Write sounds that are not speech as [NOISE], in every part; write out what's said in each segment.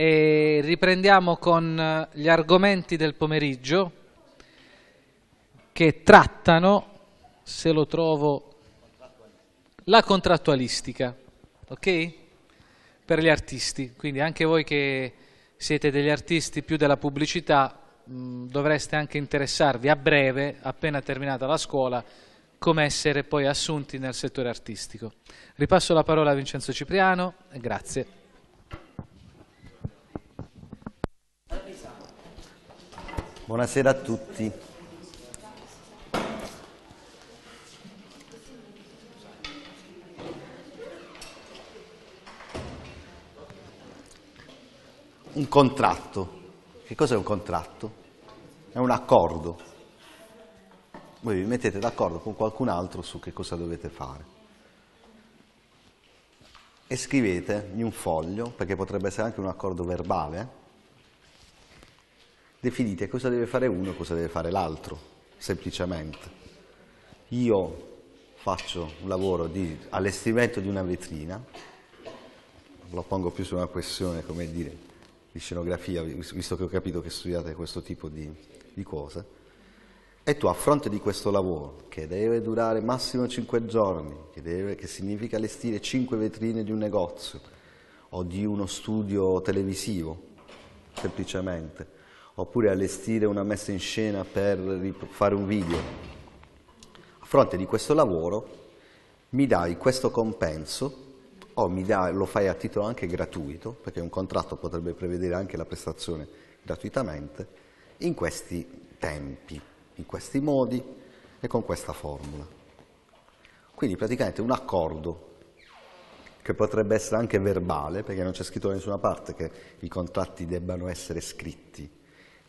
E riprendiamo con eh, gli argomenti del pomeriggio che trattano, se lo trovo, la contrattualistica, ok? Per gli artisti, quindi anche voi che siete degli artisti più della pubblicità mh, mm, dovreste anche interessarvi a breve, appena terminata la scuola, come essere poi assunti nel settore artistico. Ripasso la parola a Vincenzo Cipriano grazie. Buonasera a tutti. Un contratto. Che cos'è un contratto? È un accordo. Voi vi mettete d'accordo con qualcun altro su che cosa dovete fare e scrivete in un foglio, perché potrebbe essere anche un accordo verbale, eh? definite cosa deve fare uno e cosa deve fare l'altro, semplicemente. Io faccio un lavoro di allestimento di una vetrina, lo pongo più su una questione, come dire, di scenografia, visto che ho capito che studiate questo tipo di, di cose, e tu a fronte di questo lavoro, che deve durare massimo 5 giorni, che, deve, che significa allestire 5 vetrine di un negozio o di uno studio televisivo, semplicemente, oppure allestire una messa in scena per fare un video. A fronte di questo lavoro mi dai questo compenso o dai, lo fai a titolo anche gratuito, perché un contratto potrebbe prevedere anche la prestazione gratuitamente, in questi tempi, in questi modi e con questa formula. Quindi praticamente un accordo che potrebbe essere anche verbale, perché non c'è scritto da nessuna parte che i contratti debbano essere scritti,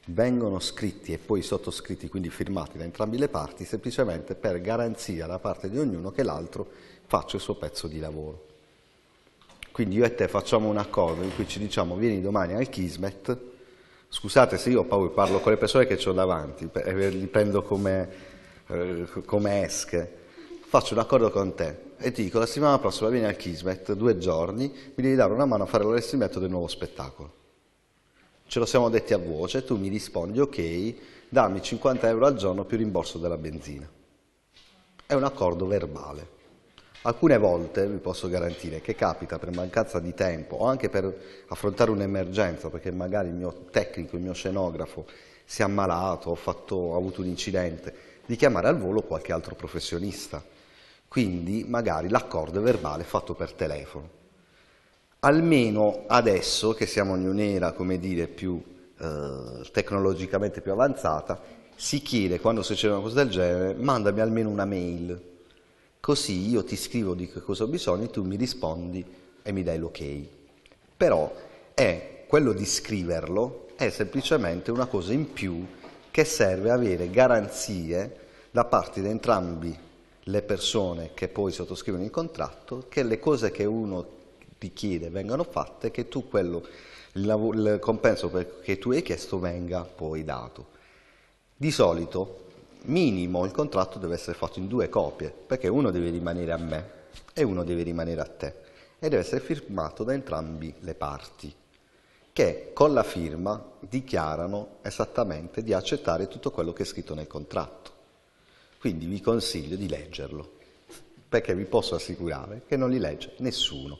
vengono scritti e poi sottoscritti, quindi firmati da entrambe le parti, semplicemente per garanzia da parte di ognuno che l'altro faccia il suo pezzo di lavoro. Quindi io e te facciamo un accordo in cui ci diciamo vieni domani al Kismet, scusate se io poi parlo con le persone che ho davanti, li prendo come, eh, come esche, faccio un accordo con te e ti dico la settimana prossima vieni al Kismet, due giorni, mi devi dare una mano a fare l'allestimento del nuovo spettacolo Ce lo siamo detti a voce, tu mi rispondi, ok, dammi 50 euro al giorno più rimborso della benzina. È un accordo verbale. Alcune volte vi posso garantire che capita per mancanza di tempo o anche per affrontare un'emergenza, perché magari il mio tecnico, il mio scenografo si è ammalato, fatto, ha avuto un incidente, di chiamare al volo qualche altro professionista. Quindi magari l'accordo è verbale fatto per telefono almeno adesso che siamo in un'era, come dire, più eh, tecnologicamente più avanzata, si chiede quando succede una cosa del genere, mandami almeno una mail, così io ti scrivo di che cosa ho bisogno e tu mi rispondi e mi dai l'ok. Però è, quello di scriverlo è semplicemente una cosa in più che serve avere garanzie da parte di entrambi le persone che poi sottoscrivono il contratto che le cose che uno ti chiede vengano fatte, che tu quello, il, il compenso che tu hai chiesto venga poi dato. Di solito, minimo, il contratto deve essere fatto in due copie, perché uno deve rimanere a me e uno deve rimanere a te, e deve essere firmato da entrambi le parti che con la firma dichiarano esattamente di accettare tutto quello che è scritto nel contratto. Quindi vi consiglio di leggerlo, perché vi posso assicurare che non li legge nessuno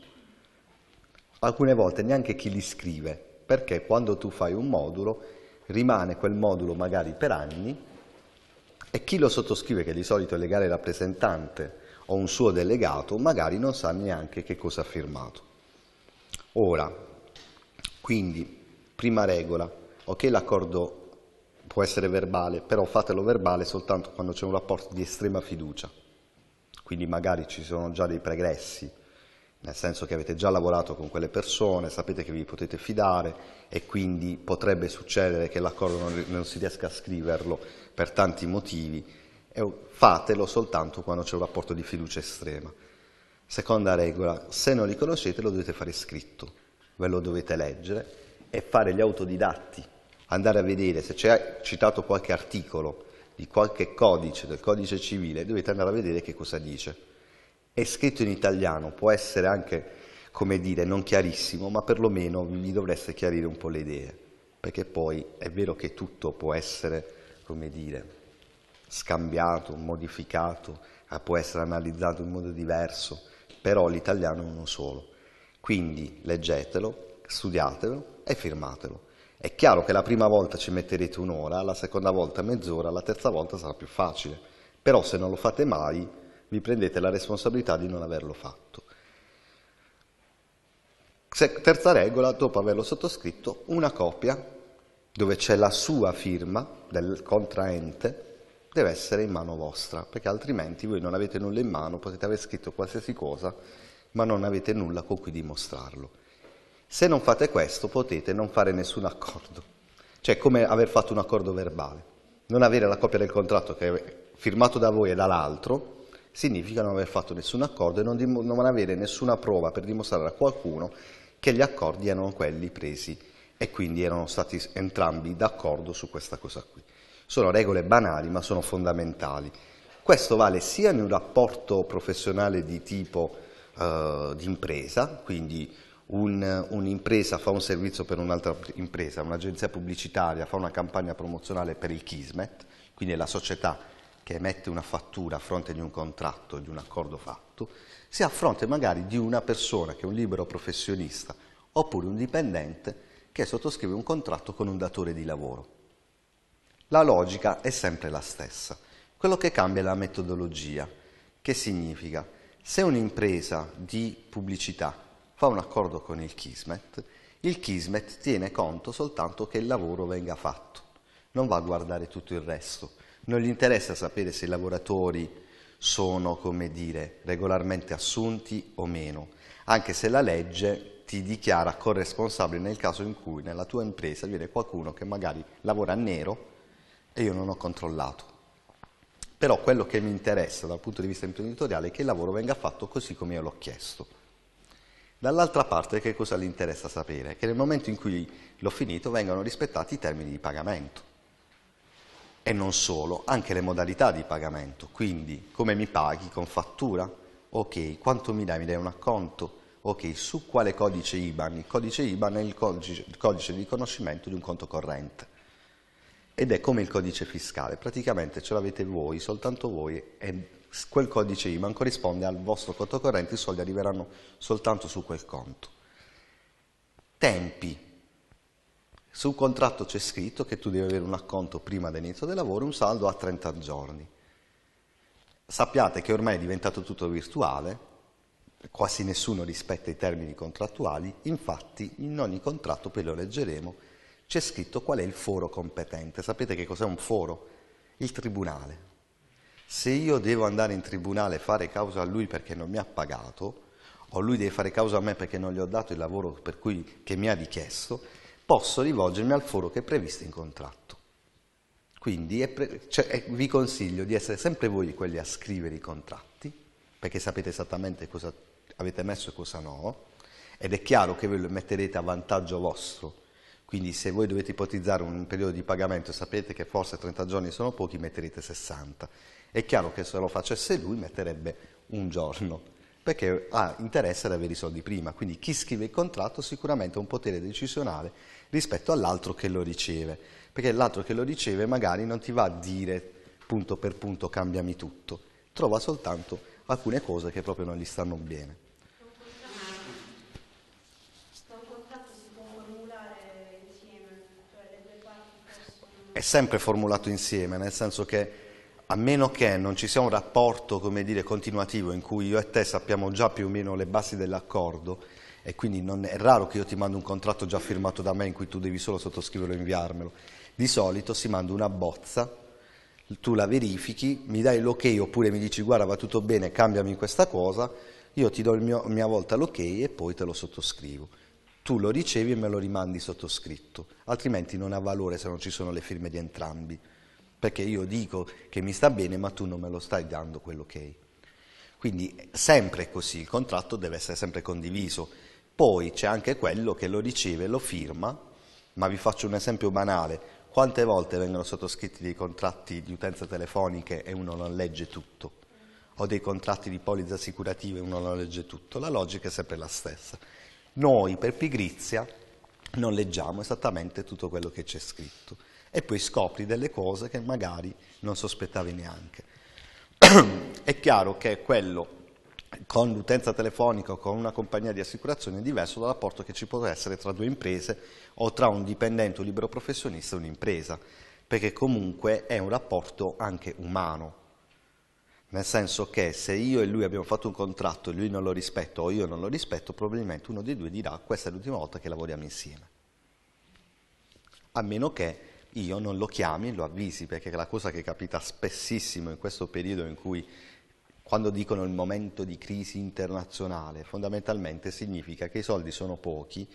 alcune volte neanche chi li scrive, perché quando tu fai un modulo rimane quel modulo magari per anni e chi lo sottoscrive, che di solito è il legale rappresentante o un suo delegato, magari non sa neanche che cosa ha firmato. Ora, quindi, prima regola, ok l'accordo può essere verbale, però fatelo verbale soltanto quando c'è un rapporto di estrema fiducia, quindi magari ci sono già dei pregressi nel senso che avete già lavorato con quelle persone, sapete che vi potete fidare e quindi potrebbe succedere che l'accordo non, non si riesca a scriverlo per tanti motivi, e fatelo soltanto quando c'è un rapporto di fiducia estrema. Seconda regola, se non li conoscete lo dovete fare scritto, ve lo dovete leggere e fare gli autodidatti, andare a vedere se c'è citato qualche articolo di qualche codice del codice civile, dovete andare a vedere che cosa dice è scritto in italiano, può essere anche, come dire, non chiarissimo, ma perlomeno vi dovreste chiarire un po' le idee, perché poi è vero che tutto può essere, come dire, scambiato, modificato, eh, può essere analizzato in modo diverso, però l'italiano è uno solo. Quindi leggetelo, studiatelo e firmatelo. È chiaro che la prima volta ci metterete un'ora, la seconda volta mezz'ora, la terza volta sarà più facile, però se non lo fate mai vi prendete la responsabilità di non averlo fatto. Terza regola, dopo averlo sottoscritto, una copia dove c'è la sua firma del contraente deve essere in mano vostra, perché altrimenti voi non avete nulla in mano, potete aver scritto qualsiasi cosa, ma non avete nulla con cui dimostrarlo. Se non fate questo potete non fare nessun accordo, cioè come aver fatto un accordo verbale, non avere la copia del contratto che è firmato da voi e dall'altro, significa non aver fatto nessun accordo e non, non avere nessuna prova per dimostrare a qualcuno che gli accordi erano quelli presi e quindi erano stati entrambi d'accordo su questa cosa qui. Sono regole banali ma sono fondamentali. Questo vale sia in un rapporto professionale di tipo eh, di impresa, quindi un'impresa un fa un servizio per un'altra impresa, un'agenzia pubblicitaria fa una campagna promozionale per il Kismet, quindi è la società che emette una fattura a fronte di un contratto, di un accordo fatto, sia a fronte magari di una persona che è un libero professionista oppure un dipendente che sottoscrive un contratto con un datore di lavoro. La logica è sempre la stessa, quello che cambia è la metodologia, che significa se un'impresa di pubblicità fa un accordo con il Kismet, il Kismet tiene conto soltanto che il lavoro venga fatto, non va a guardare tutto il resto non gli interessa sapere se i lavoratori sono, come dire, regolarmente assunti o meno, anche se la legge ti dichiara corresponsabile nel caso in cui nella tua impresa viene qualcuno che magari lavora a nero e io non ho controllato. Però quello che mi interessa dal punto di vista imprenditoriale è che il lavoro venga fatto così come io l'ho chiesto. Dall'altra parte che cosa gli interessa sapere? Che nel momento in cui l'ho finito vengano rispettati i termini di pagamento e non solo, anche le modalità di pagamento, quindi come mi paghi, con fattura, ok, quanto mi dai, mi dai un acconto, ok, su quale codice IBAN? Il codice IBAN è il codice, il codice di riconoscimento di un conto corrente ed è come il codice fiscale, praticamente ce l'avete voi, soltanto voi e quel codice IBAN corrisponde al vostro conto corrente, i soldi arriveranno soltanto su quel conto. Tempi, sul contratto c'è scritto che tu devi avere un acconto prima dell'inizio del lavoro, un saldo a 30 giorni. Sappiate che ormai è diventato tutto virtuale, quasi nessuno rispetta i termini contrattuali, infatti in ogni contratto, poi lo leggeremo, c'è scritto qual è il foro competente. Sapete che cos'è un foro? Il tribunale. Se io devo andare in tribunale e fare causa a lui perché non mi ha pagato, o lui deve fare causa a me perché non gli ho dato il lavoro cui, che mi ha richiesto, posso rivolgermi al foro che è previsto in contratto. Quindi pre- cioè, è, vi consiglio di essere sempre voi quelli a scrivere i contratti, perché sapete esattamente cosa avete messo e cosa no, ed è chiaro che ve lo metterete a vantaggio vostro. Quindi se voi dovete ipotizzare un periodo di pagamento e sapete che forse 30 giorni sono pochi, metterete 60. È chiaro che se lo facesse lui metterebbe un giorno, perché ha interesse ad avere i soldi prima. Quindi chi scrive il contratto sicuramente ha un potere decisionale rispetto all'altro che lo riceve, perché l'altro che lo riceve magari non ti va a dire punto per punto cambiami tutto, trova soltanto alcune cose che proprio non gli stanno bene. è sempre formulato insieme, nel senso che a meno che non ci sia un rapporto, dire, continuativo in cui io e te sappiamo già più o meno le basi dell'accordo, e quindi non, è raro che io ti mando un contratto già firmato da me in cui tu devi solo sottoscriverlo e inviarmelo. Di solito si manda una bozza, tu la verifichi, mi dai l'ok oppure mi dici guarda va tutto bene, cambiami questa cosa, io ti do la mia volta l'ok e poi te lo sottoscrivo. Tu lo ricevi e me lo rimandi sottoscritto, altrimenti non ha valore se non ci sono le firme di entrambi, perché io dico che mi sta bene ma tu non me lo stai dando quell'ok. Quindi sempre così, il contratto deve essere sempre condiviso poi c'è anche quello che lo riceve, lo firma, ma vi faccio un esempio banale. Quante volte vengono sottoscritti dei contratti di utenza telefoniche e uno non legge tutto? O dei contratti di polizza assicurativa e uno non legge tutto? La logica è sempre la stessa. Noi, per pigrizia, non leggiamo esattamente tutto quello che c'è scritto e poi scopri delle cose che magari non sospettavi neanche. [CLEARS THROAT] è chiaro che quello con l'utenza telefonica o con una compagnia di assicurazione è diverso dal rapporto che ci può essere tra due imprese o tra un dipendente, un libero professionista e un'impresa, perché comunque è un rapporto anche umano. Nel senso che se io e lui abbiamo fatto un contratto e lui non lo rispetto o io non lo rispetto, probabilmente uno dei due dirà questa è l'ultima volta che lavoriamo insieme. A meno che io non lo chiami e lo avvisi, perché è la cosa che capita spessissimo in questo periodo in cui quando dicono il momento di crisi internazionale, fondamentalmente significa che i soldi sono pochi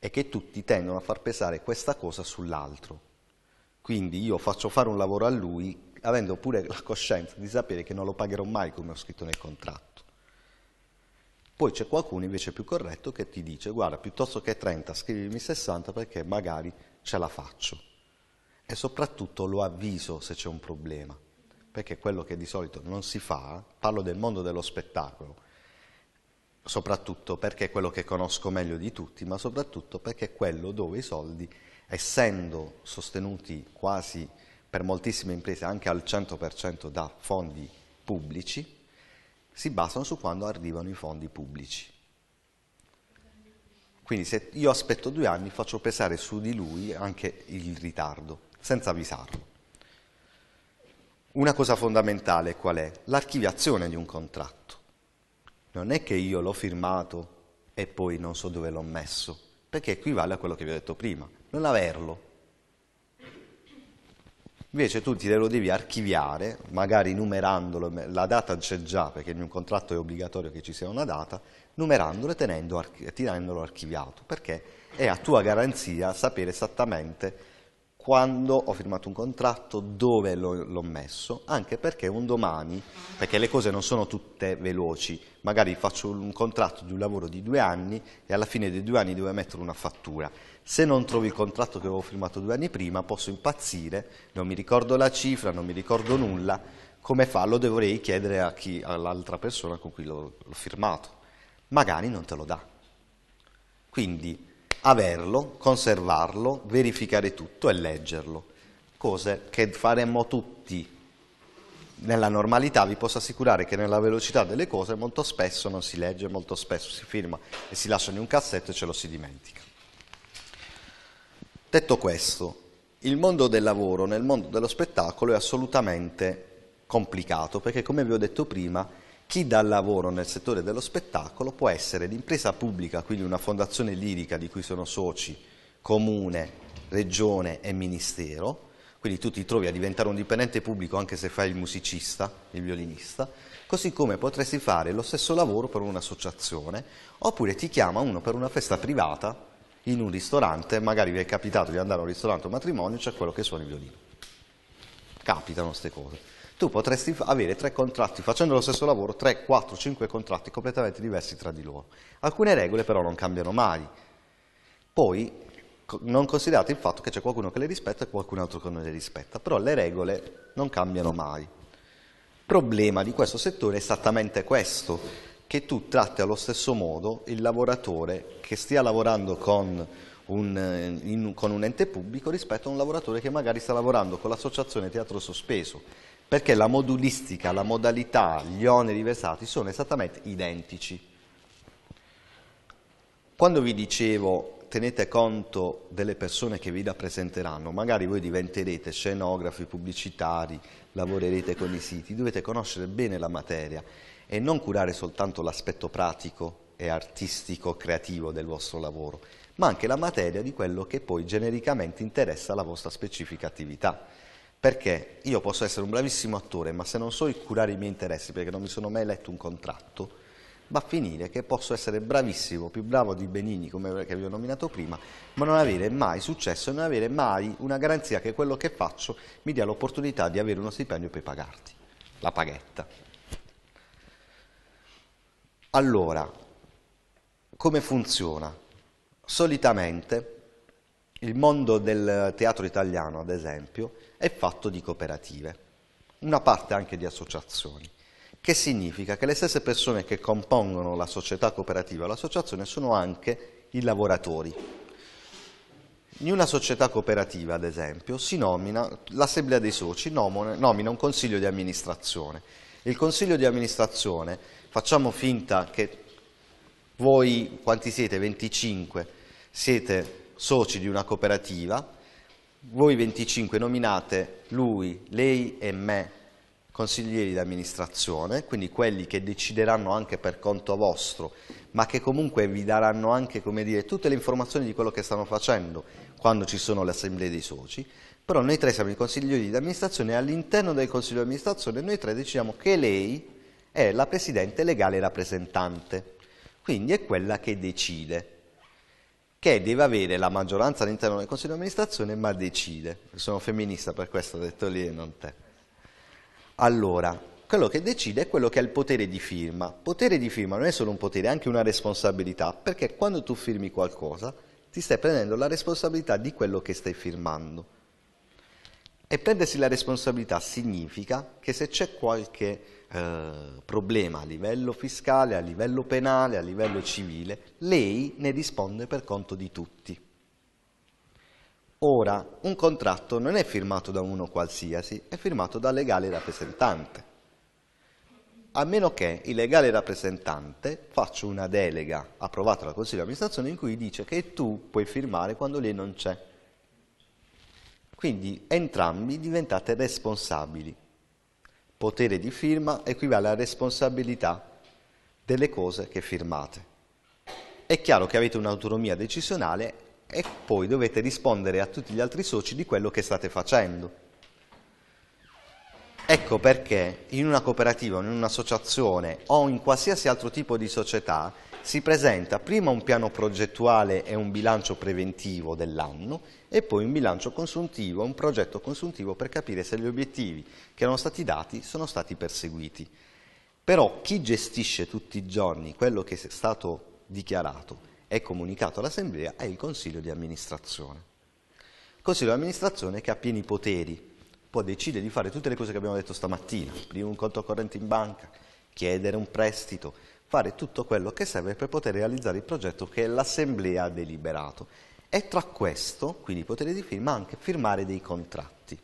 e che tutti tendono a far pesare questa cosa sull'altro. Quindi io faccio fare un lavoro a lui avendo pure la coscienza di sapere che non lo pagherò mai come ho scritto nel contratto. Poi c'è qualcuno invece più corretto che ti dice guarda piuttosto che 30 scrivimi 60 perché magari ce la faccio e soprattutto lo avviso se c'è un problema perché quello che di solito non si fa, parlo del mondo dello spettacolo, soprattutto perché è quello che conosco meglio di tutti, ma soprattutto perché è quello dove i soldi, essendo sostenuti quasi per moltissime imprese anche al 100% da fondi pubblici, si basano su quando arrivano i fondi pubblici. Quindi se io aspetto due anni faccio pesare su di lui anche il ritardo, senza avvisarlo. Una cosa fondamentale qual è? L'archiviazione di un contratto. Non è che io l'ho firmato e poi non so dove l'ho messo, perché equivale a quello che vi ho detto prima, non averlo. Invece tu ti lo devi archiviare, magari numerandolo, la data c'è già perché in un contratto è obbligatorio che ci sia una data, numerandolo e tenendo, tenendolo archiviato, perché è a tua garanzia sapere esattamente quando ho firmato un contratto, dove l'ho messo, anche perché un domani, perché le cose non sono tutte veloci, magari faccio un contratto di un lavoro di due anni e alla fine dei due anni devo mettere una fattura. Se non trovo il contratto che avevo firmato due anni prima posso impazzire, non mi ricordo la cifra, non mi ricordo nulla, come fa? Lo dovrei chiedere all'altra persona con cui l'ho firmato. Magari non te lo dà. Quindi averlo, conservarlo, verificare tutto e leggerlo. Cose che faremmo tutti. Nella normalità vi posso assicurare che nella velocità delle cose molto spesso non si legge, molto spesso si firma e si lascia in un cassetto e ce lo si dimentica. Detto questo, il mondo del lavoro nel mondo dello spettacolo è assolutamente complicato perché come vi ho detto prima chi dà lavoro nel settore dello spettacolo può essere l'impresa pubblica, quindi una fondazione lirica di cui sono soci comune, regione e ministero, quindi tu ti trovi a diventare un dipendente pubblico anche se fai il musicista, il violinista, così come potresti fare lo stesso lavoro per un'associazione, oppure ti chiama uno per una festa privata in un ristorante, magari vi è capitato di andare a un ristorante o un matrimonio, c'è quello che suona il violino. Capitano queste cose tu potresti avere tre contratti, facendo lo stesso lavoro, tre, quattro, cinque contratti completamente diversi tra di loro. Alcune regole però non cambiano mai. Poi non considerate il fatto che c'è qualcuno che le rispetta e qualcun altro che non le rispetta, però le regole non cambiano mai. Il problema di questo settore è esattamente questo, che tu tratti allo stesso modo il lavoratore che stia lavorando con un, eh, in, con un ente pubblico rispetto a un lavoratore che magari sta lavorando con l'associazione teatro sospeso perché la modulistica, la modalità, gli oneri versati sono esattamente identici. Quando vi dicevo tenete conto delle persone che vi rappresenteranno, magari voi diventerete scenografi, pubblicitari, lavorerete con i siti, dovete conoscere bene la materia e non curare soltanto l'aspetto pratico e artistico, creativo del vostro lavoro, ma anche la materia di quello che poi genericamente interessa la vostra specifica attività. Perché io posso essere un bravissimo attore, ma se non so curare i miei interessi, perché non mi sono mai letto un contratto, va a finire che posso essere bravissimo, più bravo di Benigni, come che vi ho nominato prima, ma non avere mai successo, e non avere mai una garanzia che quello che faccio mi dia l'opportunità di avere uno stipendio per pagarti, la paghetta. Allora, come funziona? Solitamente il mondo del teatro italiano, ad esempio, è fatto di cooperative, una parte anche di associazioni, che significa che le stesse persone che compongono la società cooperativa o l'associazione sono anche i lavoratori. In una società cooperativa, ad esempio, l'assemblea dei soci nomina, nomina un consiglio di amministrazione. Il consiglio di amministrazione, facciamo finta che voi, quanti siete? 25, siete soci di una cooperativa, voi 25 nominate lui, lei e me consiglieri di amministrazione, quindi quelli che decideranno anche per conto vostro, ma che comunque vi daranno anche dire, tutte le informazioni di quello che stanno facendo quando ci sono le assemblee dei soci, però noi tre siamo i consiglieri di amministrazione e all'interno del consiglio di amministrazione noi tre decidiamo che lei è la presidente legale rappresentante, quindi è quella che decide che deve avere la maggioranza all'interno del consiglio di amministrazione ma decide. Sono femminista per questo, ho detto lì e non te. Allora, quello che decide è quello che ha il potere di firma. Potere di firma non è solo un potere, è anche una responsabilità, perché quando tu firmi qualcosa ti stai prendendo la responsabilità di quello che stai firmando. E prendersi la responsabilità significa che se c'è qualche eh, problema a livello fiscale, a livello penale, a livello civile, lei ne risponde per conto di tutti. Ora, un contratto non è firmato da uno qualsiasi, è firmato da legale rappresentante. A meno che il legale rappresentante faccia una delega approvata dal Consiglio di amministrazione in cui dice che tu puoi firmare quando lei non c'è quindi entrambi diventate responsabili. Potere di firma equivale a responsabilità delle cose che firmate. È chiaro che avete un'autonomia decisionale e poi dovete rispondere a tutti gli altri soci di quello che state facendo. Ecco perché in una cooperativa, in un'associazione o in qualsiasi altro tipo di società si presenta prima un piano progettuale e un bilancio preventivo dell'anno e poi un bilancio consuntivo, un progetto consuntivo per capire se gli obiettivi che erano stati dati sono stati perseguiti. Però chi gestisce tutti i giorni quello che è stato dichiarato e comunicato all'Assemblea è il Consiglio di amministrazione. Il Consiglio di amministrazione che ha pieni poteri, può decidere di fare tutte le cose che abbiamo detto stamattina, aprire un conto corrente in banca, chiedere un prestito, fare tutto quello che serve per poter realizzare il progetto che l'assemblea ha deliberato. E tra questo, quindi potere di firma, anche firmare dei contratti,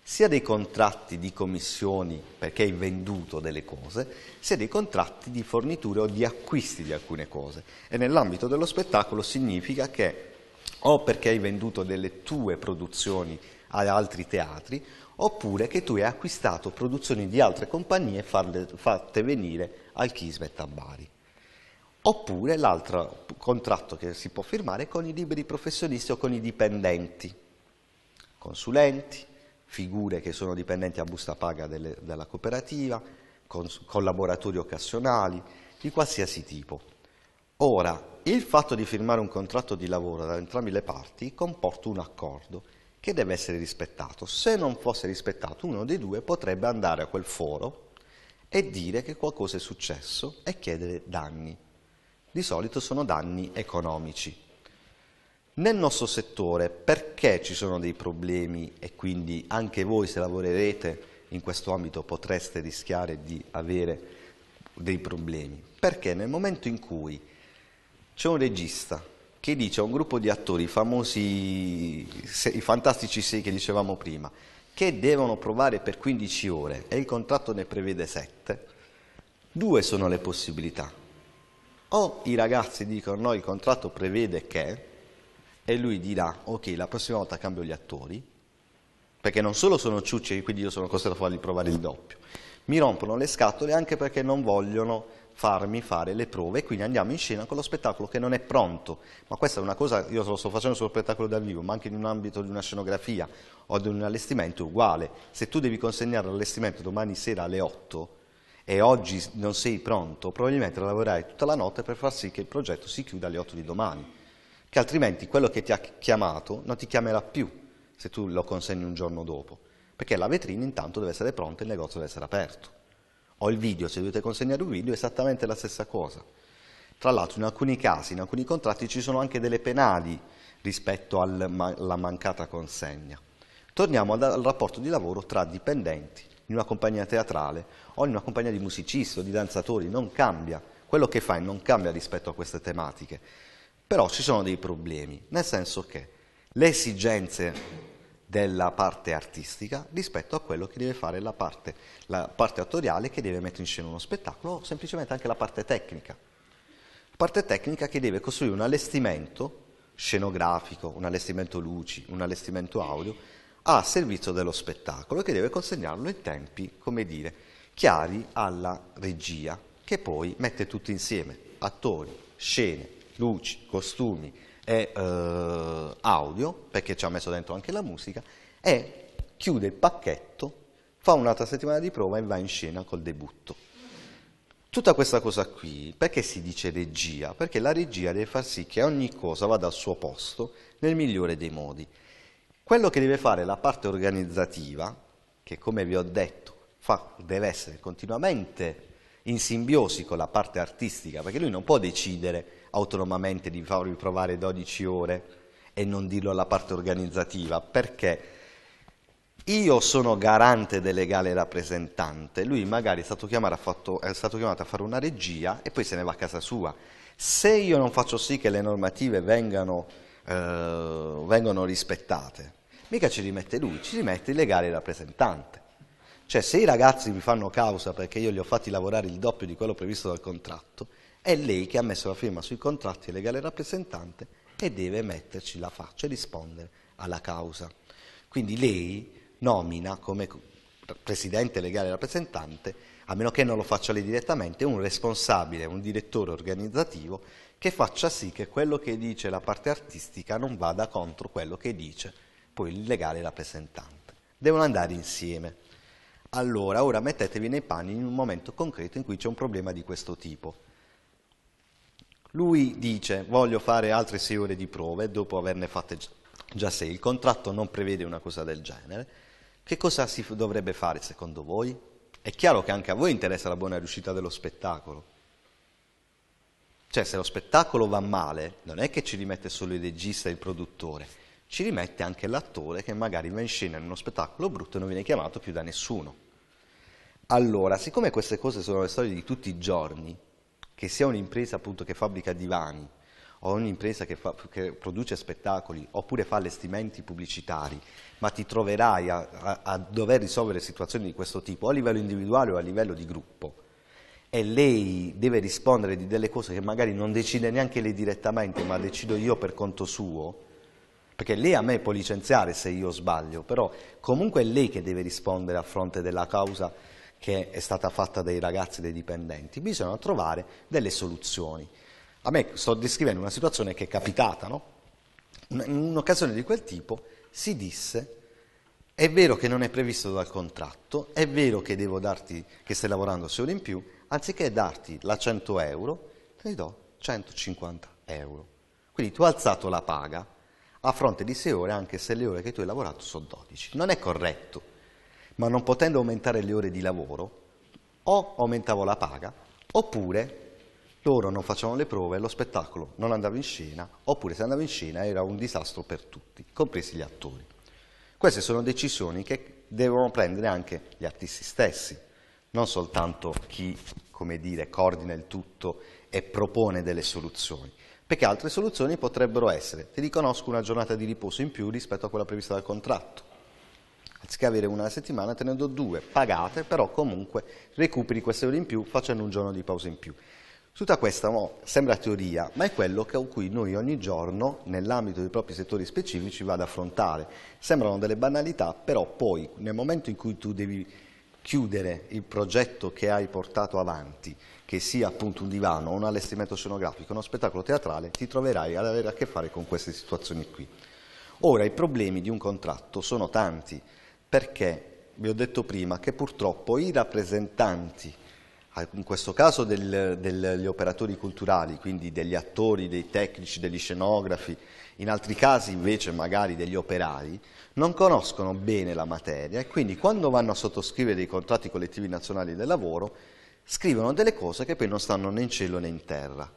sia dei contratti di commissioni perché hai venduto delle cose, sia dei contratti di forniture o di acquisti di alcune cose. E nell'ambito dello spettacolo significa che o perché hai venduto delle tue produzioni ad altri teatri, oppure che tu hai acquistato produzioni di altre compagnie e farle, fatte venire al Kismet a Bari. Oppure l'altro contratto che si può firmare è con i liberi professionisti o con i dipendenti, consulenti, figure che sono dipendenti a busta paga delle, della cooperativa, cons- collaboratori occasionali, di qualsiasi tipo. Ora, il fatto di firmare un contratto di lavoro da entrambe le parti comporta un accordo che deve essere rispettato. Se non fosse rispettato, uno dei due potrebbe andare a quel foro e dire che qualcosa è successo e chiedere danni. Di solito sono danni economici. Nel nostro settore perché ci sono dei problemi e quindi anche voi se lavorerete in questo ambito potreste rischiare di avere dei problemi? Perché nel momento in cui c'è un regista che dice a un gruppo di attori, i famosi, i fantastici sei che dicevamo prima, che devono provare per 15 ore e il contratto ne prevede 7, due sono le possibilità. O i ragazzi dicono no, il contratto prevede che, e lui dirà ok, la prossima volta cambio gli attori, perché non solo sono ciucci e quindi io sono costretto a fargli provare il doppio, mi rompono le scatole anche perché non vogliono farmi fare le prove e quindi andiamo in scena con lo spettacolo che non è pronto. Ma questa è una cosa, io lo sto facendo sullo spettacolo dal vivo, ma anche in un ambito di una scenografia o di un allestimento è uguale. Se tu devi consegnare l'allestimento domani sera alle 8 e oggi non sei pronto, probabilmente lavorerai tutta la notte per far sì che il progetto si chiuda alle 8 di domani, che altrimenti quello che ti ha chiamato non ti chiamerà più se tu lo consegni un giorno dopo, perché la vetrina intanto deve essere pronta e il negozio deve essere aperto ho il video, se dovete consegnare un video è esattamente la stessa cosa. Tra l'altro in alcuni casi, in alcuni contratti ci sono anche delle penali rispetto alla mancata consegna. Torniamo al rapporto di lavoro tra dipendenti in una compagnia teatrale o in una compagnia di musicisti o di danzatori, non cambia. Quello che fai non cambia rispetto a queste tematiche. Però ci sono dei problemi, nel senso che le esigenze della parte artistica rispetto a quello che deve fare la parte, la parte attoriale che deve mettere in scena uno spettacolo o semplicemente anche la parte tecnica. La parte tecnica che deve costruire un allestimento scenografico, un allestimento luci, un allestimento audio a servizio dello spettacolo e che deve consegnarlo in tempi, come dire, chiari alla regia che poi mette tutto insieme, attori, scene, luci, costumi, è eh, audio, perché ci ha messo dentro anche la musica, e chiude il pacchetto, fa un'altra settimana di prova e va in scena col debutto. Tutta questa cosa qui, perché si dice regia? Perché la regia deve far sì che ogni cosa vada al suo posto nel migliore dei modi. Quello che deve fare la parte organizzativa, che come vi ho detto fa, deve essere continuamente in simbiosi con la parte artistica, perché lui non può decidere autonomamente di farvi provare 12 ore e non dirlo alla parte organizzativa, perché io sono garante del legale rappresentante, lui magari è stato, chiamato, fatto, è stato chiamato a fare una regia e poi se ne va a casa sua. Se io non faccio sì che le normative vengano, eh, vengano rispettate, mica ci rimette lui, ci rimette il legale rappresentante. Cioè se i ragazzi mi fanno causa perché io li ho fatti lavorare il doppio di quello previsto dal contratto, è lei che ha messo la firma sui contratti legale rappresentante e deve metterci la faccia e rispondere alla causa. Quindi lei nomina come presidente legale rappresentante, a meno che non lo faccia lei direttamente, un responsabile, un direttore organizzativo che faccia sì che quello che dice la parte artistica non vada contro quello che dice poi il legale rappresentante. Devono andare insieme. Allora, ora mettetevi nei panni in un momento concreto in cui c'è un problema di questo tipo lui dice voglio fare altre 6 ore di prove dopo averne fatte già 6. il contratto non prevede una cosa del genere. Che cosa si dovrebbe fare secondo voi? È chiaro che anche a voi interessa la buona riuscita dello spettacolo. Cioè se lo spettacolo va male, non è che ci rimette solo il regista e il produttore, ci rimette anche l'attore che magari va in scena in uno spettacolo brutto e non viene chiamato più da nessuno. Allora, siccome queste cose sono le storie di tutti i giorni, che sia un'impresa appunto che fabbrica divani o un'impresa che, che, produce spettacoli oppure fa allestimenti pubblicitari, ma ti troverai a, a, a dover risolvere situazioni di questo tipo a livello individuale o a livello di gruppo e lei deve rispondere di delle cose che magari non decide neanche lei direttamente, ma decido io per conto suo, perché lei a me può licenziare se io sbaglio, però comunque è lei che deve rispondere a fronte della causa che è stata fatta dai ragazzi e dai dipendenti, bisogna trovare delle soluzioni. A me sto descrivendo una situazione che è capitata, no? In un'occasione di quel tipo si disse è vero che non è previsto dal contratto, è vero che devo darti, che stai lavorando se ore in più, anziché darti la 100 euro, ti do 150 euro. Quindi tu hai alzato la paga a fronte di 6 ore, anche se le ore che tu hai lavorato sono 12. Non è corretto ma non potendo aumentare le ore di lavoro, o aumentavo la paga, oppure loro non facevano le prove, e lo spettacolo non andava in scena, oppure se andava in scena era un disastro per tutti, compresi gli attori. Queste sono decisioni che devono prendere anche gli artisti stessi, non soltanto chi, come dire, coordina il tutto e propone delle soluzioni, perché altre soluzioni potrebbero essere ti riconosco una giornata di riposo in più rispetto a quella prevista dal contratto, anziché avere una settimana, tenendo due pagate, però comunque recuperi queste ore in più facendo un giorno di pausa in più. Tutta questa no, sembra teoria, ma è quello con cui noi ogni giorno, nell'ambito dei propri settori specifici, vado ad affrontare. Sembrano delle banalità, però poi, nel momento in cui tu devi chiudere il progetto che hai portato avanti, che sia appunto un divano, un allestimento scenografico, uno spettacolo teatrale, ti troverai ad avere a che fare con queste situazioni qui. Ora, i problemi di un contratto sono tanti, perché vi ho detto prima che purtroppo i rappresentanti, ah, in questo caso del, degli operatori culturali, quindi degli attori, dei tecnici, degli scenografi, in altri casi invece magari degli operai, non conoscono bene la materia e quindi quando vanno a sottoscrivere i contratti collettivi nazionali del lavoro scrivono delle cose che poi non stanno né in cielo né in terra.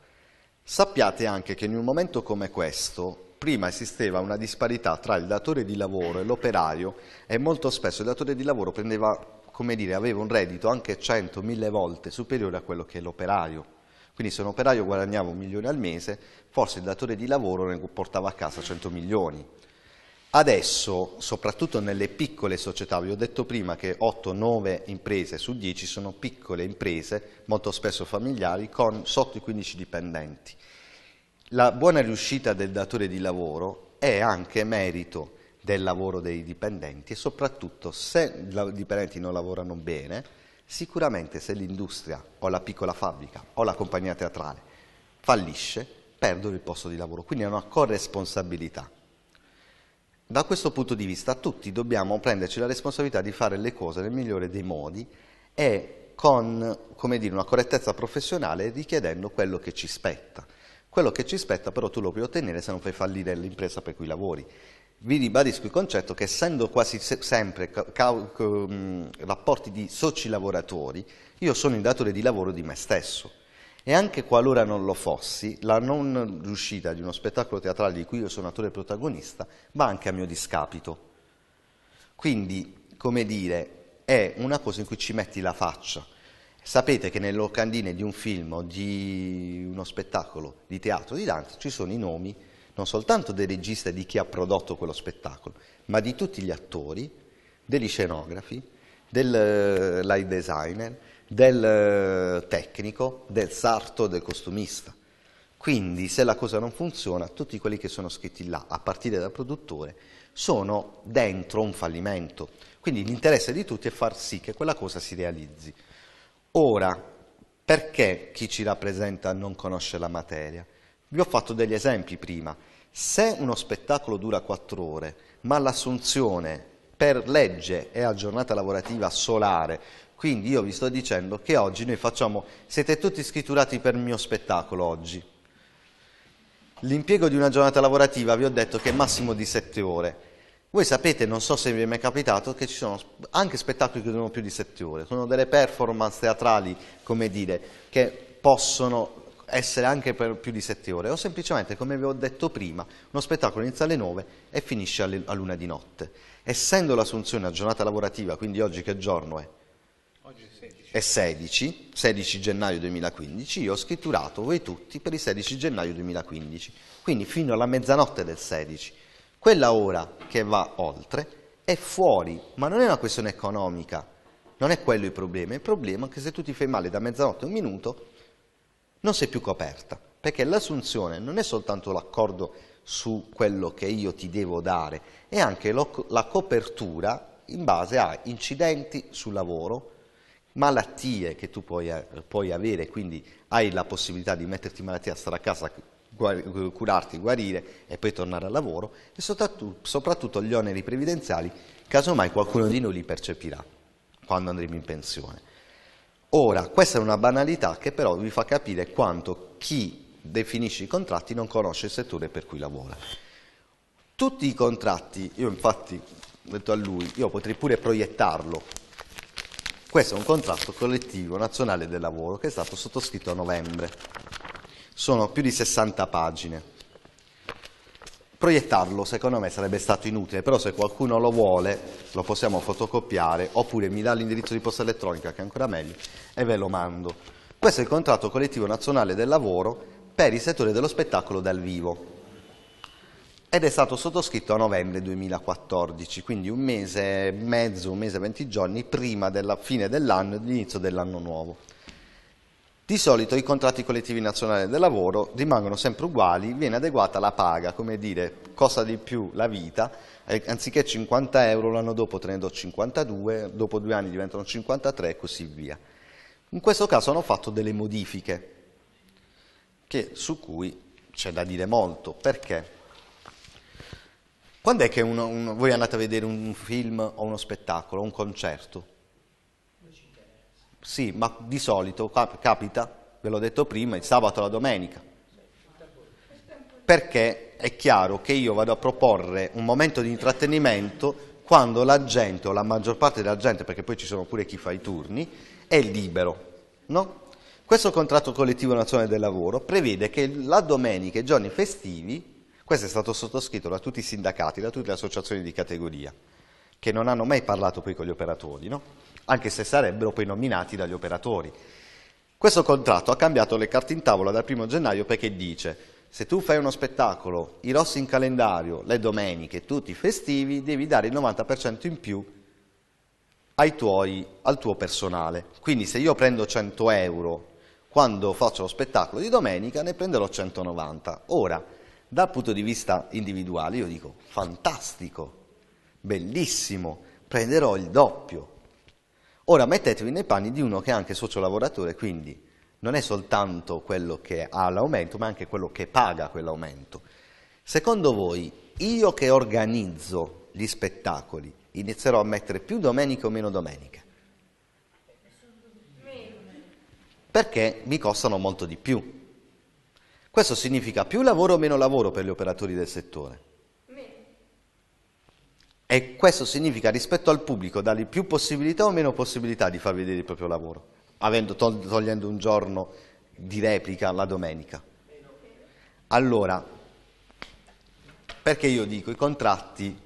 Sappiate anche che in un momento come questo prima esisteva una disparità tra il datore di lavoro e l'operaio e molto spesso il datore di lavoro prendeva, come dire, aveva un reddito anche 100-1000 volte superiore a quello che è l'operaio. Quindi se un operaio guadagnava un milione al mese, forse il datore di lavoro ne portava a casa 100 milioni. Adesso, soprattutto nelle piccole società, vi ho detto prima che 8-9 imprese su 10 sono piccole imprese, molto spesso familiari, con sotto i 15 dipendenti. La buona riuscita del datore di lavoro è anche merito del lavoro dei dipendenti e soprattutto se i dipendenti non lavorano bene, sicuramente se l'industria o la piccola fabbrica o la compagnia teatrale fallisce, perdono il posto di lavoro, quindi è una corresponsabilità. Da questo punto di vista tutti dobbiamo prenderci la responsabilità di fare le cose nel migliore dei modi e con dire, una correttezza professionale richiedendo quello che ci spetta. Quello che ci spetta però tu lo puoi ottenere se non fai fallire l'impresa per cui lavori. Vi ribadisco il concetto che essendo quasi se sempre mm, rapporti di soci lavoratori, io sono il datore di lavoro di me stesso. E anche qualora non lo fossi, la non riuscita di uno spettacolo teatrale di cui io sono attore protagonista va anche a mio discapito. Quindi, come dire, è una cosa in cui ci metti la faccia. Sapete che nelle locandine di un film o di uno spettacolo di teatro, di danza, ci sono i nomi non soltanto del regista e di chi ha prodotto quello spettacolo, ma di tutti gli attori, degli scenografi, del eh, light designer, del eh, tecnico, del sarto, del costumista. Quindi se la cosa non funziona, tutti quelli che sono scritti là, a partire dal produttore, sono dentro un fallimento. Quindi l'interesse di tutti è far sì che quella cosa si realizzi. Ora, perché chi ci rappresenta non conosce la materia? Vi ho fatto degli esempi prima. Se uno spettacolo dura quattro ore, ma l'assunzione per legge è a giornata lavorativa solare, quindi io vi sto dicendo che oggi noi facciamo, siete tutti scritturati per il mio spettacolo oggi. L'impiego di una giornata lavorativa vi ho detto che è massimo di sette ore voi sapete, non so se vi è mai capitato, che ci sono anche spettacoli che durano più di sette ore, sono delle performance teatrali, come dire, che possono essere anche per più di sette ore, o semplicemente, come vi ho detto prima, uno spettacolo inizia alle nove e finisce alle, a luna di notte. Essendo l'assunzione a giornata lavorativa, quindi oggi che giorno è? Oggi è 16. È 16, 16 gennaio 2015, io ho scritturato voi tutti per il 16 gennaio 2015, quindi fino alla mezzanotte del 16 quella ora che va oltre è fuori, ma non è una questione economica, non è quello il problema, il problema è che se tu ti fai male da mezzanotte a un minuto non sei più coperta, perché l'assunzione non è soltanto l'accordo su quello che io ti devo dare, è anche lo, la copertura in base a incidenti sul lavoro, malattie che tu puoi, puoi avere, quindi hai la possibilità di metterti in malattia, stare a casa curarti, guarire e poi tornare al lavoro e soprattutto gli oneri previdenziali, casomai qualcuno di noi li percepirà quando andremo in pensione. Ora, questa è una banalità che però vi fa capire quanto chi definisce i contratti non conosce il settore per cui lavora. Tutti i contratti, io infatti ho detto a lui, io potrei pure proiettarlo. Questo è un contratto collettivo nazionale del lavoro che è stato sottoscritto a novembre sono più di 60 pagine. Proiettarlo secondo me sarebbe stato inutile, però se qualcuno lo vuole lo possiamo fotocopiare oppure mi dà l'indirizzo di posta elettronica, che è ancora meglio, e ve lo mando. Questo è il contratto collettivo nazionale del lavoro per il settore dello spettacolo dal vivo ed è stato sottoscritto a novembre 2014, quindi un mese e mezzo, un mese e venti giorni prima della fine dell'anno e dell'inizio dell'anno nuovo. Di solito i contratti collettivi nazionali del lavoro rimangono sempre uguali, viene adeguata la paga, come dire, costa di più la vita, anziché 50 euro l'anno dopo te ne do 52, dopo due anni diventano 53 e così via. In questo caso hanno fatto delle modifiche, che, su cui c'è da dire molto, perché? Quando è che uno, uno, voi andate a vedere un film o uno spettacolo, un concerto? Sì, ma di solito capita, ve l'ho detto prima, il sabato e la domenica. Perché è chiaro che io vado a proporre un momento di intrattenimento quando la gente, o la maggior parte della gente, perché poi ci sono pure chi fa i turni, è libero. No? Questo contratto collettivo nazionale del lavoro prevede che la domenica e i giorni festivi, questo è stato sottoscritto da tutti i sindacati, da tutte le associazioni di categoria, che non hanno mai parlato poi con gli operatori, no? anche se sarebbero poi nominati dagli operatori. Questo contratto ha cambiato le carte in tavola dal 1 gennaio perché dice se tu fai uno spettacolo, i rossi in calendario, le domeniche, tutti i festivi, devi dare il 90% in più tuoi, al tuo personale. Quindi se io prendo 100 euro quando faccio lo spettacolo di domenica, ne prenderò 190. Ora, dal punto di vista individuale, io dico fantastico, bellissimo, prenderò il doppio. Ora mettetevi nei panni di uno che è anche socio lavoratore, quindi non è soltanto quello che ha l'aumento, ma anche quello che paga quell'aumento. Secondo voi, io che organizzo gli spettacoli, inizierò a mettere più domeniche o meno domeniche? Perché mi costano molto di più. Questo significa più lavoro o meno lavoro per gli operatori del settore. E questo significa rispetto al pubblico dargli più possibilità o meno possibilità di far vedere il proprio lavoro, avendo, togliendo un giorno di replica la domenica. Allora, perché io dico i contratti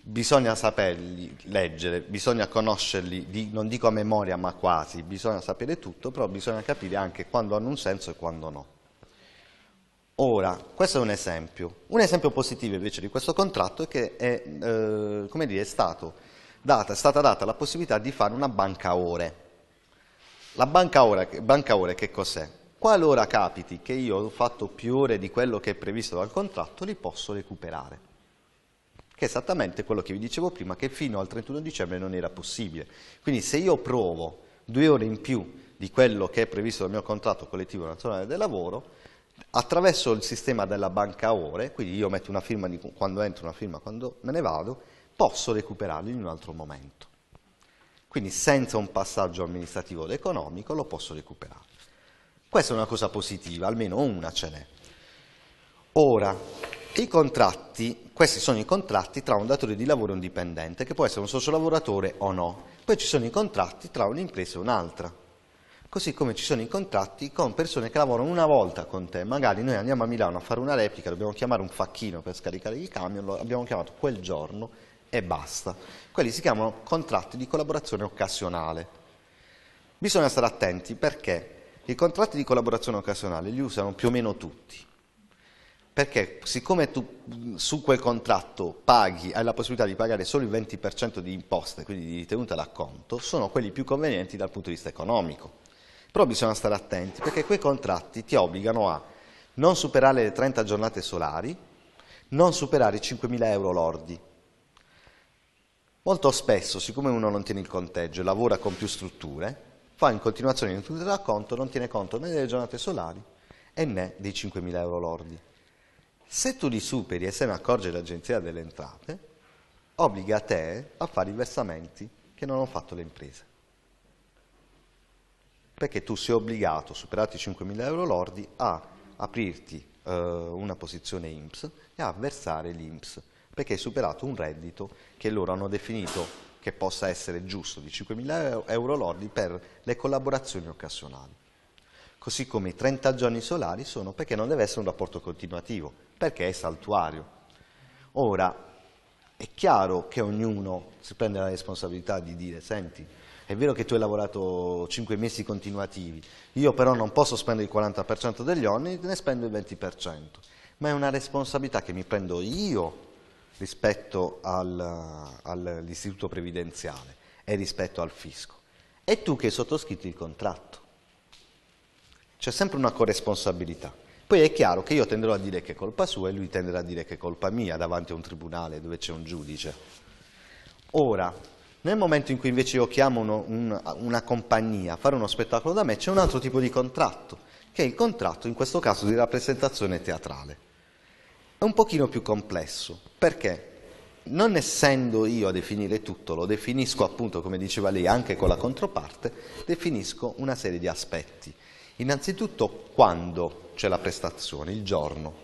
bisogna saperli leggere, bisogna conoscerli, di, non dico a memoria ma quasi, bisogna sapere tutto, però bisogna capire anche quando hanno un senso e quando no. Ora, questo è un esempio. Un esempio positivo invece di questo contratto è che è, eh, dire, è, data, è stata data la possibilità di fare una banca ore. La banca ore, banca ore che cos'è? Qualora capiti che io ho fatto più ore di quello che è previsto dal contratto, li posso recuperare che è esattamente quello che vi dicevo prima, che fino al 31 dicembre non era possibile. Quindi se io provo due ore in più di quello che è previsto dal mio contratto collettivo nazionale del lavoro, attraverso il sistema della banca ore, quindi io metto una firma quando entro, una firma quando me ne vado, posso recuperarli in un altro momento. Quindi senza un passaggio amministrativo ed economico lo posso recuperare. Questa è una cosa positiva, almeno una ce n'è. Ora, i contratti, questi sono i contratti tra un datore di lavoro e un dipendente, che può essere un socio lavoratore o no. Poi ci sono i contratti tra un'impresa e un'altra così come ci sono i contratti con persone che lavorano una volta con te, magari noi andiamo a Milano a fare una replica, dobbiamo chiamare un facchino per scaricare il camion, lo abbiamo chiamato quel giorno e basta. Quelli si chiamano contratti di collaborazione occasionale. Bisogna stare attenti perché i contratti di collaborazione occasionale li usano più o meno tutti. Perché siccome tu su quel contratto paghi, hai la possibilità di pagare solo il 20% di imposte, quindi di tenuta d'acconto, sono quelli più convenienti dal punto di vista economico però bisogna stare attenti perché quei contratti ti obbligano a non superare le 30 giornate solari, non superare i 5.000 euro lordi. Molto spesso, siccome uno non tiene il conteggio e lavora con più strutture, fa in continuazione il tutto da non tiene conto né delle giornate solari e né dei 5.000 euro lordi. Se tu li superi e se ne accorge l'Agenzia delle Entrate, obbliga te a fare i versamenti che non hanno fatto le imprese perché tu sei obbligato, superati i 5.000 euro lordi, a aprirti eh, una posizione IMSS e a versare l'IMSS, perché hai superato un reddito che loro hanno definito che possa essere giusto di 5.000 euro lordi per le collaborazioni occasionali. Così come i 30 giorni solari sono perché non deve essere un rapporto continuativo, perché è saltuario. Ora, è chiaro che ognuno si prende la responsabilità di dire, senti, è vero che tu hai lavorato 5 mesi continuativi, io però non posso spendere il 40% degli oneri, ne spendo il 20%. Ma è una responsabilità che mi prendo io rispetto al, all'istituto previdenziale e rispetto al fisco. E tu che hai sottoscritto il contratto. C'è sempre una corresponsabilità. Poi è chiaro che io tenderò a dire che è colpa sua e lui tenderà a dire che è colpa mia davanti a un tribunale dove c'è un giudice. Ora, nel momento in cui invece io chiamo uno, un, una compagnia a fare uno spettacolo da me, c'è un altro tipo di contratto, che è il contratto in questo caso di rappresentazione teatrale. È un pochino più complesso, perché non essendo io a definire tutto, lo definisco appunto, come diceva lei, anche con la controparte, definisco una serie di aspetti. Innanzitutto quando c'è la prestazione, il giorno,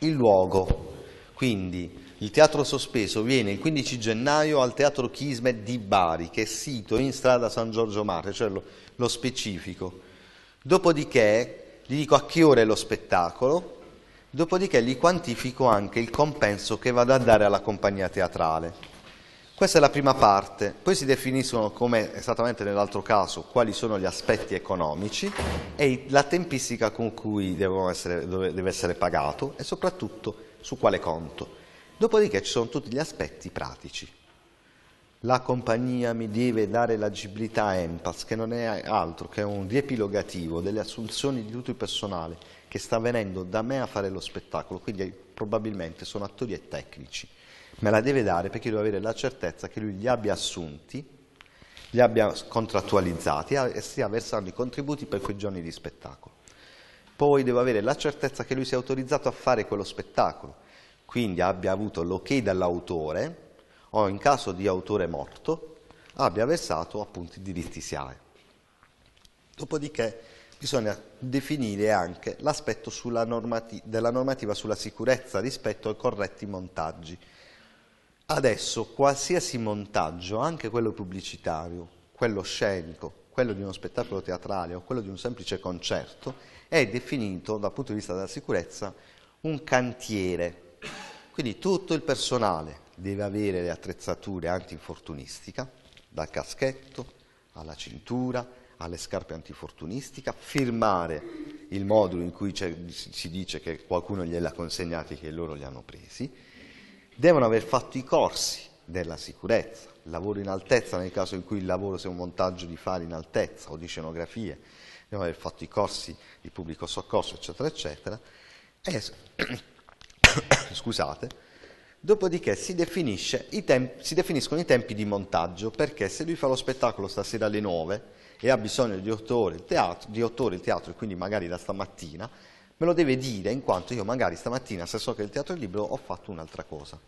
il luogo, quindi il teatro sospeso viene il 15 gennaio al Teatro Chisme di Bari, che è sito in strada San Giorgio Marte, cioè lo, lo specifico. Dopodiché gli dico a che ora è lo spettacolo, dopodiché gli quantifico anche il compenso che vado a dare alla compagnia teatrale. Questa è la prima parte, poi si definiscono, come esattamente nell'altro caso, quali sono gli aspetti economici e la tempistica con cui essere, deve essere pagato e soprattutto su quale conto. Dopodiché ci sono tutti gli aspetti pratici. La compagnia mi deve dare l'agibilità EMPAS, che non è altro che un riepilogativo delle assunzioni di tutto il personale che sta venendo da me a fare lo spettacolo, quindi probabilmente sono attori e tecnici. Me la deve dare perché devo avere la certezza che lui li abbia assunti, li abbia contrattualizzati e stia versando i contributi per quei giorni di spettacolo. Poi devo avere la certezza che lui sia autorizzato a fare quello spettacolo quindi abbia avuto l'ok dall'autore o in caso di autore morto abbia versato appunto i diritti SIAE. Dopodiché bisogna definire anche l'aspetto normati della normativa sulla sicurezza rispetto ai corretti montaggi. Adesso qualsiasi montaggio, anche quello pubblicitario, quello scenico, quello di uno spettacolo teatrale o quello di un semplice concerto, è definito dal punto di vista della sicurezza un cantiere quindi tutto il personale deve avere le attrezzature antinfortunistica, dal caschetto alla cintura, alle scarpe antifortunistica, firmare il modulo in cui si dice che qualcuno gliel'ha consegnato e che loro li hanno presi, devono aver fatto i corsi della sicurezza, lavoro in altezza nel caso in cui il lavoro sia un montaggio di fari in altezza o di scenografie, devono aver fatto i corsi di pubblico soccorso, eccetera, eccetera, e [COUGHS] scusate, dopodiché si, tempi, si, definiscono i tempi di montaggio, perché se lui fa lo spettacolo stasera alle 9 e ha bisogno di 8 ore il teatro, di 8 ore il teatro e quindi magari da stamattina, me lo deve dire in quanto io magari stamattina, se so che il teatro è libero, ho fatto un'altra cosa.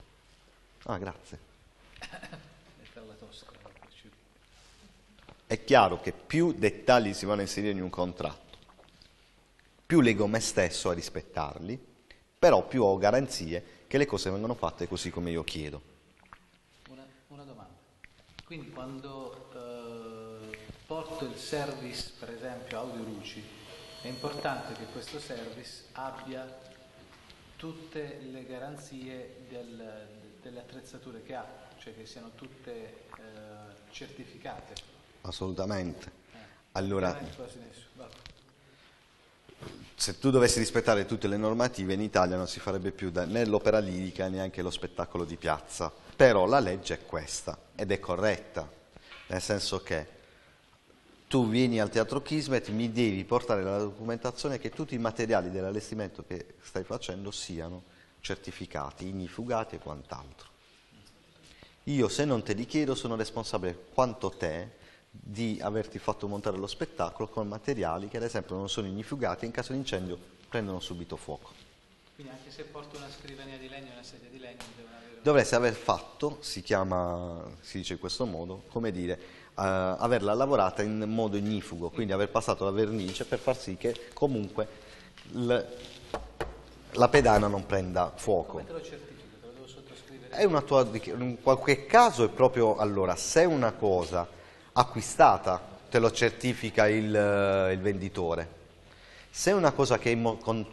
Ah, grazie. È chiaro che più dettagli si vanno a inserire in un contratto, più leggo me stesso a rispettarli, però più ho garanzie che le cose vengano fatte così come io chiedo. Una, una domanda. Quindi quando eh, porto il service, per esempio, audio luci, è importante che questo service abbia tutte le garanzie del, delle attrezzature che ha, cioè che siano tutte eh, certificate. Assolutamente. Eh, allora, se tu dovessi rispettare tutte le normative in Italia non si farebbe più da, né l'opera lirica neanche lo spettacolo di piazza. Però la legge è questa ed è corretta, nel senso che tu vieni al teatro Kismet, mi devi portare la documentazione che tutti i materiali dell'allestimento che stai facendo siano certificati, ignifugati e quant'altro. Io se non te li chiedo sono responsabile quanto te di averti fatto montare lo spettacolo con materiali che ad esempio non sono ignifugati e in caso di incendio prendono subito fuoco. Quindi anche se porto una scrivania di legno e una sedia di legno devono avere... Dovresti aver fatto, si chiama, si dice in questo modo, come dire, uh, averla lavorata in modo ignifugo, quindi aver passato la vernice per far sì che comunque la pedana non prenda fuoco. Come te lo certifico? Te lo devo sottoscrivere? È una tua, in qualche caso è proprio, allora, se una cosa acquistata, te lo certifica il, eh, il venditore. Se è una cosa che, con,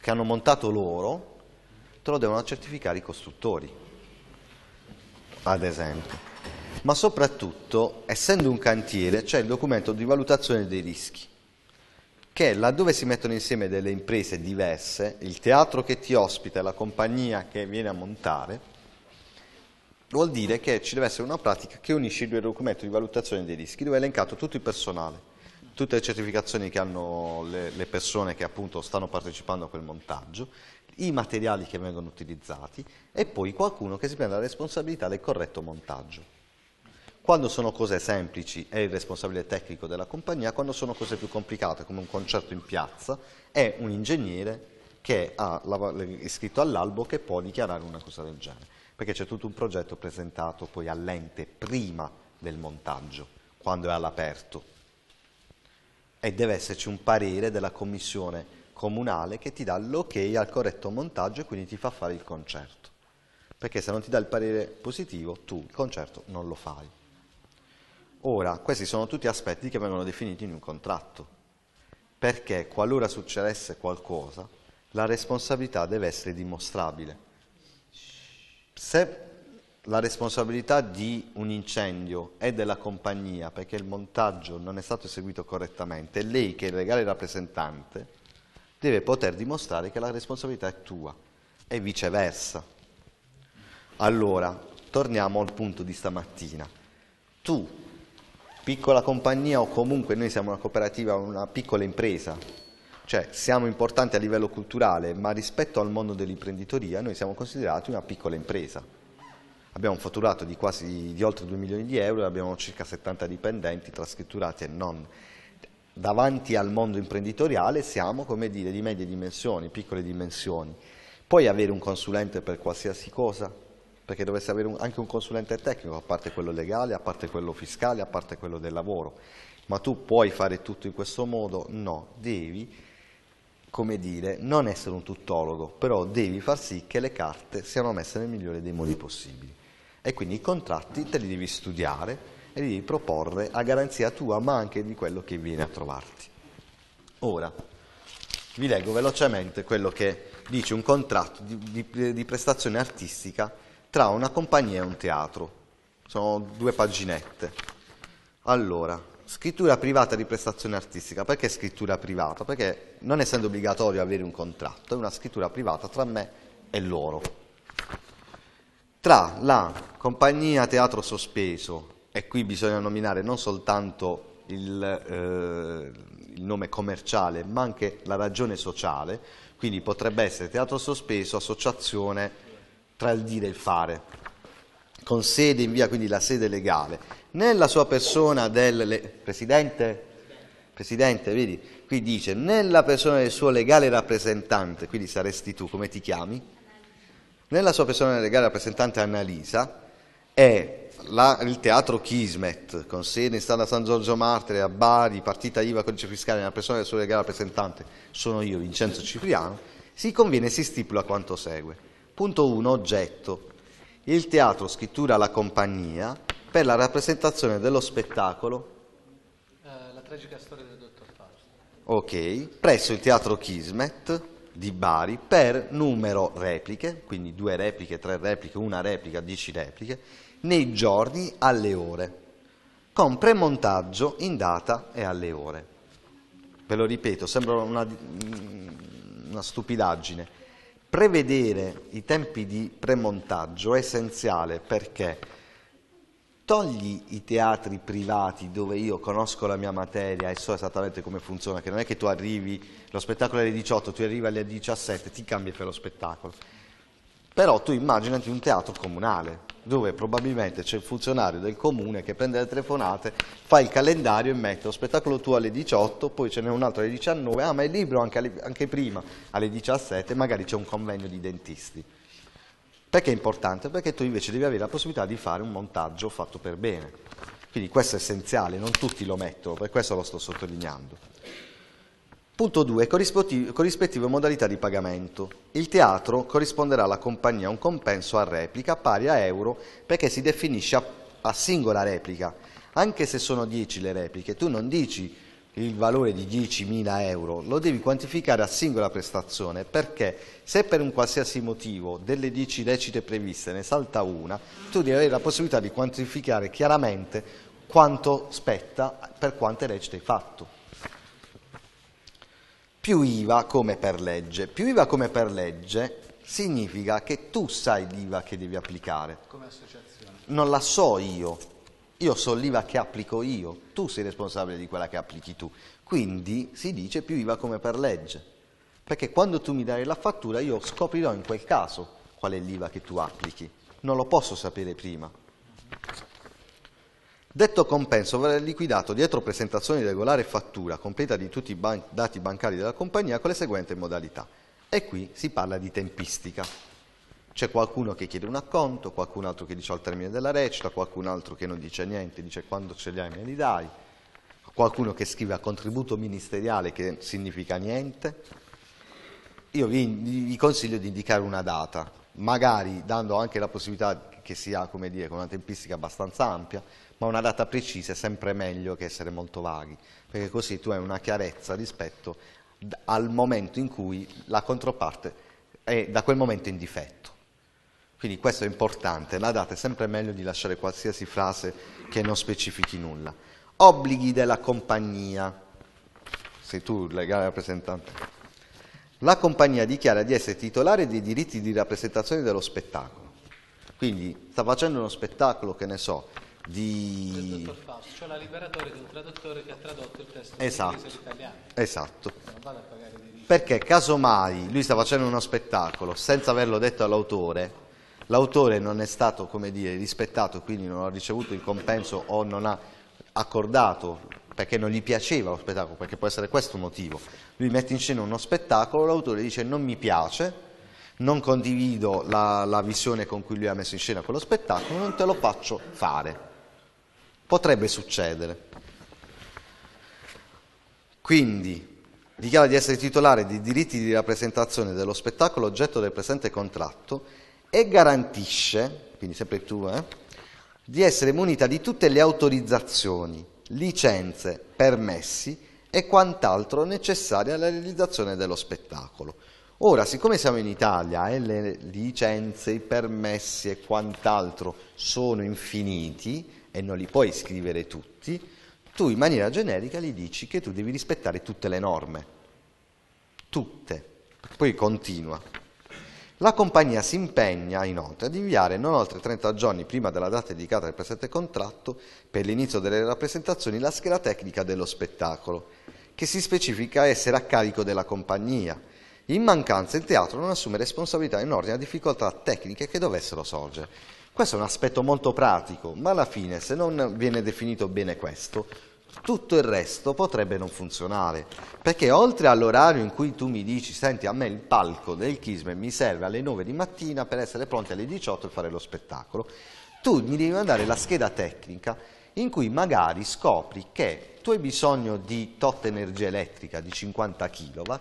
che hanno montato loro, te lo devono certificare i costruttori, ad esempio. Ma soprattutto, essendo un cantiere, c'è il documento di valutazione dei rischi che laddove si mettono insieme delle imprese diverse, il teatro che ti ospita e la compagnia che viene a montare, vuol dire che ci deve essere una pratica che unisce i due documenti di valutazione dei rischi dove è elencato tutto il personale, tutte le certificazioni che hanno le, le persone che appunto stanno partecipando a quel montaggio, i materiali che vengono utilizzati e poi qualcuno che si prenda la responsabilità del corretto montaggio. Quando sono cose semplici è il responsabile tecnico della compagnia, quando sono cose più complicate come un concerto in piazza è un ingegnere che ha iscritto all'albo che può dichiarare una cosa del genere perché c'è tutto un progetto presentato poi all'ente prima del montaggio, quando è all'aperto. E deve esserci un parere della commissione comunale che ti dà l'ok al corretto montaggio e quindi ti fa fare il concerto. Perché se non ti dà il parere positivo, tu il concerto non lo fai. Ora, questi sono tutti aspetti che vengono definiti in un contratto, perché qualora succedesse qualcosa, la responsabilità deve essere dimostrabile se la responsabilità di un incendio è della compagnia perché il montaggio non è stato eseguito correttamente, lei che è il legale rappresentante deve poter dimostrare che la responsabilità è tua e viceversa. Allora, torniamo al punto di stamattina. Tu, piccola compagnia o comunque noi siamo una cooperativa, una piccola impresa, cioè siamo importanti a livello culturale, ma rispetto al mondo dell'imprenditoria noi siamo considerati una piccola impresa. Abbiamo un fatturato di, quasi, di oltre 2 milioni di euro e abbiamo circa 70 dipendenti tra scritturati e non. Davanti al mondo imprenditoriale siamo, come dire, di medie dimensioni, piccole dimensioni. Puoi avere un consulente per qualsiasi cosa? Perché dovresti avere un, anche un consulente tecnico, a parte quello legale, a parte quello fiscale, a parte quello del lavoro. Ma tu puoi fare tutto in questo modo? No, devi come dire, non essere un tuttologo, però devi far sì che le carte siano messe nel migliore dei modi possibili. E quindi i contratti te li devi studiare e li devi proporre a garanzia tua, ma anche di quello che viene a trovarti. Ora, vi leggo velocemente quello che dice un contratto di, di, di prestazione artistica tra una compagnia e un teatro. Sono due paginette. Allora, Scrittura privata di prestazione artistica, perché scrittura privata? Perché non essendo obbligatorio avere un contratto, è una scrittura privata tra me e loro. Tra la compagnia teatro sospeso, e qui bisogna nominare non soltanto il, eh, il nome commerciale, ma anche la ragione sociale, quindi potrebbe essere teatro sospeso, associazione tra il dire e il fare, con sede in via, quindi la sede legale nella sua persona del... Le, presidente? Presidente, vedi? Qui dice, nella persona del suo legale rappresentante, quindi saresti tu, come ti chiami? Nella sua persona del legale rappresentante Annalisa è la, il teatro Kismet, con sede in strada San Giorgio Martire a Bari, partita IVA, codice fiscale, nella persona del suo legale rappresentante sono io, Vincenzo Cipriano, si conviene e si stipula quanto segue. Punto 1, oggetto. Il teatro scrittura la compagnia per la rappresentazione dello spettacolo eh, La tragica storia del dottor Fausto. Ok, presso il teatro Kismet di Bari per numero repliche, quindi due repliche, tre repliche, una replica, dieci repliche, nei giorni alle ore, con premontaggio in data e alle ore. Ve lo ripeto, sembra una, mm, una stupidaggine. Prevedere i tempi di premontaggio è essenziale perché togli i teatri privati dove io conosco la mia materia e so esattamente come funziona, che non è che tu arrivi, lo spettacolo è alle 18, tu arrivi alle 17, ti cambi per lo spettacolo. Però tu immaginati un teatro comunale, dove probabilmente c'è il funzionario del comune che prende le telefonate, fa il calendario e mette lo spettacolo tuo alle 18, poi ce n'è un altro alle 19, ah ma il libro anche, alle, anche prima, alle 17, magari c'è un convegno di dentisti. Perché è importante? Perché tu invece devi avere la possibilità di fare un montaggio fatto per bene. Quindi questo è essenziale, non tutti lo mettono, per questo lo sto sottolineando. Punto 2. Corrispettive modalità di pagamento. Il teatro corrisponderà alla compagnia un compenso a replica pari a euro perché si definisce a, a singola replica. Anche se sono 10 le repliche, tu non dici il valore di 10.000 euro lo devi quantificare a singola prestazione perché se per un qualsiasi motivo delle 10 recite previste ne salta una tu devi avere la possibilità di quantificare chiaramente quanto spetta per quante recite hai fatto più IVA come per legge più IVA come per legge significa che tu sai l'IVA che devi applicare come associazione non la so io io so l'IVA che applico io, tu sei responsabile di quella che applichi tu. Quindi si dice più IVA come per legge. Perché quando tu mi dai la fattura io scoprirò in quel caso qual è l'IVA che tu applichi. Non lo posso sapere prima. Detto compenso verrà liquidato dietro presentazione di regolare fattura completa di tutti i ban- dati bancari della compagnia con le seguenti modalità. E qui si parla di tempistica. C'è qualcuno che chiede un acconto, qualcun altro che dice al termine della recita, qualcun altro che non dice niente, dice quando ce li hai me li dai, qualcuno che scrive a contributo ministeriale che significa niente. Io vi, vi consiglio di indicare una data, magari dando anche la possibilità che sia, come dire, con una tempistica abbastanza ampia, ma una data precisa è sempre meglio che essere molto vaghi, perché così tu hai una chiarezza rispetto al momento in cui la controparte è da quel momento in difetto. Quindi questo è importante, la data è sempre meglio di lasciare qualsiasi frase che non specifichi nulla. Obblighi della compagnia. Sei tu il legale rappresentante. La compagnia dichiara di essere titolare dei diritti di rappresentazione dello spettacolo. Quindi sta facendo uno spettacolo, che ne so, di... Del Fausto, cioè la liberatoria di un traduttore che ha tradotto il testo esatto, all'italiano. Esatto. Non vale a pagare diritti. Perché casomai lui sta facendo uno spettacolo senza averlo detto all'autore, L'autore non è stato dire, rispettato, quindi non ha ricevuto il compenso o non ha accordato perché non gli piaceva lo spettacolo, perché può essere questo il motivo. Lui mette in scena uno spettacolo, l'autore dice non mi piace, non condivido la, la visione con cui lui ha messo in scena quello spettacolo, non te lo faccio fare. Potrebbe succedere. Quindi dichiara di essere titolare di diritti di rappresentazione dello spettacolo oggetto del presente contratto e garantisce, quindi sempre tu, eh, di essere munita di tutte le autorizzazioni, licenze, permessi e quant'altro necessario alla realizzazione dello spettacolo. Ora, siccome siamo in Italia e eh, le licenze, i permessi e quant'altro sono infiniti e non li puoi scrivere tutti, tu in maniera generica gli dici che tu devi rispettare tutte le norme. Tutte. Poi continua. La compagnia si impegna inoltre ad inviare non oltre 30 giorni prima della data indicata del presente contratto per l'inizio delle rappresentazioni la scheda tecnica dello spettacolo, che si specifica essere a carico della compagnia. In mancanza il teatro non assume responsabilità in ordine a difficoltà tecniche che dovessero sorgere. Questo è un aspetto molto pratico, ma alla fine se non viene definito bene questo, tutto il resto potrebbe non funzionare, perché oltre all'orario in cui tu mi dici, senti a me il palco del Kismet mi serve alle 9 di mattina per essere pronti alle 18 e fare lo spettacolo, tu mi devi mandare la scheda tecnica in cui magari scopri che tu hai bisogno di tot energia elettrica di 50 kW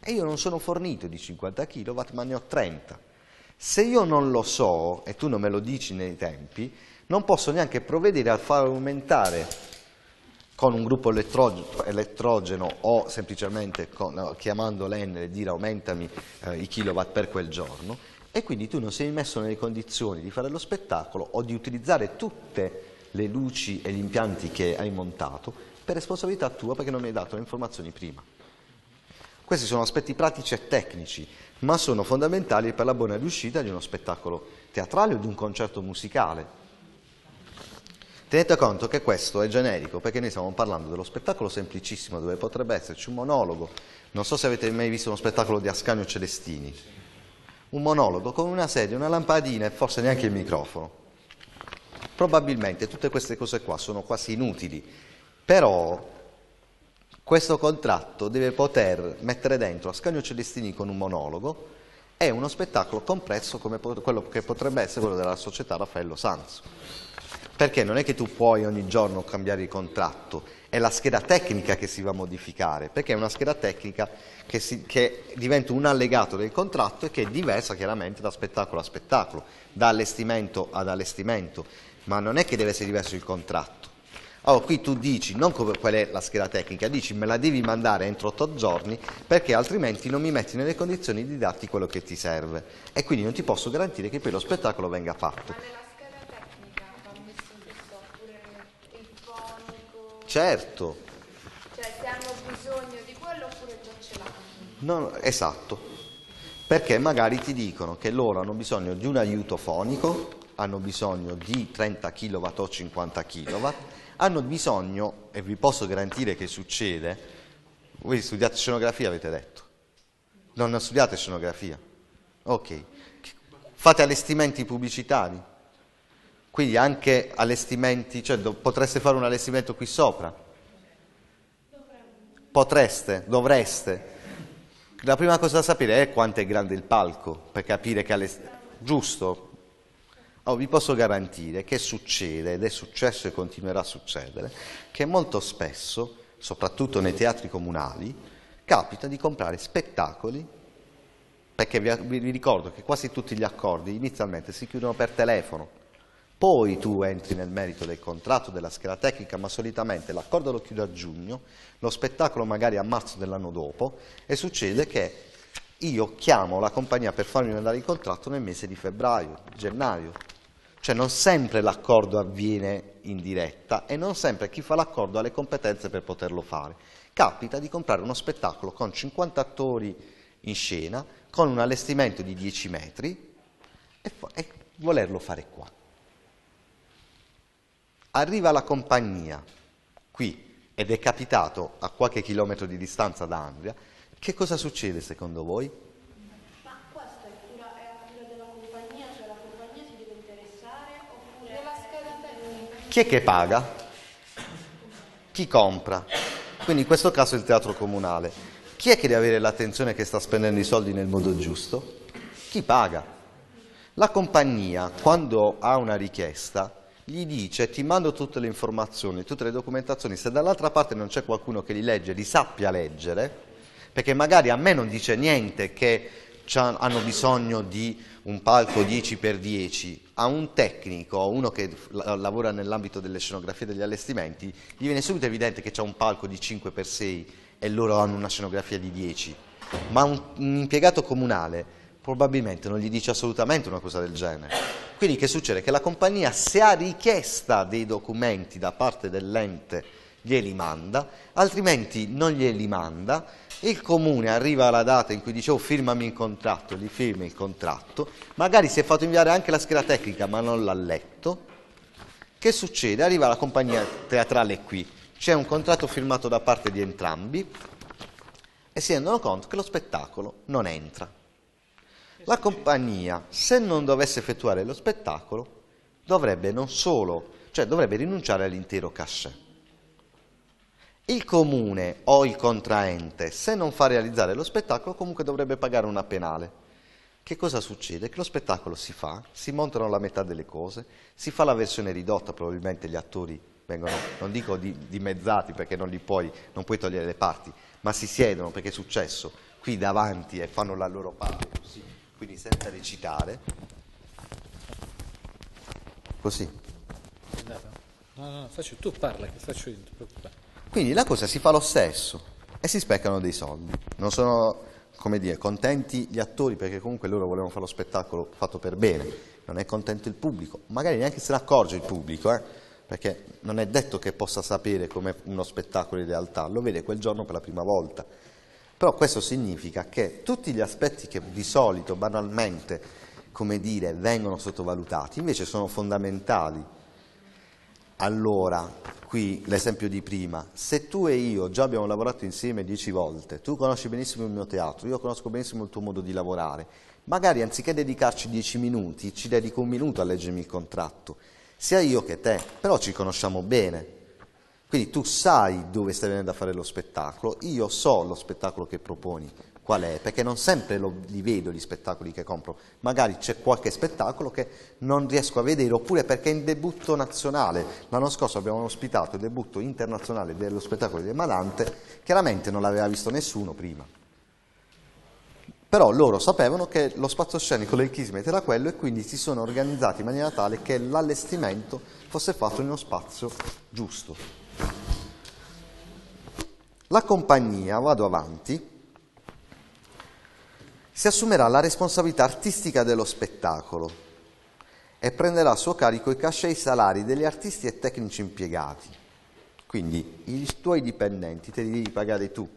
e io non sono fornito di 50 kW ma ne ho 30. Se io non lo so e tu non me lo dici nei tempi, non posso neanche provvedere a far aumentare con un gruppo elettrogeno o semplicemente con, chiamando l'Enel e dire aumentami eh, i kilowatt per quel giorno e quindi tu non sei messo nelle condizioni di fare lo spettacolo o di utilizzare tutte le luci e gli impianti che hai montato per responsabilità tua perché non mi hai dato le informazioni prima. Questi sono aspetti pratici e tecnici, ma sono fondamentali per la buona riuscita di uno spettacolo teatrale o di un concerto musicale. Tenete conto che questo è generico, perché noi stiamo parlando dello spettacolo semplicissimo, dove potrebbe esserci un monologo. Non so se avete mai visto uno spettacolo di Ascanio Celestini. Un monologo con una sedia, una lampadina e forse neanche il microfono. Probabilmente tutte queste cose qua sono quasi inutili, però questo contratto deve poter mettere dentro Ascanio Celestini con un monologo e uno spettacolo compresso come quello che potrebbe essere quello della società Raffaello Sanz. Perché non è che tu puoi ogni giorno cambiare il contratto, è la scheda tecnica che si va a modificare, perché è una scheda tecnica che, si, che diventa un allegato del contratto e che è diversa chiaramente da spettacolo a spettacolo, da allestimento ad allestimento, ma non è che deve essere diverso il contratto. Allora qui tu dici non qual è la scheda tecnica, dici me la devi mandare entro 8 giorni perché altrimenti non mi metti nelle condizioni di darti quello che ti serve e quindi non ti posso garantire che poi lo spettacolo venga fatto. Certo. Cioè se hanno bisogno di quello oppure non ce l'hanno. No, esatto. Perché magari ti dicono che loro hanno bisogno di un aiuto fonico, hanno bisogno di 30 kW o 50 kW, hanno bisogno, e vi posso garantire che succede, voi studiate scenografia avete detto, non studiate scenografia, ok, fate allestimenti pubblicitari, quindi anche allestimenti, cioè potreste fare un allestimento qui sopra. Potreste, dovreste. La prima cosa da sapere è quanto è grande il palco, per capire che allestimento... Giusto? Oh, vi posso garantire che succede, ed è successo e continuerà a succedere, che molto spesso, soprattutto nei teatri comunali, capita di comprare spettacoli perché vi, vi, ricordo che quasi tutti gli accordi inizialmente si chiudono per telefono poi tu entri nel merito del contratto, della scheda tecnica, ma solitamente l'accordo lo chiudo a giugno, lo spettacolo magari a marzo dell'anno dopo e succede che io chiamo la compagnia per farmi mandare il contratto nel mese di febbraio, gennaio. Cioè non sempre l'accordo avviene in diretta e non sempre chi fa l'accordo ha le competenze per poterlo fare. Capita di comprare uno spettacolo con 50 attori in scena, con un allestimento di 10 metri e, e volerlo fare qua. Arriva la compagnia qui ed è capitato a qualche chilometro di distanza da Andria. Che cosa succede secondo voi? Ma questa è cura, è cura della compagnia, cioè la compagnia si deve interessare oppure della scadata è... Chi è che paga? Chi compra? Quindi in questo caso il teatro comunale. Chi è che deve avere l'attenzione che sta spendendo i soldi nel modo giusto? Chi paga? La compagnia, quando ha una richiesta, gli dice ti mando tutte le informazioni, tutte le documentazioni, se dall'altra parte non c'è qualcuno che li legge, li sappia leggere, perché magari a me non dice niente che hanno bisogno di un palco 10x10, a un tecnico, a uno che lavora nell'ambito delle scenografie e degli allestimenti, gli viene subito evidente che c'è un palco di 5x6 e loro hanno una scenografia di 10, ma un, un impiegato comunale probabilmente non gli dice assolutamente una cosa del genere. Quindi che succede? Che la compagnia, se ha richiesta dei documenti da parte dell'ente, glieli manda, altrimenti non glieli manda, il comune arriva alla data in cui dice oh firmami il contratto, gli firma il contratto, magari si è fatto inviare anche la scheda tecnica ma non l'ha letto, che succede? Arriva la compagnia teatrale qui, c'è un contratto firmato da parte di entrambi e si rendono conto che lo spettacolo non entra la compagnia, se non dovesse effettuare lo spettacolo, dovrebbe non solo, cioè dovrebbe rinunciare all'intero cachet. Il comune o il contraente, se non fa realizzare lo spettacolo, comunque dovrebbe pagare una penale. Che cosa succede? Che lo spettacolo si fa, si montano la metà delle cose, si fa la versione ridotta, probabilmente gli attori vengono, non dico dimezzati perché non, li puoi, non puoi togliere le parti, ma si siedono perché è successo qui davanti e fanno la loro parte così quindi senza recitare. Così. No, no, no, faccio, tu parla che faccio io, Quindi la cosa si fa lo stesso e si sprecano dei soldi. Non sono, come dire, contenti gli attori perché comunque loro volevano fare lo spettacolo fatto per bene, non è contento il pubblico, magari neanche se ne accorge il pubblico, eh? perché non è detto che possa sapere com'è uno spettacolo in realtà, lo vede quel giorno per la prima volta però questo significa che tutti gli aspetti che di solito banalmente, come dire, vengono sottovalutati, invece sono fondamentali. Allora, qui l'esempio di prima, se tu e io già abbiamo lavorato insieme dieci volte, tu conosci benissimo il mio teatro, io conosco benissimo il tuo modo di lavorare, magari anziché dedicarci dieci minuti, ci dedico un minuto a leggermi il contratto, sia io che te, però ci conosciamo bene, quindi tu sai dove stai venendo a fare lo spettacolo, io so lo spettacolo che proponi, qual è, perché non sempre lo, li vedo gli spettacoli che compro, magari c'è qualche spettacolo che non riesco a vedere, oppure perché è in debutto nazionale, l'anno scorso abbiamo ospitato il debutto internazionale dello spettacolo di Madante, chiaramente non l'aveva visto nessuno prima, però loro sapevano che lo spazio scenico del Kismet era quello e quindi si sono organizzati in maniera tale che l'allestimento fosse fatto in uno spazio giusto. La compagnia, vado avanti, si assumerà la responsabilità artistica dello spettacolo e prenderà a suo carico i cachet e i salari degli artisti e tecnici impiegati. Quindi i tuoi dipendenti te li devi pagare tu.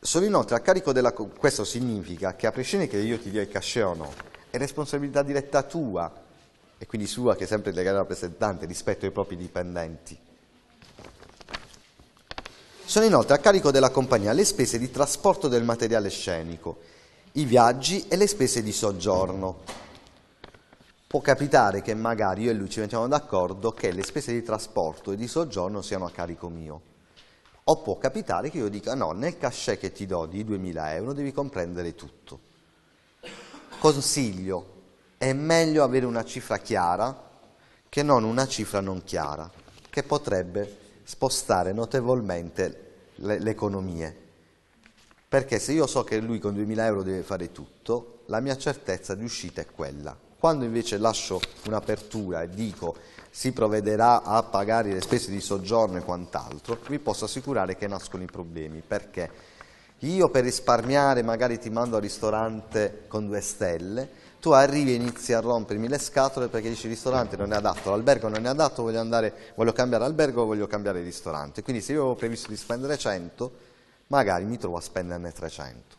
Sono inoltre a carico della... questo significa che a prescindere che io ti dia il cachet o no, è responsabilità diretta tua e quindi sua che è sempre il legale rappresentante rispetto ai propri dipendenti. Sono inoltre a carico della compagnia le spese di trasporto del materiale scenico, i viaggi e le spese di soggiorno. Può capitare che magari io e lui ci mettiamo d'accordo che le spese di trasporto e di soggiorno siano a carico mio. O può capitare che io dica no, nel cachet che ti do di 2000 euro devi comprendere tutto. Consiglio, è meglio avere una cifra chiara che non una cifra non chiara, che potrebbe spostare notevolmente le, economie. Perché se io so che lui con 2000 euro deve fare tutto, la mia certezza di uscita è quella. Quando invece lascio un'apertura e dico si provvederà a pagare le spese di soggiorno e quant'altro, vi posso assicurare che nascono i problemi. Perché io per risparmiare magari ti mando al ristorante con due stelle, tu arrivi e inizi a rompermi le scatole perché dici il ristorante non è adatto, l'albergo non è adatto, voglio, andare, voglio cambiare albergo, voglio cambiare ristorante. Quindi se io avevo previsto di spendere 100, magari mi trovo a spenderne 300.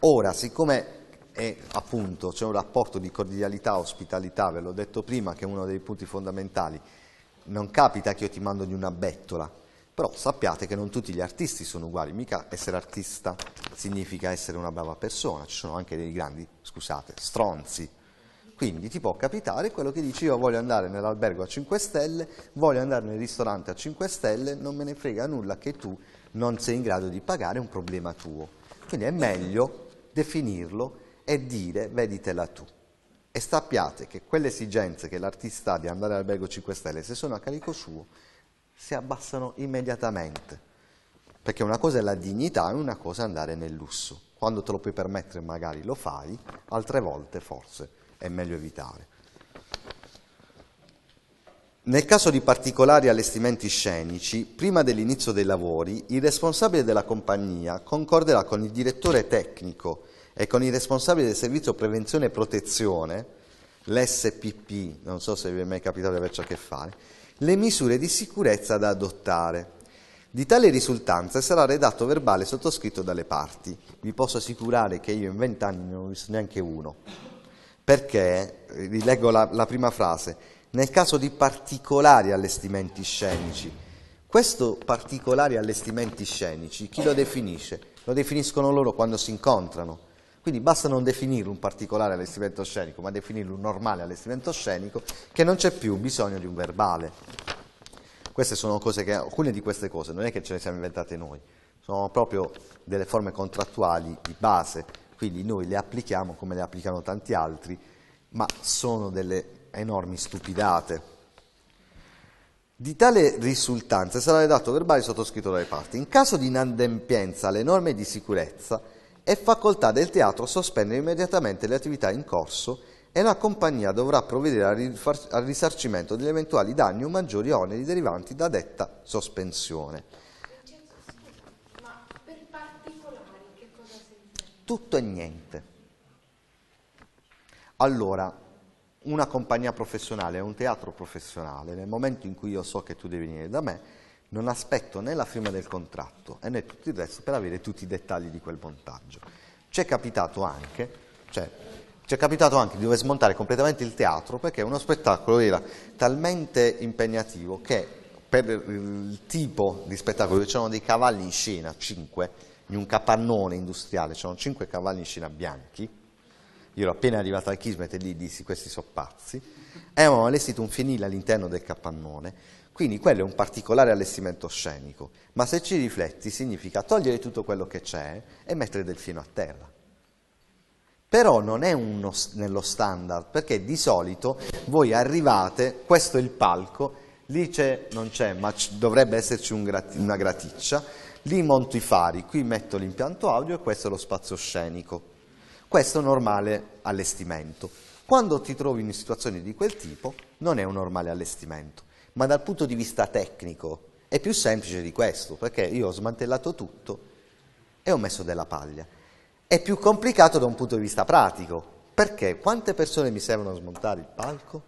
Ora, siccome è, appunto c'è un rapporto di cordialità, ospitalità, ve l'ho detto prima che è uno dei punti fondamentali, non capita che io ti mando di una bettola, però sappiate che non tutti gli artisti sono uguali, mica essere artista significa essere una brava persona, ci sono anche dei grandi, scusate, stronzi. Quindi ti può capitare quello che dici io voglio andare nell'albergo a 5 stelle, voglio andare nel ristorante a 5 stelle, non me ne frega nulla che tu non sei in grado di pagare, è un problema tuo. Quindi è meglio definirlo e dire veditela tu. E sappiate che quelle esigenze che l'artista ha di andare all'albergo 5 stelle, se sono a carico suo, si abbassano immediatamente. Perché una cosa è la dignità e una cosa è andare nel lusso. Quando te lo puoi permettere magari lo fai, altre volte forse è meglio evitare. Nel caso di particolari allestimenti scenici, prima dell'inizio dei lavori, il responsabile della compagnia concorderà con il direttore tecnico e con il responsabile del servizio prevenzione e protezione, l'SPP, non so se vi è mai capitato di averci a che fare, le misure di sicurezza da adottare. Di tale risultanza sarà redatto verbale sottoscritto dalle parti. Vi posso assicurare che io in vent'anni non ho visto neanche uno. Perché, vi leggo la, la prima frase, nel caso di particolari allestimenti scenici, questo particolari allestimenti scenici, chi lo definisce? Lo definiscono loro quando si incontrano quindi basta non definire un particolare allestimento scenico, ma definirlo un normale allestimento scenico, che non c'è più bisogno di un verbale. Queste sono cose che, alcune di queste cose non è che ce le siamo inventate noi, sono proprio delle forme contrattuali di base, quindi noi le applichiamo come le applicano tanti altri, ma sono delle enormi stupidate. Di tale risultanza sarà redatto verbale sottoscritto dalle parti. In caso di inadempienza alle norme di sicurezza, è facoltà del teatro sospendere immediatamente le attività in corso e la compagnia dovrà provvedere al risarcimento degli eventuali danni o maggiori oneri derivanti da detta sospensione. Ma per particolari che cosa si Tutto e niente. Allora, una compagnia professionale un teatro professionale, nel momento in cui io so che tu devi venire da me, non aspetto né la firma del contratto né tutto il resto per avere tutti i dettagli di quel montaggio. C'è capitato anche, cioè, ci è capitato anche di dover smontare completamente il teatro perché uno spettacolo era talmente impegnativo che per il tipo di spettacolo c'erano dei cavalli in scena, 5, in un capannone industriale, c'erano 5 cavalli in scena bianchi, io ero appena arrivato al Kismet e lì dissi questi soppazzi, e avevano allestito un fienile all'interno del capannone quindi quello è un particolare allestimento scenico, ma se ci rifletti significa togliere tutto quello che c'è e mettere del fieno a terra. Però non è uno, nello standard, perché di solito voi arrivate, questo è il palco, lì c'è, non c'è, ma dovrebbe esserci un grati, una graticcia, lì monto i fari, qui metto l'impianto audio e questo è lo spazio scenico. Questo è un normale allestimento. Quando ti trovi in situazioni di quel tipo, non è un normale allestimento ma dal punto di vista tecnico è più semplice di questo, perché io ho smantellato tutto e ho messo della paglia. È più complicato da un punto di vista pratico, perché quante persone mi servono a smontare il palco?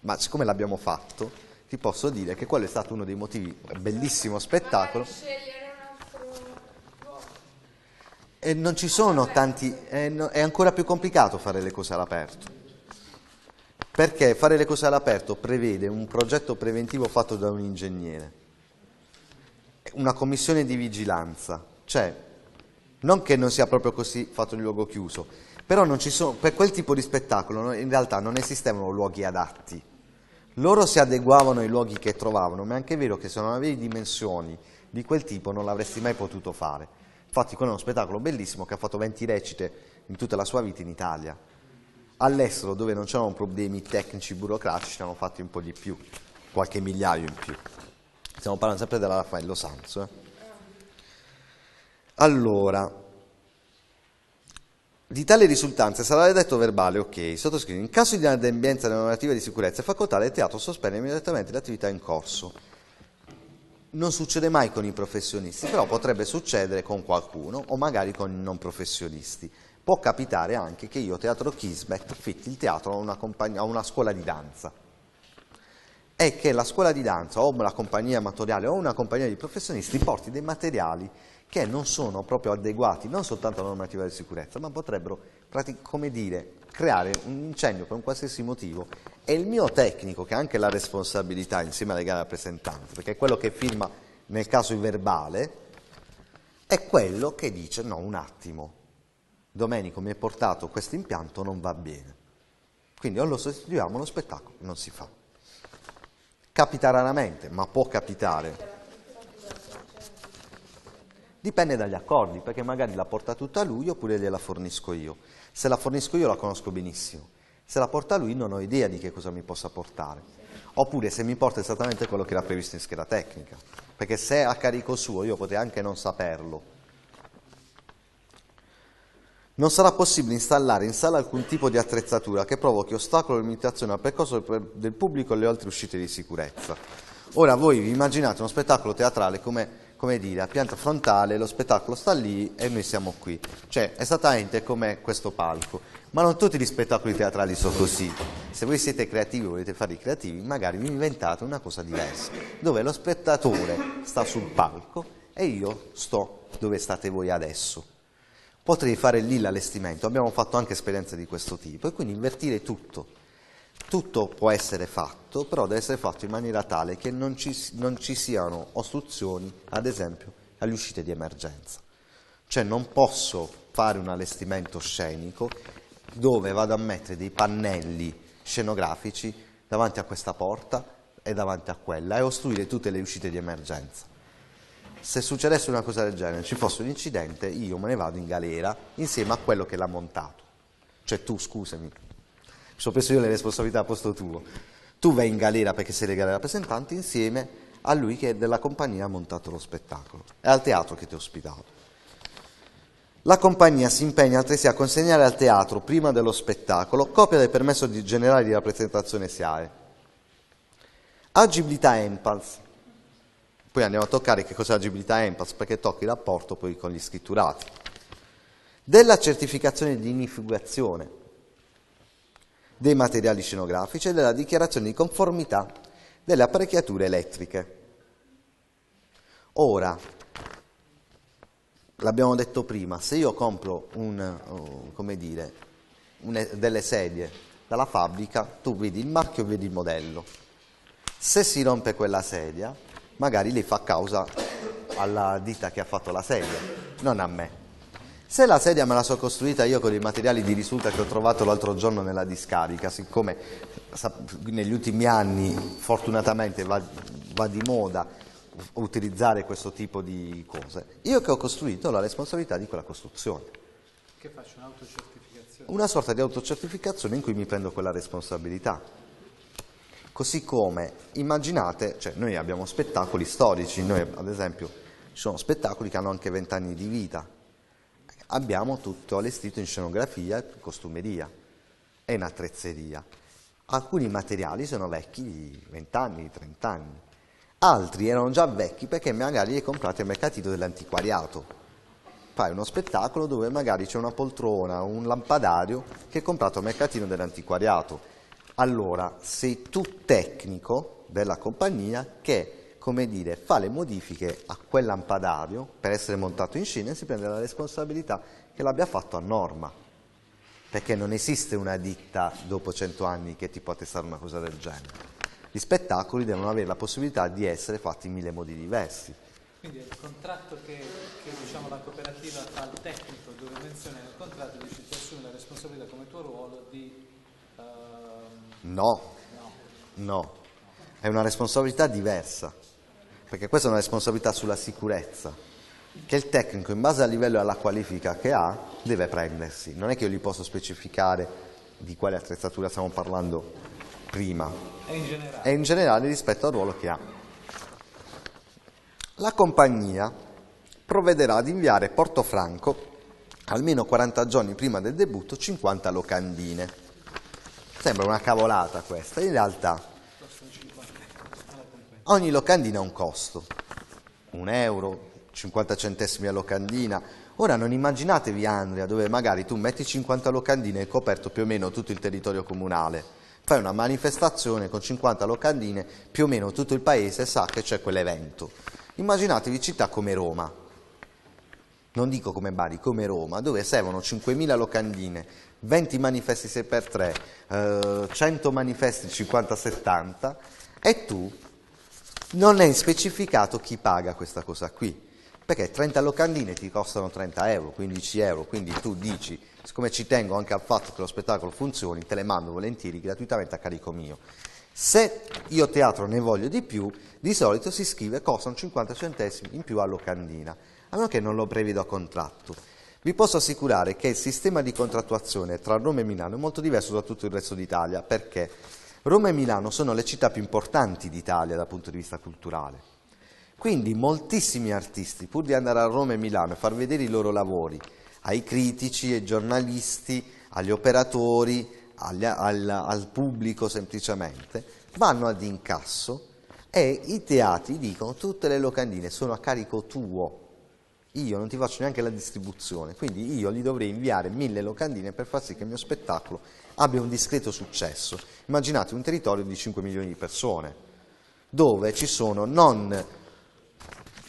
Ma siccome l'abbiamo fatto, ti posso dire che quello è stato uno dei motivi, bellissimo spettacolo. E non ci sono tanti, eh, è ancora più complicato fare le cose all'aperto. Perché fare le cose all'aperto prevede un progetto preventivo fatto da un ingegnere, una commissione di vigilanza, cioè non che non sia proprio così fatto in luogo chiuso, però sono, per quel tipo di spettacolo in realtà non esistevano luoghi adatti. Loro si adeguavano ai luoghi che trovavano, ma è anche vero che se non avevi dimensioni di quel tipo non l'avresti mai potuto fare. Infatti quello è uno spettacolo bellissimo che ha fatto 20 recite in tutta la sua vita in Italia all'estero dove non c'erano problemi tecnici burocratici ne hanno fatti un po' di più, qualche migliaio in più. Stiamo parlando sempre della Raffaello Sanzo. Eh. Allora, di tale risultanza sarà detto verbale, ok, sottoscritto, in caso di un'adempienza normativa di sicurezza facoltà il teatro sospende immediatamente l'attività in corso. Non succede mai con i professionisti, però potrebbe succedere con qualcuno o magari con i non professionisti può capitare anche che io, Teatro Kismet, affitti il teatro a una, a una, scuola di danza e che la scuola di danza o la compagnia amatoriale o una compagnia di professionisti porti dei materiali che non sono proprio adeguati non soltanto alla normativa di sicurezza ma potrebbero, come dire, creare un incendio per un qualsiasi motivo e il mio tecnico che ha anche la responsabilità insieme alla gara rappresentante perché è quello che firma nel caso il verbale è quello che dice no un attimo Domenico mi ha portato questo impianto, non va bene. Quindi o lo sostituiamo, lo spettacolo non si fa. Capita raramente, ma può capitare. Dipende dagli accordi, perché magari la porta tutta lui oppure gliela fornisco io. Se la fornisco io la conosco benissimo, se la porta lui non ho idea di che cosa mi possa portare. Oppure se mi porta esattamente quello che era previsto in scheda tecnica, perché se a carico suo io potrei anche non saperlo, non sarà possibile installare in sala alcun tipo di attrezzatura che provochi ostacolo o limitazione al percorso del pubblico e alle altre uscite di sicurezza. Ora voi vi immaginate uno spettacolo teatrale come come dire, a pianta frontale, lo spettacolo sta lì e noi siamo qui. Cioè, esattamente come questo palco. Ma non tutti gli spettacoli teatrali sono così. Se voi siete creativi, e volete fare i creativi, magari vi inventate una cosa diversa, dove lo spettatore sta sul palco e io sto dove state voi adesso potrei fare lì l'allestimento, abbiamo fatto anche esperienze di questo tipo e quindi invertire tutto. Tutto può essere fatto, però deve essere fatto in maniera tale che non ci, non ci siano ostruzioni, ad esempio, alle uscite di emergenza. Cioè non posso fare un allestimento scenico dove vado a mettere dei pannelli scenografici davanti a questa porta e davanti a quella e ostruire tutte le uscite di emergenza se succedesse una cosa del genere, ci fosse un incidente, io me ne vado in galera insieme a quello che l'ha montato. Cioè tu, scusami, mi sono preso io le responsabilità a posto tuo. Tu vai in galera perché sei legale rappresentante insieme a lui che della compagnia ha montato lo spettacolo. È al teatro che ti ho ospitato. La compagnia si impegna altresì a consegnare al teatro, prima dello spettacolo, copia del permesso di generale di rappresentazione SIAE. Agibilità Empals poi andiamo a toccare che cos'è l'agibilità EMPAS, perché tocchi il rapporto poi con gli scritturati. Della certificazione di inifugazione dei materiali scenografici e della dichiarazione di conformità delle apparecchiature elettriche. Ora, l'abbiamo detto prima, se io compro un, oh, dire, un, delle sedie dalla fabbrica, tu vedi il marchio, e vedi il modello. Se si rompe quella sedia, magari le fa causa alla ditta che ha fatto la sedia, non a me. Se la sedia me la sono costruita io con i materiali di risulta che ho trovato l'altro giorno nella discarica, siccome negli ultimi anni fortunatamente va, va di moda utilizzare questo tipo di cose, io che ho costruito ho la responsabilità di quella costruzione. Che faccio un'autocertificazione? Una sorta di autocertificazione in cui mi prendo quella responsabilità. Così come immaginate, cioè noi abbiamo spettacoli storici, noi ad esempio ci sono spettacoli che hanno anche vent'anni di vita, abbiamo tutto allestito in scenografia, costumeria e in attrezzeria. Alcuni materiali sono vecchi di vent'anni, anni, 30 altri erano già vecchi perché magari li hai comprati al mercatino dell'antiquariato. Fai uno spettacolo dove magari c'è una poltrona, un lampadario che è comprato al mercatino dell'antiquariato allora sei tu tecnico della compagnia che, come dire, fa le modifiche a quel lampadario per essere montato in scena e si prende la responsabilità che l'abbia fatto a norma. Perché non esiste una ditta dopo cento anni che ti può attestare una cosa del genere. Gli spettacoli devono avere la possibilità di essere fatti in mille modi diversi. Quindi il contratto che, che diciamo, la cooperativa fa al tecnico, dove menziona nel contratto, dice ti assumi la responsabilità come tuo ruolo di No, no, è una responsabilità diversa, perché questa è una responsabilità sulla sicurezza, che il tecnico in base al livello e alla qualifica che ha deve prendersi. Non è che io gli posso specificare di quale attrezzatura stiamo parlando prima, è in generale, è in generale rispetto al ruolo che ha. La compagnia provvederà ad inviare Portofranco almeno 40 giorni prima del debutto 50 locandine Sembra una cavolata questa, in realtà ogni locandina ha un costo, un euro, 50 centesimi a locandina. Ora non immaginatevi Andrea dove magari tu metti 50 locandine e coperto più o meno tutto il territorio comunale. Fai una manifestazione con 50 locandine, più o meno tutto il paese sa che c'è quell'evento. Immaginatevi città come Roma, non dico come Bari, come Roma, dove servono 5.000 locandine 20 manifesti 6 x 3 eh, 100 manifesti 50-70 e tu non hai specificato chi paga questa cosa qui, perché 30 locandine ti costano 30 euro, 15 euro, quindi tu dici, siccome ci tengo anche al fatto che lo spettacolo funzioni, te le mando volentieri gratuitamente a carico mio. Se io teatro ne voglio di più, di solito si scrive costano 50 centesimi in più a locandina, a meno che non lo prevedo a contratto. Vi posso assicurare che il sistema di contrattuazione tra Roma e Milano è molto diverso da tutto il resto d'Italia, perché Roma e Milano sono le città più importanti d'Italia dal punto di vista culturale. Quindi moltissimi artisti, pur di andare a Roma e Milano e far vedere i loro lavori ai critici, ai giornalisti, agli operatori, agli, al, al pubblico semplicemente, vanno ad incasso e i teatri dicono tutte le locandine sono a carico tuo, io non ti faccio neanche la distribuzione, quindi io gli dovrei inviare mille locandine per far sì che il mio spettacolo abbia un discreto successo. Immaginate un territorio di 5 milioni di persone, dove ci sono non...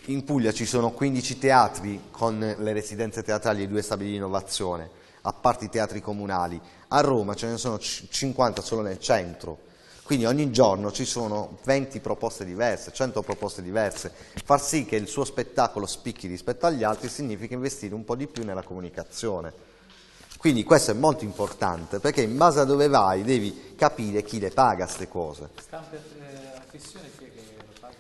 In Puglia ci sono 15 teatri con le residenze teatrali e due stabili di innovazione, a parte i teatri comunali. A Roma ce ne sono 50 solo nel centro quindi ogni giorno ci sono 20 proposte diverse, 100 proposte diverse. Far sì che il suo spettacolo spicchi rispetto agli altri significa investire un po' di più nella comunicazione. Quindi questo è molto importante perché in base a dove vai devi capire chi le paga queste cose. Stampe eh, chi è che lo paga?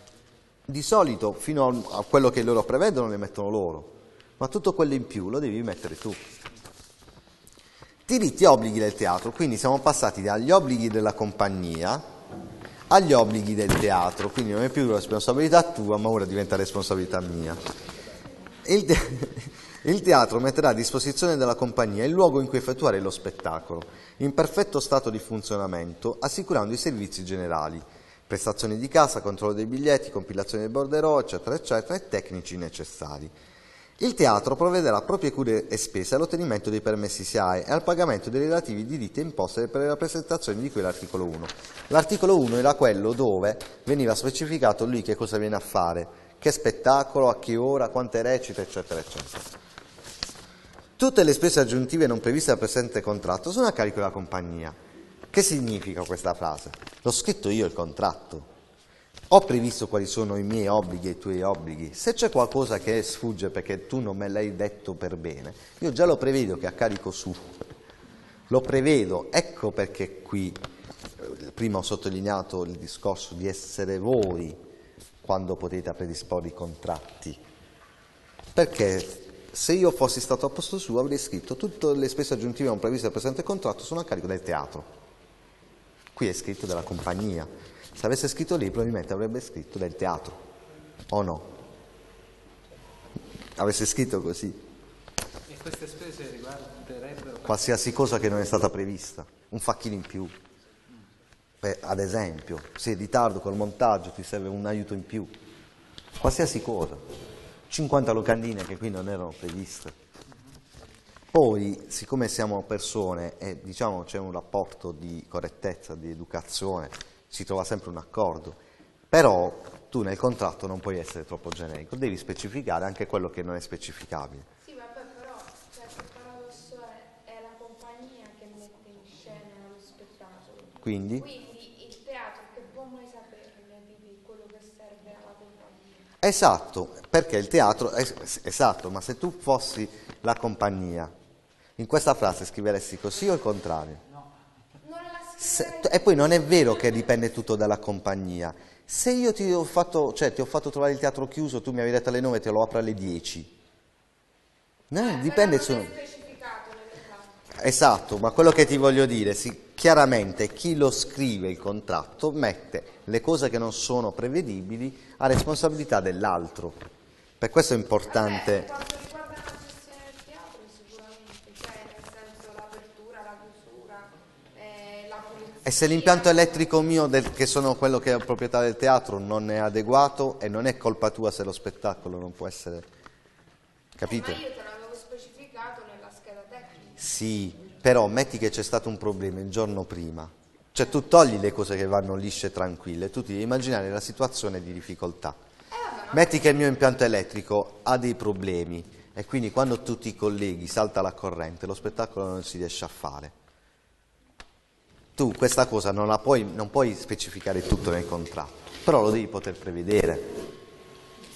Di solito fino a quello che loro prevedono le mettono loro, ma tutto quello in più lo devi mettere tu diritti e obblighi del teatro, quindi siamo passati dagli obblighi della compagnia agli obblighi del teatro, quindi non è più responsabilità tua ma ora diventa responsabilità mia. Il, te- [LAUGHS] il teatro metterà a disposizione della compagnia il luogo in cui effettuare lo spettacolo, in perfetto stato di funzionamento, assicurando i servizi generali, prestazioni di casa, controllo dei biglietti, compilazione del borderò, eccetera, eccetera, e tecnici necessari. Il teatro provvederà proprie cure e spese all'ottenimento dei permessi SIAE e al pagamento dei relativi diritti imposti per le rappresentazioni di cui l'articolo 1. L'articolo 1 era quello dove veniva specificato lui che cosa viene a fare, che spettacolo, a che ora, quante recite, eccetera, eccetera. Tutte le spese aggiuntive non previste dal presente contratto sono a carico della compagnia. Che significa questa frase? L'ho scritto io il contratto, ho previsto quali sono i miei obblighi e i tuoi obblighi, se c'è qualcosa che sfugge perché tu non me l'hai detto per bene, io già lo prevedo che a carico su, lo prevedo, ecco perché qui eh, prima ho sottolineato il discorso di essere voi quando potete predisporre i contratti, perché se io fossi stato a posto suo avrei scritto tutte le spese aggiuntive non previste dal presente contratto sono a carico del teatro, qui è scritto della compagnia, se avesse scritto lì probabilmente avrebbe scritto del teatro, o no? Avesse scritto così. E queste spese riguarderebbero... Qualsiasi cosa che non è stata prevista, un facchino in più. Beh, ad esempio, se in ritardo col montaggio, ti serve un aiuto in più. Qualsiasi cosa. 50 locandine che qui non erano previste. Poi, siccome siamo persone e diciamo c'è un rapporto di correttezza, di educazione si trova sempre un accordo, però tu nel contratto non puoi essere troppo generico, devi specificare anche quello che non è specificabile. Sì, vabbè, però cioè, il paradosso è, è, la compagnia che mette in scena lo spettacolo. Quindi? Quindi il teatro che può mai saperne di quello che serve alla compagnia. Esatto, perché il teatro, è, esatto, ma se tu fossi la compagnia, in questa frase scriveresti così o il contrario? se, e poi non è vero che dipende tutto dalla compagnia. Se io ti ho, fatto, cioè, ti ho fatto trovare il teatro chiuso, tu mi avevi detto alle 9 te lo apro alle 10. No, eh, dipende. Sono... Esatto, ma quello che ti voglio dire, sì, chiaramente chi lo scrive il contratto mette le cose che non sono prevedibili a responsabilità dell'altro. Per questo è importante. E se l'impianto elettrico mio, del, che sono quello che è proprietà del teatro, non è adeguato e non è colpa tua se lo spettacolo non può essere... Capito? Eh, ma io te l'avevo specificato nella scheda tecnica. Sì, però metti che c'è stato un problema il giorno prima. Cioè tu togli le cose che vanno lisce e tranquille, tu ti devi immaginare la situazione di difficoltà. Eh, metti che il mio impianto elettrico ha dei problemi e quindi quando tu ti colleghi salta la corrente, lo spettacolo non si riesce a fare tu questa cosa non, puoi, non puoi specificare tutto nel contratto, però lo devi poter prevedere.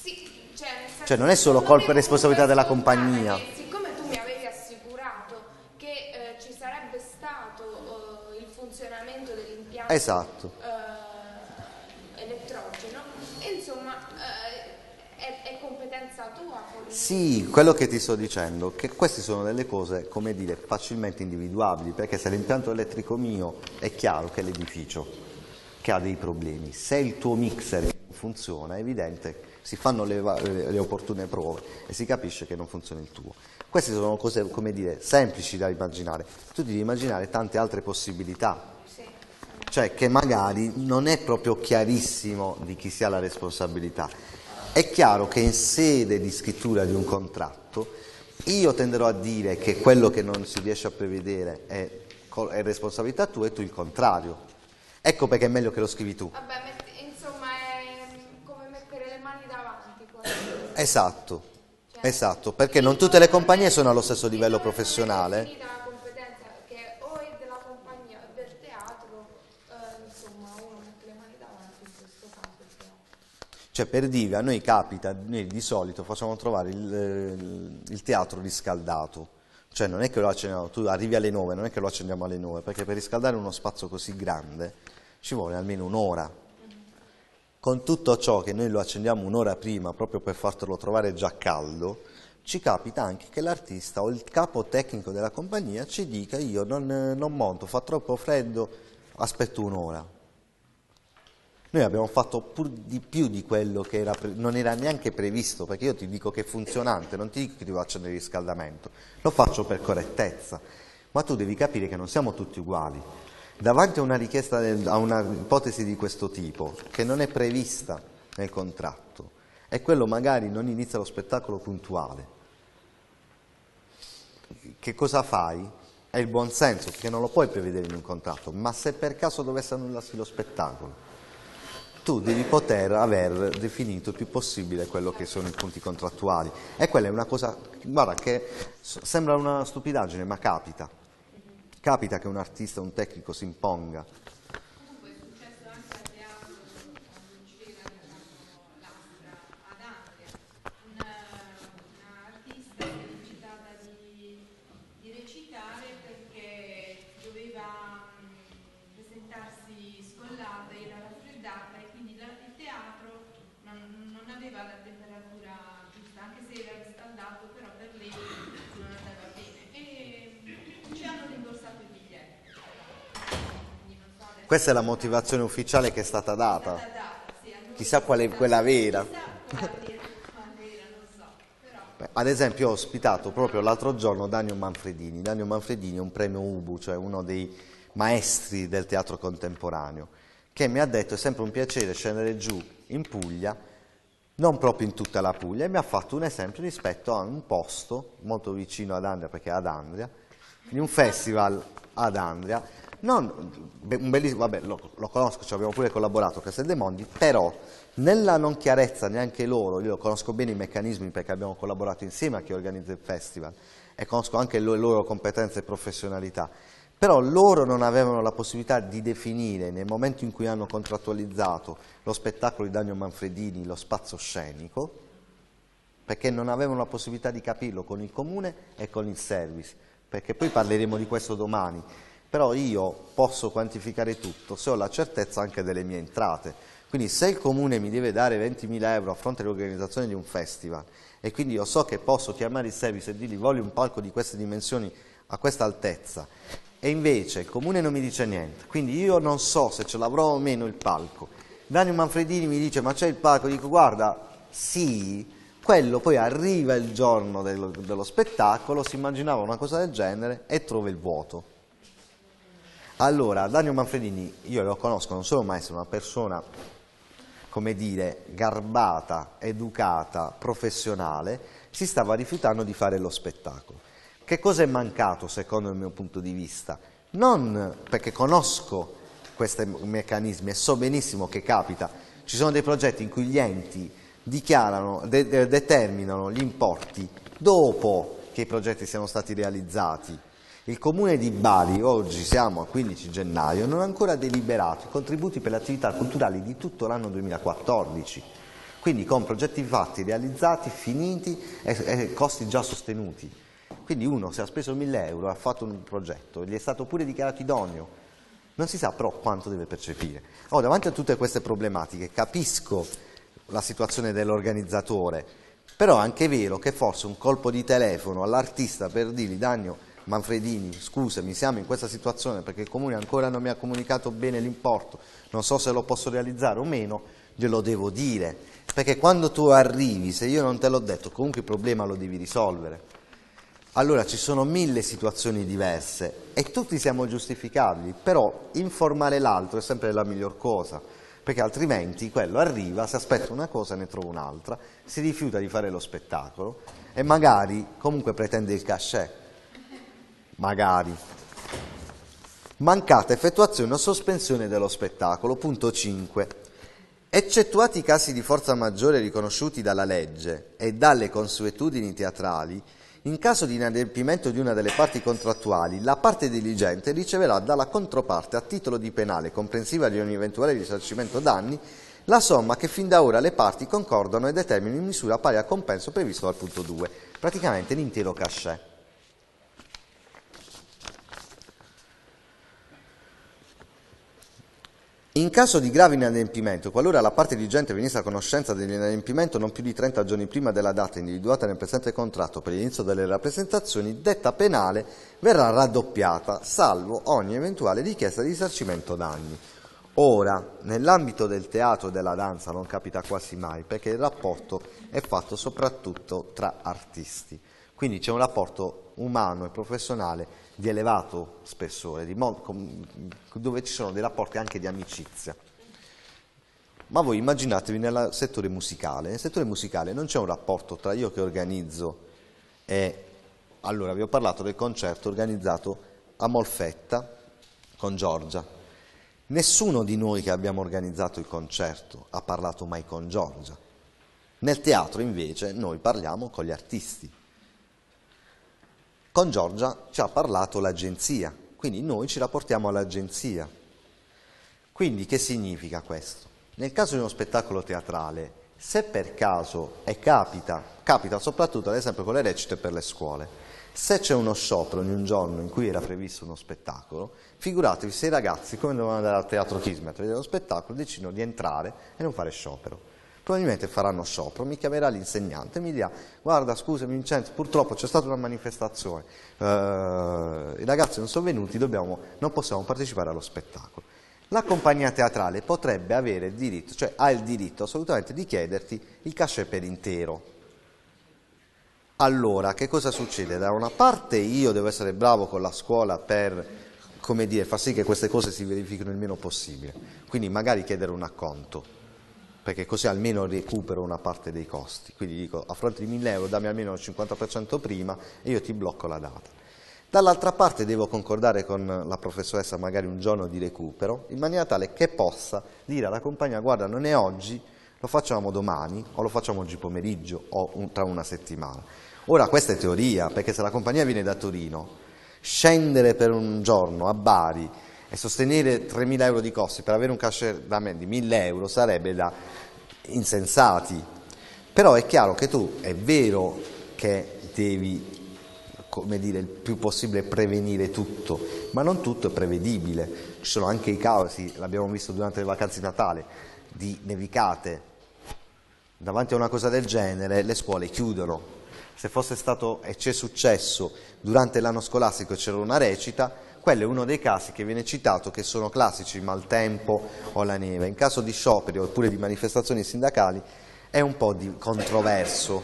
Sì, cioè, cioè non è solo colpa e responsabilità della compagnia. Che, siccome tu mi avevi assicurato che eh, ci sarebbe stato eh, il funzionamento dell'impianto esatto. Sì, quello che ti sto dicendo, che queste sono delle cose, come dire, facilmente individuabili, perché se l'impianto elettrico mio è chiaro che è l'edificio che ha dei problemi, se il tuo mixer non funziona è evidente si fanno le, le, opportune prove e si capisce che non funziona il tuo. Queste sono cose, come dire, semplici da immaginare. Tu devi immaginare tante altre possibilità, sì. cioè che magari non è proprio chiarissimo di chi sia la responsabilità. È chiaro che in sede di scrittura di un contratto io tenderò a dire che quello che non si riesce a prevedere è, è responsabilità tua e tu il contrario. Ecco perché è meglio che lo scrivi tu. Vabbè, insomma, è come mettere le mani davanti. Esatto, cioè, esatto, perché non tutte le compagnie sono allo stesso livello professionale. Cioè per dirvi, a noi capita, noi di solito facciamo trovare il, eh, il teatro riscaldato, cioè non è che lo accendiamo, tu arrivi alle 9, non è che lo accendiamo alle 9, perché per riscaldare uno spazio così grande ci vuole almeno un'ora. Con tutto ciò che noi lo accendiamo un'ora prima proprio per fartelo trovare già caldo, ci capita anche che l'artista o il capo tecnico della compagnia ci dica io non, non monto, fa troppo freddo, aspetto un'ora noi abbiamo fatto pur di più di quello che era non era neanche previsto, perché io ti dico che è funzionante, non ti dico che ti faccio del riscaldamento, lo faccio per correttezza, ma tu devi capire che non siamo tutti uguali. Davanti a una richiesta, a un'ipotesi di questo tipo, che non è prevista nel contratto, e quello magari non inizia lo spettacolo puntuale, che cosa fai? È il buon senso, perché non lo puoi prevedere in un contratto, ma se per caso dovesse annullarsi lo spettacolo, tu devi poter aver definito il più possibile quello che sono i punti contrattuali. E quella è una cosa, guarda, che sembra una stupidaggine, ma capita. Capita che un artista, un tecnico si imponga Questa è la motivazione ufficiale che è stata data. Chissà qual è quella vera. ad esempio ho ospitato proprio l'altro giorno Danio Manfredini. Danio Manfredini è un premio UBU, cioè uno dei maestri del teatro contemporaneo, che mi ha detto è sempre un piacere scendere giù in Puglia, non proprio in tutta la Puglia, e mi ha fatto un esempio rispetto a un posto molto vicino ad Andria, perché è ad Andria, quindi un festival ad Andria, non, un bellissimo, vabbè, lo, lo conosco, ci cioè abbiamo pure collaborato, Casteldemondi, però nella non chiarezza neanche loro, io conosco bene i meccanismi perché abbiamo collaborato insieme a chi organizza il festival e conosco anche le loro competenze e professionalità, però loro non avevano la possibilità di definire nel momento in cui hanno contrattualizzato lo spettacolo di Daniel Manfredini, lo spazio scenico, perché non avevano la possibilità di capirlo con il comune e con il service, perché poi parleremo di questo domani però io posso quantificare tutto se ho la certezza anche delle mie entrate. Quindi se il comune mi deve dare 20.000 euro a fronte dell'organizzazione di un festival e quindi io so che posso chiamare il service e dirgli voglio un palco di queste dimensioni a questa altezza e invece il comune non mi dice niente, quindi io non so se ce l'avrò o meno il palco. Dani Manfredini mi dice ma c'è il palco, dico guarda sì, quello poi arriva il giorno dello, dello spettacolo, si immaginava una cosa del genere e trova il vuoto. Allora, Dario Manfredini, io lo conosco non solo maestro, ma una persona, come dire, garbata, educata, professionale, si stava rifiutando di fare lo spettacolo. Che cosa è mancato secondo il mio punto di vista? Non perché conosco questi meccanismi e so benissimo che capita, ci sono dei progetti in cui gli enti dichiarano, de determinano gli importi dopo che i progetti siano stati realizzati il Comune di Bari, oggi siamo a 15 gennaio, non ha ancora deliberato i contributi per le attività culturali di tutto l'anno 2014, quindi con progetti fatti, realizzati, finiti e, costi già sostenuti. Quindi uno se ha speso 1000 euro ha fatto un progetto, gli è stato pure dichiarato idoneo, non si sa però quanto deve percepire. Ora, davanti a tutte queste problematiche capisco la situazione dell'organizzatore, però è anche vero che forse un colpo di telefono all'artista per dirgli Dagno Manfredini, scusami, siamo in questa situazione perché il Comune ancora non mi ha comunicato bene l'importo, non so se lo posso realizzare o meno, glielo devo dire, perché quando tu arrivi, se io non te l'ho detto, comunque il problema lo devi risolvere. Allora ci sono mille situazioni diverse e tutti siamo giustificabili, però informare l'altro è sempre la miglior cosa, perché altrimenti quello arriva, si aspetta una cosa e ne trova un'altra, si rifiuta di fare lo spettacolo e magari comunque pretende il cachet magari. Mancata effettuazione o sospensione dello spettacolo. Punto 5. Eccettuati i casi di forza maggiore riconosciuti dalla legge e dalle consuetudini teatrali, in caso di inadempimento di una delle parti contrattuali, la parte diligente riceverà dalla controparte a titolo di penale, comprensiva di un eventuale risarcimento danni, la somma che fin da ora le parti concordano e determinano in misura pari al compenso previsto dal punto 2, praticamente l'intero cachet. In caso di grave inadempimento, qualora la parte dirigente venisse a conoscenza dell'inadempimento non più di 30 giorni prima della data individuata nel presente contratto per l'inizio delle rappresentazioni, detta penale verrà raddoppiata, salvo ogni eventuale richiesta di risarcimento danni. Ora, nell'ambito del teatro e della danza non capita quasi mai, perché il rapporto è fatto soprattutto tra artisti. Quindi c'è un rapporto umano e professionale di elevato spessore, di dove ci sono dei rapporti anche di amicizia. Ma voi immaginatevi nel settore musicale, nel settore musicale non c'è un rapporto tra io che organizzo e... Allora, vi ho parlato del concerto organizzato a Molfetta con Giorgia. Nessuno di noi che abbiamo organizzato il concerto ha parlato mai con Giorgia. Nel teatro invece noi parliamo con gli artisti, con Giorgia ci ha parlato l'agenzia, quindi noi ci rapportiamo all'agenzia. Quindi che significa questo? Nel caso di uno spettacolo teatrale, se per caso, e capita, capita soprattutto ad esempio con le recite per le scuole, se c'è uno sciopero in un giorno in cui era previsto uno spettacolo, figuratevi se i ragazzi, come dovevano andare al teatro Kismet a vedere lo spettacolo, decidono di entrare e non fare sciopero probabilmente faranno sciopero, mi chiamerà l'insegnante e mi dirà guarda scusa Vincenzo purtroppo c'è stata una manifestazione, eh, i ragazzi non sono venuti, dobbiamo, non possiamo partecipare allo spettacolo. La compagnia teatrale potrebbe avere il diritto, cioè ha il diritto assolutamente di chiederti il cachet per intero. Allora, che cosa succede? Da una parte io devo essere bravo con la scuola per come dire, far sì che queste cose si verifichino il meno possibile, quindi magari chiedere un acconto perché così almeno recupero una parte dei costi. Quindi dico a fronte di 1000 euro dammi almeno il 50% prima e io ti blocco la data. Dall'altra parte devo concordare con la professoressa magari un giorno di recupero in maniera tale che possa dire alla compagnia guarda non è oggi, lo facciamo domani o lo facciamo oggi pomeriggio o un, tra una settimana. Ora questa è teoria perché se la compagnia viene da Torino, scendere per un giorno a Bari e sostenere 3.000 euro di costi per avere un cash da me di 1.000 euro sarebbe da insensati. Però è chiaro che tu, è vero che devi come dire, il più possibile prevenire tutto, ma non tutto è prevedibile. Ci sono anche i casi, l'abbiamo visto durante le vacanze di Natale, di nevicate. Davanti a una cosa del genere le scuole chiudono. Se fosse stato e c'è successo durante l'anno scolastico c'era una recita, quello è uno dei casi che viene citato che sono classici, il maltempo o la neve. In caso di scioperi oppure di manifestazioni sindacali è un po' controverso,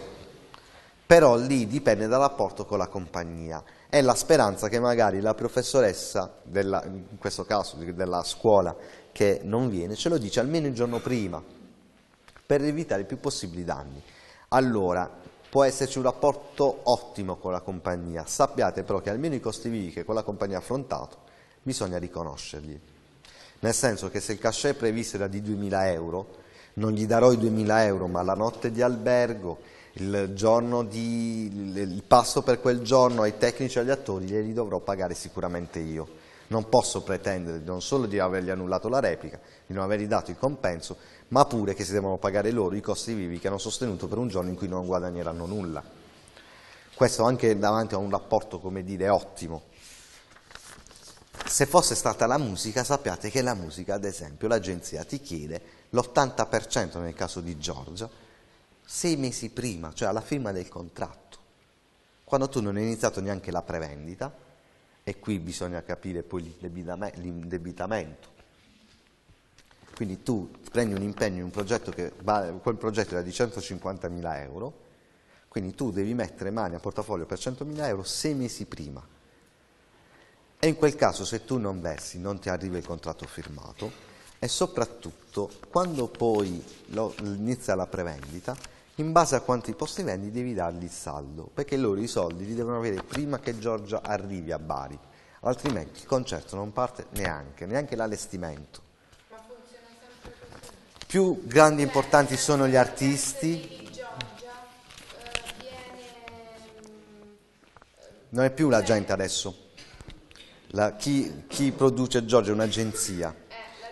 però lì dipende dal rapporto con la compagnia. È la speranza che magari la professoressa, della, in questo caso della scuola che non viene, ce lo dice almeno il giorno prima, per evitare i più possibili danni. Allora, può esserci un rapporto ottimo con la compagnia, sappiate però che almeno i costi vivi che quella compagnia ha affrontato bisogna riconoscerli. Nel senso che se il cachet previsto era di 2.000 euro, non gli darò i 2.000 euro, ma la notte di albergo, il, giorno di, il pasto per quel giorno ai tecnici e agli attori glieli dovrò pagare sicuramente io. Non posso pretendere non solo di avergli annullato la replica, di non avergli dato il compenso, ma pure che si devono pagare loro i costi vivi che hanno sostenuto per un giorno in cui non guadagneranno nulla. Questo anche davanti a un rapporto, come dire, ottimo. Se fosse stata la musica, sappiate che la musica, ad esempio, l'agenzia ti chiede l'80% nel caso di Giorgia, sei mesi prima, cioè alla firma del contratto, quando tu non hai iniziato neanche la prevendita, e qui bisogna capire poi l'indebitamento, quindi tu prendi un impegno in un progetto che vale, quel progetto era di 150.000 euro, quindi tu devi mettere mani a portafoglio per 100.000 euro sei mesi prima. E in quel caso se tu non versi non ti arriva il contratto firmato e soprattutto quando poi lo, inizia la prevendita, in base a quanti posti vendi devi dargli il saldo, perché loro i soldi li devono avere prima che Giorgia arrivi a Bari, altrimenti il concerto non parte neanche, neanche l'allestimento più grandi e importanti sono gli artisti. Non è più la gente adesso. La, chi, chi, produce Giorgio è un'agenzia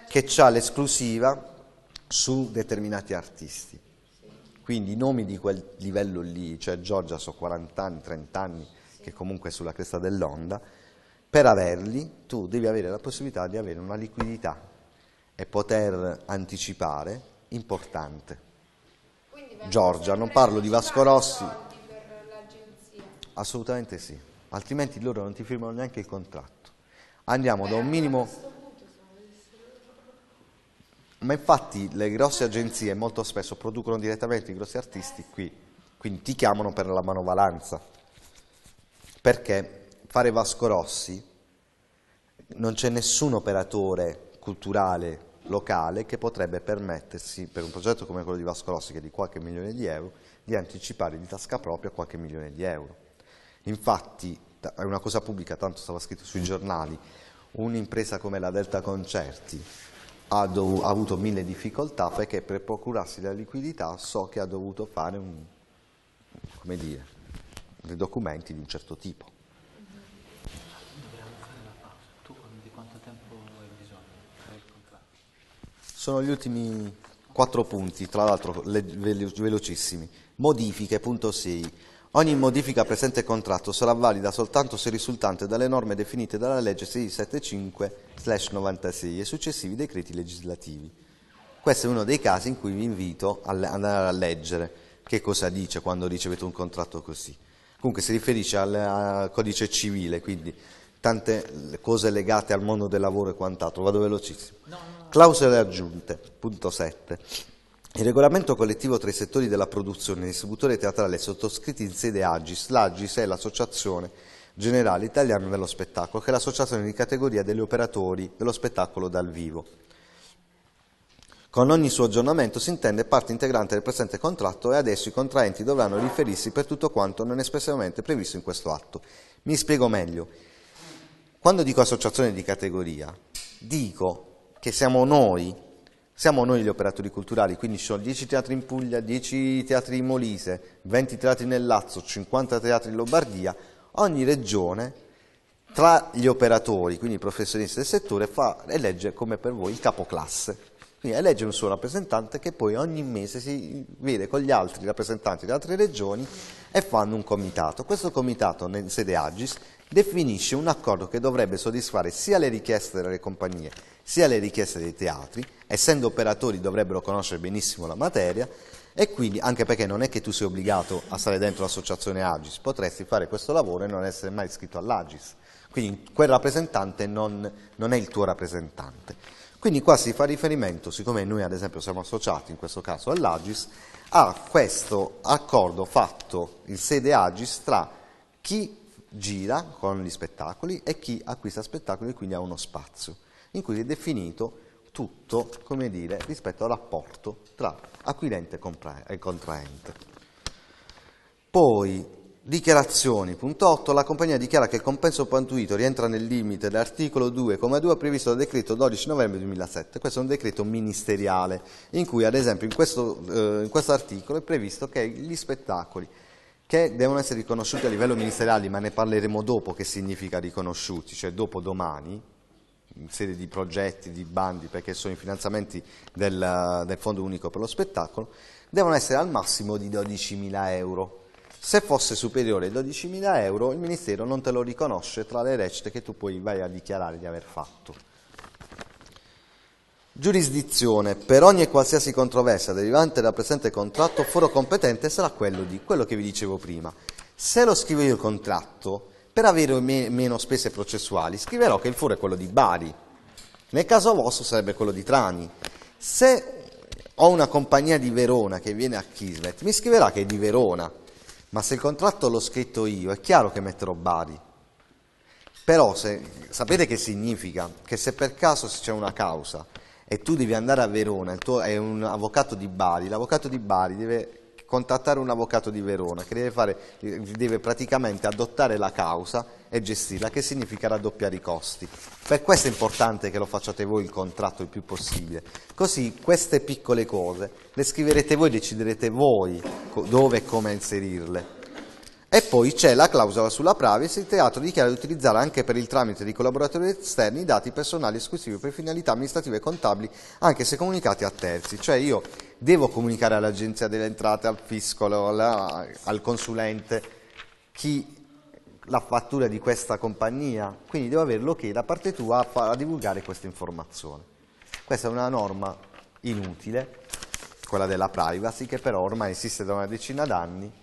che ha l'esclusiva su determinati artisti. Quindi i nomi di quel livello lì, cioè Giorgia so 40 anni, 30 anni, che comunque è sulla cresta dell'onda, per averli tu devi avere la possibilità di avere una liquidità e poter anticipare importante. Giorgia, non parlo di Vasco Rossi. Assolutamente sì, altrimenti loro non ti firmano neanche il contratto. Andiamo da un minimo... Ma infatti le grosse agenzie molto spesso producono direttamente i grossi artisti qui, quindi ti chiamano per la manovalanza. Perché fare Vasco Rossi non c'è nessun operatore culturale locale che potrebbe permettersi, per un progetto come quello di Vasco Rossi, che è di qualche milione di euro, di anticipare di tasca propria qualche milione di euro. Infatti, è una cosa pubblica, tanto stava scritto sui giornali, un'impresa come la Delta Concerti ha, ha avuto mille difficoltà perché per procurarsi la liquidità so che ha dovuto fare un, come dire, dei documenti di un certo tipo. Sono gli ultimi quattro punti, tra l'altro velocissimi. Modifiche, punto 6. Ogni modifica presente presente contratto sarà valida soltanto se risultante dalle norme definite dalla legge 675-96 e successivi decreti legislativi. Questo è uno dei casi in cui vi invito ad andare a leggere che cosa dice quando ricevete un contratto così. Comunque si riferisce al codice civile, quindi tante cose legate al mondo del lavoro e quant'altro, vado velocissimo. No, no. Clausole aggiunte, punto 7. Il regolamento collettivo tra i settori della produzione, e distributore teatrale sottoscritti in sede Agis, l'Agis è l'associazione generale italiana dello spettacolo, che è l'associazione di categoria degli operatori dello spettacolo dal vivo. Con ogni suo aggiornamento si intende parte integrante del presente contratto e adesso i contraenti dovranno riferirsi per tutto quanto non espressamente previsto in questo atto. Mi spiego meglio. Quando dico associazione di categoria, dico che siamo noi, siamo noi gli operatori culturali, quindi ci sono 10 teatri in Puglia, 10 teatri in Molise, 20 teatri nel Lazio, 50 teatri in Lombardia, ogni regione tra gli operatori, quindi i professionisti del settore, fa, elegge come per voi il capoclasse. Quindi elegge un suo rappresentante che poi ogni mese si vede con gli altri rappresentanti di altre regioni e fanno un comitato. Questo comitato in sede Agis definisce un accordo che dovrebbe soddisfare sia le richieste delle compagnie sia le richieste dei teatri, essendo operatori dovrebbero conoscere benissimo la materia e quindi anche perché non è che tu sei obbligato a stare dentro l'associazione Agis, potresti fare questo lavoro e non essere mai iscritto all'Agis, quindi quel rappresentante non, non è il tuo rappresentante. Quindi qua si fa riferimento, siccome noi ad esempio siamo associati in questo caso all'Agis, a questo accordo fatto in sede Agis tra chi gira con gli spettacoli e chi acquista spettacoli e quindi ha uno spazio in cui è definito tutto, come dire, rispetto al rapporto tra acquirente e contraente. Poi, dichiarazioni, punto 8, la compagnia dichiara che il compenso pantuito rientra nel limite dell'articolo 2,2 previsto dal decreto 12 novembre 2007, questo è un decreto ministeriale, in cui ad esempio in questo eh, in quest articolo è previsto che gli spettacoli che devono essere riconosciuti a livello ministeriale, ma ne parleremo dopo che significa riconosciuti, cioè dopo domani, in sede di progetti, di bandi, perché sono i finanziamenti del, del Fondo Unico per lo Spettacolo, devono essere al massimo di 12.000 euro. Se fosse superiore ai 12.000 euro, il Ministero non te lo riconosce tra le recite che tu poi vai a dichiarare di aver fatto giurisdizione per ogni e qualsiasi controversia derivante dal presente contratto, foro competente sarà quello di quello che vi dicevo prima. Se lo scrivo io il contratto, per avere me- meno spese processuali, scriverò che il foro è quello di Bari. Nel caso vostro sarebbe quello di Trani. Se ho una compagnia di Verona che viene a Kismet, mi scriverà che è di Verona, ma se il contratto l'ho scritto io, è chiaro che metterò Bari. Però se, sapete che significa? Che se per caso c'è una causa e tu devi andare a Verona, tuo, è un avvocato di Bari, l'avvocato di Bari deve contattare un avvocato di Verona che deve, fare, deve praticamente adottare la causa e gestirla, che significa raddoppiare i costi. Per questo è importante che lo facciate voi il contratto il più possibile, così queste piccole cose le scriverete voi, deciderete voi dove e come inserirle. E poi c'è la clausola sulla privacy, il teatro dichiara di utilizzare anche per il tramite di collaboratori esterni i dati personali esclusivi per finalità amministrative e contabili, anche se comunicati a terzi. Cioè io devo comunicare all'agenzia delle entrate, al fisco, alla, al consulente, chi, la fattura di questa compagnia, quindi devo avere l'ok da parte tua a, a divulgare questa informazione. Questa è una norma inutile, quella della privacy, che però ormai esiste da una decina d'anni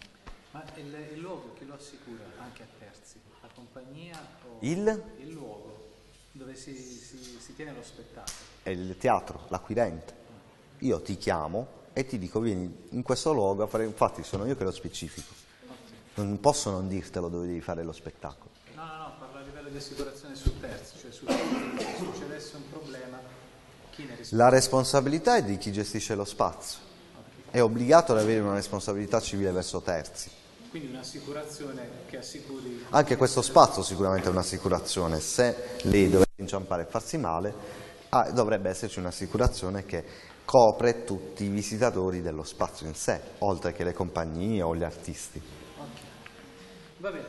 ma il, il, luogo chi lo assicura anche a terzi? La compagnia o il, il luogo dove si, si, si, tiene lo spettacolo? È il teatro, l'acquirente. Io ti chiamo e ti dico vieni in questo luogo, a fare... infatti sono io che lo specifico. Non posso non dirtelo dove devi fare lo spettacolo. No, no, no, parlo a livello di assicurazione su terzi, cioè su terzi, se succedesse un problema chi ne risponde? La responsabilità è di chi gestisce lo spazio. È obbligato ad avere una responsabilità civile verso terzi quindi un'assicurazione che assicuri... Anche questo spazio sicuramente è un'assicurazione, se lei dovesse inciampare e farsi male ah, dovrebbe esserci un'assicurazione che copre tutti i visitatori dello spazio in sé, oltre che le compagnie o gli artisti. Okay.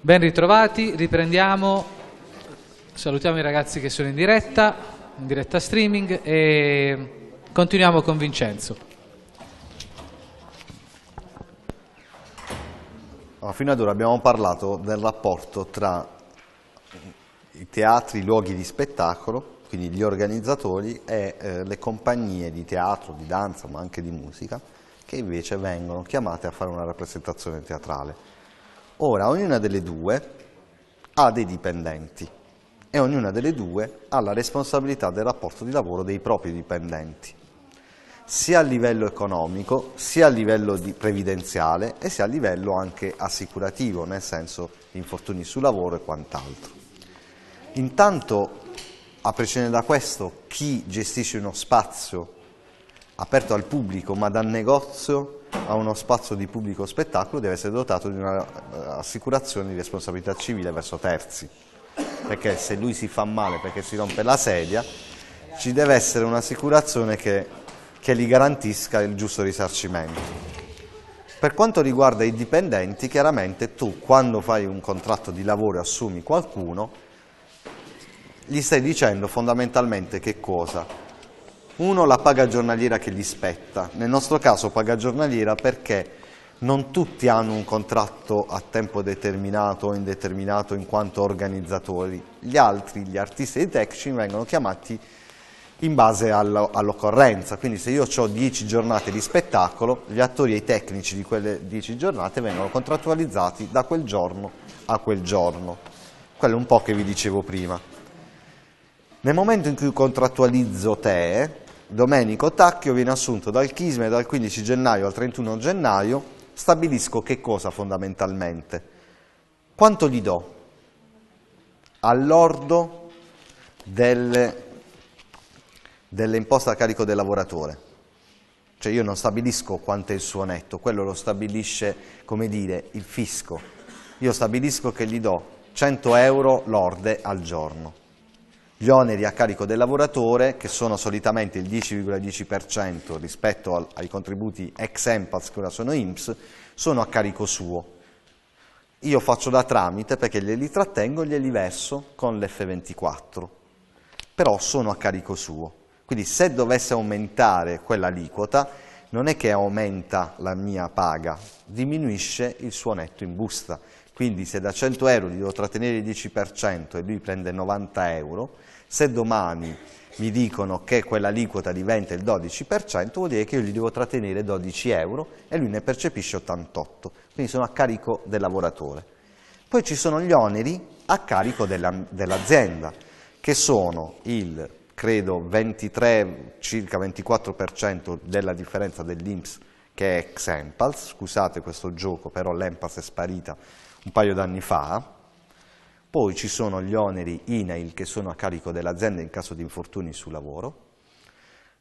Ben ritrovati, riprendiamo, salutiamo i ragazzi che sono in diretta, in diretta streaming e continuiamo con Vincenzo. Allora, fino ad ora abbiamo parlato del rapporto tra i teatri, i luoghi di spettacolo, quindi gli organizzatori e eh, le compagnie di teatro, di danza, ma anche di musica, che invece vengono chiamate a fare una rappresentazione teatrale. Ora, ognuna delle due ha dei dipendenti e ognuna delle due ha la responsabilità del rapporto di lavoro dei propri dipendenti sia a livello economico, sia a livello previdenziale e sia a livello anche assicurativo, nel senso infortuni sul lavoro e quant'altro. Intanto, a prescindere da questo, chi gestisce uno spazio aperto al pubblico ma dal negozio a uno spazio di pubblico spettacolo deve essere dotato di un'assicurazione eh, di responsabilità civile verso terzi, perché se lui si fa male perché si rompe la sedia, ci deve essere un'assicurazione che che gli garantisca il giusto risarcimento. Per quanto riguarda i dipendenti, chiaramente tu quando fai un contratto di lavoro e assumi qualcuno, gli stai dicendo fondamentalmente che cosa? Uno, la paga giornaliera che gli spetta. Nel nostro caso paga giornaliera perché non tutti hanno un contratto a tempo determinato o indeterminato in quanto organizzatori. Gli altri, gli artisti e i tecnici vengono chiamati in base all'occorrenza. Quindi se io ho 10 giornate di spettacolo, gli attori e i tecnici di quelle 10 giornate vengono contrattualizzati da quel giorno a quel giorno. Quello è un po' che vi dicevo prima. Nel momento in cui contrattualizzo te, Domenico Tacchio viene assunto dal Chisme dal 15 gennaio al 31 gennaio, stabilisco che cosa fondamentalmente? Quanto gli do? All'ordo delle dell'imposta a carico del lavoratore. Cioè io non stabilisco quanto è il suo netto, quello lo stabilisce, come dire, il fisco. Io stabilisco che gli do 100 euro lorde al giorno. Gli oneri a carico del lavoratore, che sono solitamente il 10,10% rispetto al, ai contributi ex EMPAS, che ora sono IMSS, sono a carico suo. Io faccio da tramite perché glieli trattengo e glieli verso con l'F24, però sono a carico suo. Quindi se dovesse aumentare quell'aliquota, non è che aumenta la mia paga, diminuisce il suo netto in busta. Quindi se da 100 euro gli devo trattenere il 10% e lui prende 90 euro, se domani mi dicono che quell'aliquota diventa il 12%, vuol dire che io gli devo trattenere 12 euro e lui ne percepisce 88, quindi sono a carico del lavoratore. Poi ci sono gli oneri a carico dell'azienda, dell che sono il credo 23, circa 24% della differenza dell'Inps che è Xempals, scusate questo gioco, però l'Empals è sparita un paio d'anni fa. Poi ci sono gli oneri INAIL che sono a carico dell'azienda in caso di infortuni sul lavoro.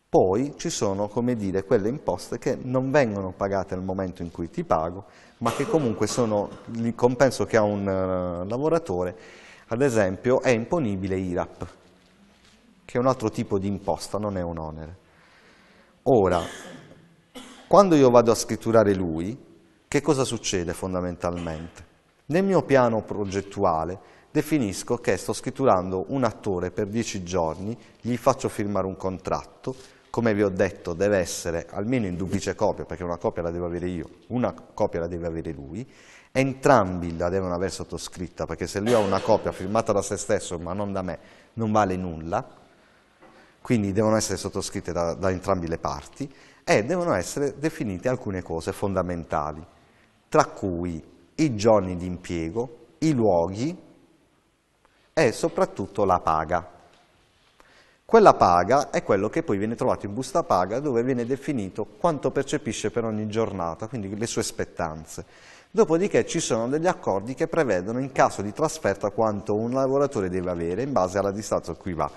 Poi ci sono, come dire, quelle imposte che non vengono pagate al momento in cui ti pago, ma che comunque sono il compenso che ha un uh, lavoratore. Ad esempio è imponibile IRAP, che è un altro tipo di imposta, non è un onere. Ora, quando io vado a scritturare lui, che cosa succede fondamentalmente? Nel mio piano progettuale definisco che sto scritturando un attore per dieci giorni, gli faccio firmare un contratto, come vi ho detto deve essere almeno in duplice copia, perché una copia la devo avere io, una copia la deve avere lui, entrambi la devono aver sottoscritta, perché se lui ha una copia firmata da se stesso ma non da me, non vale nulla, quindi devono essere sottoscritte da, da entrambe le parti e devono essere definite alcune cose fondamentali, tra cui i giorni di impiego, i luoghi e soprattutto la paga. Quella paga è quello che poi viene trovato in busta paga dove viene definito quanto percepisce per ogni giornata, quindi le sue spettanze. Dopodiché ci sono degli accordi che prevedono in caso di trasferta quanto un lavoratore deve avere in base alla distanza a cui va.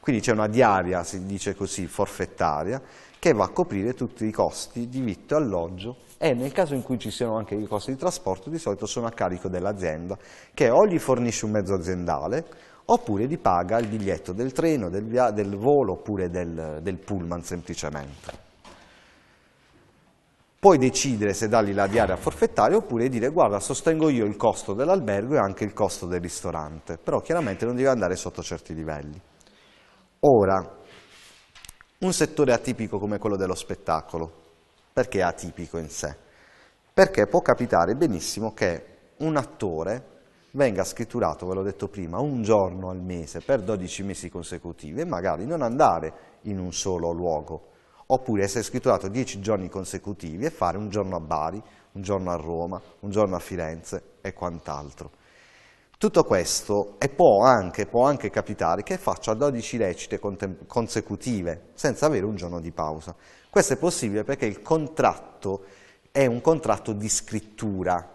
Quindi c'è una diaria, si dice così, forfettaria, che va a coprire tutti i costi di vitto e alloggio e nel caso in cui ci siano anche i costi di trasporto di solito sono a carico dell'azienda che o gli fornisce un mezzo aziendale oppure gli paga il biglietto del treno, del, del volo oppure del, del pullman semplicemente. Puoi decidere se dargli la diaria forfettaria oppure dire guarda sostengo io il costo dell'albergo e anche il costo del ristorante, però chiaramente non devi andare sotto certi livelli. Ora, un settore atipico come quello dello spettacolo, perché è atipico in sé? Perché può capitare benissimo che un attore venga scritturato, ve l'ho detto prima, un giorno al mese per 12 mesi consecutivi e magari non andare in un solo luogo, oppure essere scritturato 10 giorni consecutivi e fare un giorno a Bari, un giorno a Roma, un giorno a Firenze e quant'altro. Tutto questo e può anche, può anche capitare che faccia 12 recite consecutive senza avere un giorno di pausa. Questo è possibile perché il contratto è un contratto di scrittura,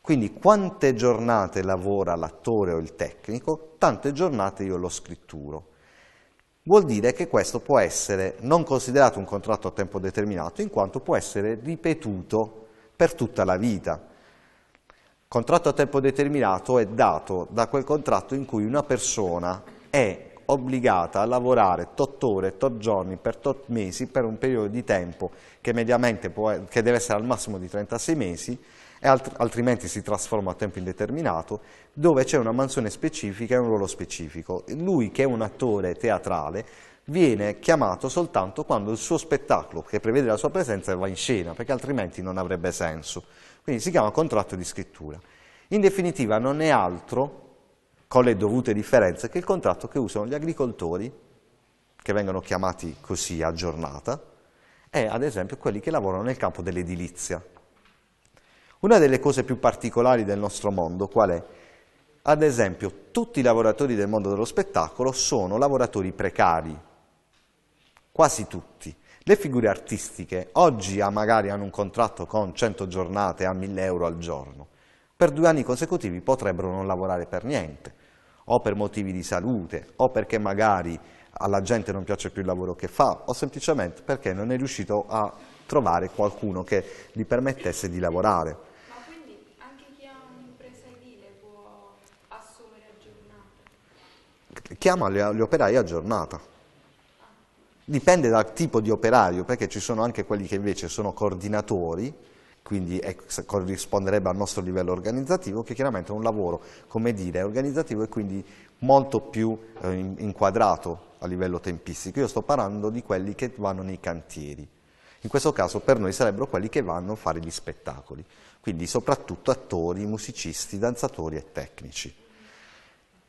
quindi quante giornate lavora l'attore o il tecnico, tante giornate io lo scritturo. Vuol dire che questo può essere non considerato un contratto a tempo determinato in quanto può essere ripetuto per tutta la vita. Contratto a tempo determinato è dato da quel contratto in cui una persona è obbligata a lavorare tot ore, tot giorni, per tot mesi, per un periodo di tempo che mediamente può, che deve essere al massimo di 36 mesi, e alt altrimenti si trasforma a tempo indeterminato, dove c'è una mansione specifica e un ruolo specifico. Lui che è un attore teatrale viene chiamato soltanto quando il suo spettacolo, che prevede la sua presenza, va in scena, perché altrimenti non avrebbe senso. Quindi si chiama contratto di scrittura. In definitiva non è altro, con le dovute differenze, che il contratto che usano gli agricoltori, che vengono chiamati così a giornata, e ad esempio quelli che lavorano nel campo dell'edilizia. Una delle cose più particolari del nostro mondo qual è? Ad esempio tutti i lavoratori del mondo dello spettacolo sono lavoratori precari, quasi tutti. Le figure artistiche oggi ah, magari hanno un contratto con 100 giornate a 1000 euro al giorno, per due anni consecutivi potrebbero non lavorare per niente, o per motivi di salute, o perché magari alla gente non piace più il lavoro che fa, o semplicemente perché non è riuscito a trovare qualcuno che gli permettesse di lavorare. Ma quindi anche chi un'impresa edile può assumere a giornata? Chiama gli operai a giornata Dipende dal tipo di operaio, perché ci sono anche quelli che invece sono coordinatori, quindi corrisponderebbe al nostro livello organizzativo, che chiaramente è un lavoro, come dire, organizzativo e quindi molto più eh, inquadrato a livello tempistico. Io sto parlando di quelli che vanno nei cantieri. In questo caso per noi sarebbero quelli che vanno a fare gli spettacoli, quindi soprattutto attori, musicisti, danzatori e tecnici.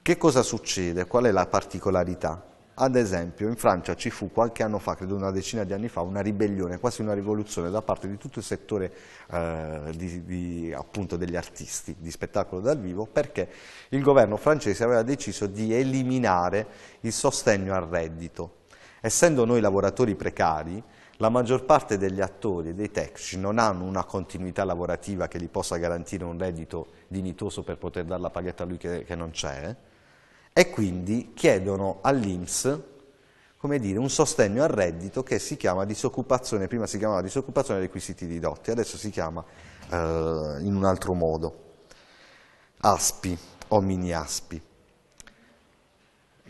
Che cosa succede? Qual è la particolarità? Ad esempio in Francia ci fu qualche anno fa, credo una decina di anni fa, una ribellione, quasi una rivoluzione da parte di tutto il settore eh, di, di, appunto, degli artisti di spettacolo dal vivo perché il governo francese aveva deciso di eliminare il sostegno al reddito. Essendo noi lavoratori precari, la maggior parte degli attori e dei tecnici non hanno una continuità lavorativa che gli possa garantire un reddito dignitoso per poter dare la paghetta a lui che, che non c'è, eh? e quindi chiedono all'Inps dire, un sostegno al reddito che si chiama disoccupazione, prima si chiamava disoccupazione requisiti ridotti, adesso si chiama eh, in un altro modo, ASPI o mini ASPI.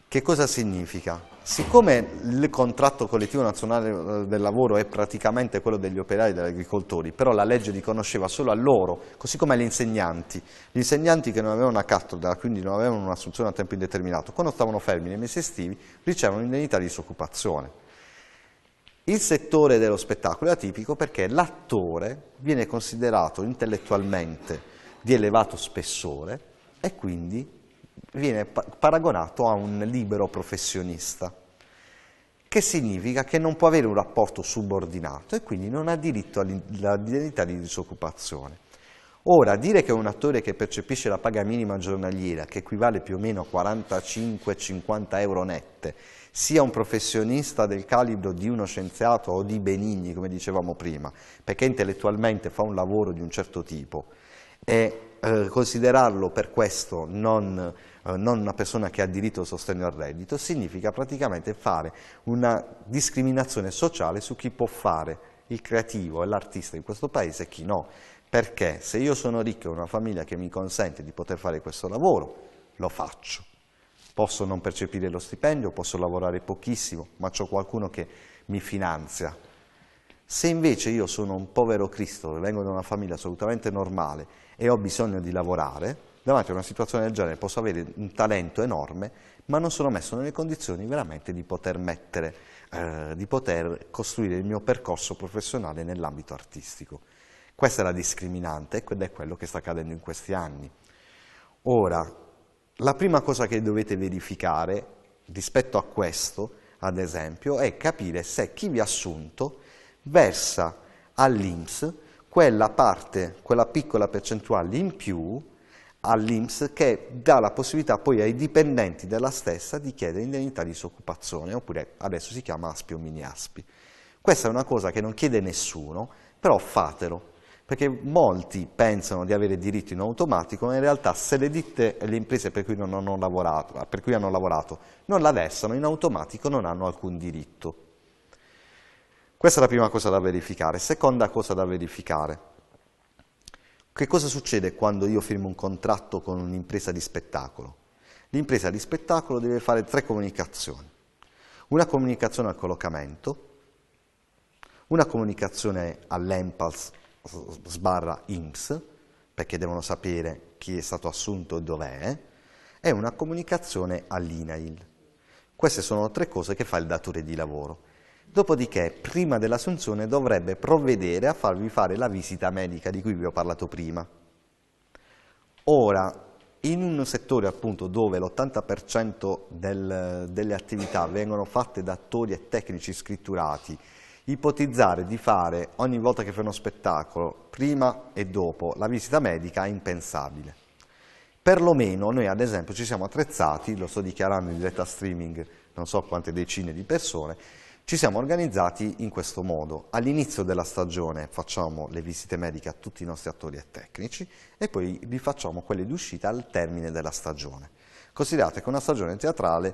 Che cosa significa? Siccome il contratto collettivo nazionale eh, del lavoro è praticamente quello degli operai e degli agricoltori, però la legge riconosceva solo a loro, così come agli insegnanti, gli insegnanti che non avevano una cattedra, quindi non avevano un'assunzione a tempo indeterminato, quando stavano fermi nei mesi estivi ricevono indennità di disoccupazione. Il settore dello spettacolo è atipico perché l'attore viene considerato intellettualmente di elevato spessore e quindi viene paragonato a un libero professionista, che significa che non può avere un rapporto subordinato e quindi non ha diritto all'indennità di disoccupazione. Ora, dire che un attore che percepisce la paga minima giornaliera, che equivale più o meno a 45-50 euro nette, sia un professionista del calibro di uno scienziato o di Benigni, come dicevamo prima, perché intellettualmente fa un lavoro di un certo tipo, e eh, considerarlo per questo non eh, non una persona che ha diritto al sostegno al reddito, significa praticamente fare una discriminazione sociale su chi può fare il creativo e l'artista in questo paese e chi no. Perché se io sono ricco e ho una famiglia che mi consente di poter fare questo lavoro, lo faccio. Posso non percepire lo stipendio, posso lavorare pochissimo, ma ho qualcuno che mi finanzia. Se invece io sono un povero Cristo, vengo da una famiglia assolutamente normale e ho bisogno di lavorare, davanti a una situazione del genere posso avere un talento enorme, ma non sono messo nelle condizioni veramente di poter mettere, eh, di poter costruire il mio percorso professionale nell'ambito artistico. Questa è la discriminante ed è quello che sta accadendo in questi anni. Ora, la prima cosa che dovete verificare rispetto a questo, ad esempio, è capire se chi vi ha assunto versa all'Inps quella parte, quella piccola percentuale in più all'Inps che dà la possibilità poi ai dipendenti della stessa di chiedere indennità di disoccupazione, oppure adesso si chiama Aspi o mini Aspi. Questa è una cosa che non chiede nessuno, però fatelo, perché molti pensano di avere diritto in automatico, ma in realtà se le ditte e le imprese per cui, hanno lavorato, per cui hanno lavorato non la versano, in automatico non hanno alcun diritto. Questa è la prima cosa da verificare. Seconda cosa da verificare che cosa succede quando io firmo un contratto con un'impresa di spettacolo? L'impresa di spettacolo deve fare tre comunicazioni. Una comunicazione al collocamento, una comunicazione all'EMPALS sbarra IMSS, perché devono sapere chi è stato assunto e dov'è, e una comunicazione all'INAIL. Queste sono tre cose che fa il datore di lavoro. Dopodiché, prima dell'assunzione, dovrebbe provvedere a farvi fare la visita medica di cui vi ho parlato prima. Ora, in un settore appunto dove l'80% del, delle attività vengono fatte da attori e tecnici scritturati, ipotizzare di fare ogni volta che fai uno spettacolo, prima e dopo, la visita medica è impensabile. Perlomeno noi ad esempio ci siamo attrezzati, lo sto dichiarando in diretta streaming non so quante decine di persone, ci siamo organizzati in questo modo. All'inizio della stagione facciamo le visite mediche a tutti i nostri attori e tecnici e poi rifacciamo quelle di uscita al termine della stagione. Considerate che una stagione teatrale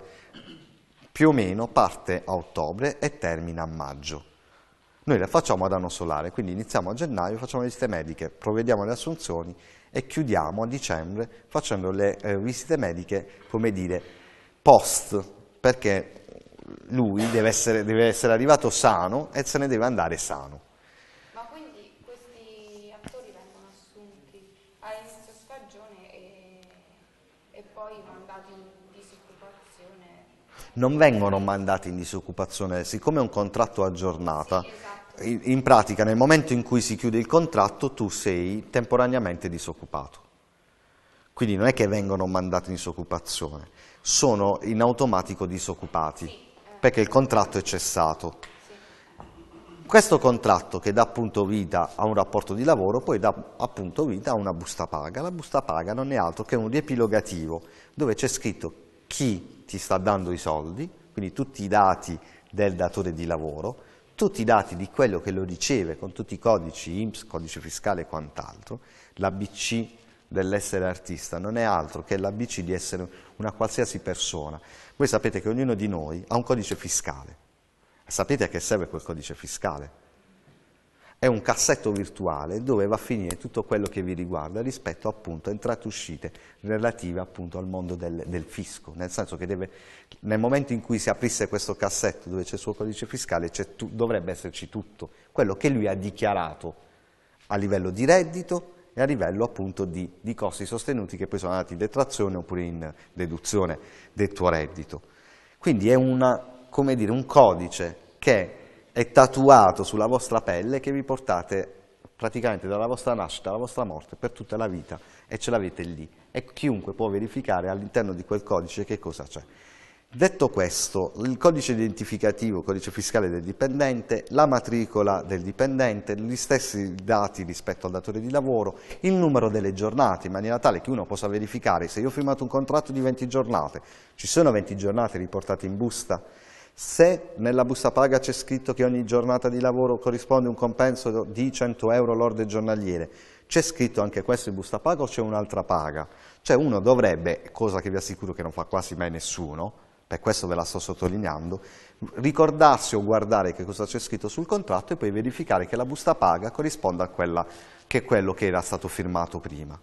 più o meno parte a ottobre e termina a maggio. Noi la facciamo ad anno solare, quindi iniziamo a gennaio, facciamo le visite mediche, provvediamo alle assunzioni e chiudiamo a dicembre facendo le eh, visite mediche, come dire, post, perché lui deve essere, deve essere arrivato sano e se ne deve andare sano. Ma quindi questi attori vengono assunti all'inizio stagione e, e poi mandati in disoccupazione? Non vengono mandati in disoccupazione, siccome è un contratto a giornata, sì, esatto. in, in pratica nel momento in cui si chiude il contratto tu sei temporaneamente disoccupato. Quindi non è che vengono mandati in disoccupazione, sono in automatico disoccupati. Sì perché il contratto è cessato. Questo contratto che dà appunto vita a un rapporto di lavoro poi dà appunto vita a una busta paga. La busta paga non è altro che un riepilogativo dove c'è scritto chi ti sta dando i soldi, quindi tutti i dati del datore di lavoro, tutti i dati di quello che lo riceve con tutti i codici IMSS, codice fiscale e quant'altro, l'ABC dell'essere artista non è altro che l'ABC di essere una qualsiasi persona. Voi sapete che ognuno di noi ha un codice fiscale. Sapete a che serve quel codice fiscale? È un cassetto virtuale dove va a finire tutto quello che vi riguarda rispetto appunto a entrate e uscite relative appunto al mondo del, del fisco, nel senso che deve, nel momento in cui si aprisse questo cassetto dove c'è il suo codice fiscale tu, dovrebbe esserci tutto, quello che lui ha dichiarato a livello di reddito, e a livello appunto di, di costi sostenuti che poi sono andati in detrazione oppure in deduzione del tuo reddito. Quindi è una, dire, un codice che è tatuato sulla vostra pelle che vi portate praticamente dalla vostra nascita alla vostra morte per tutta la vita e ce l'avete lì e chiunque può verificare all'interno di quel codice che cosa c'è. Detto questo, il codice identificativo, il codice fiscale del dipendente, la matricola del dipendente, gli stessi dati rispetto al datore di lavoro, il numero delle giornate, in maniera tale che uno possa verificare se io ho firmato un contratto di 20 giornate, ci sono 20 giornate riportate in busta? Se nella busta paga c'è scritto che ogni giornata di lavoro corrisponde a un compenso di 100 euro lorde giornaliere, c'è scritto anche questo in busta paga o c'è un'altra paga? Cioè uno dovrebbe, cosa che vi assicuro che non fa quasi mai nessuno, per questo ve la sto sottolineando, ricordarsi o guardare che cosa c'è scritto sul contratto e poi verificare che la busta paga corrisponda a quella che è quello che era stato firmato prima.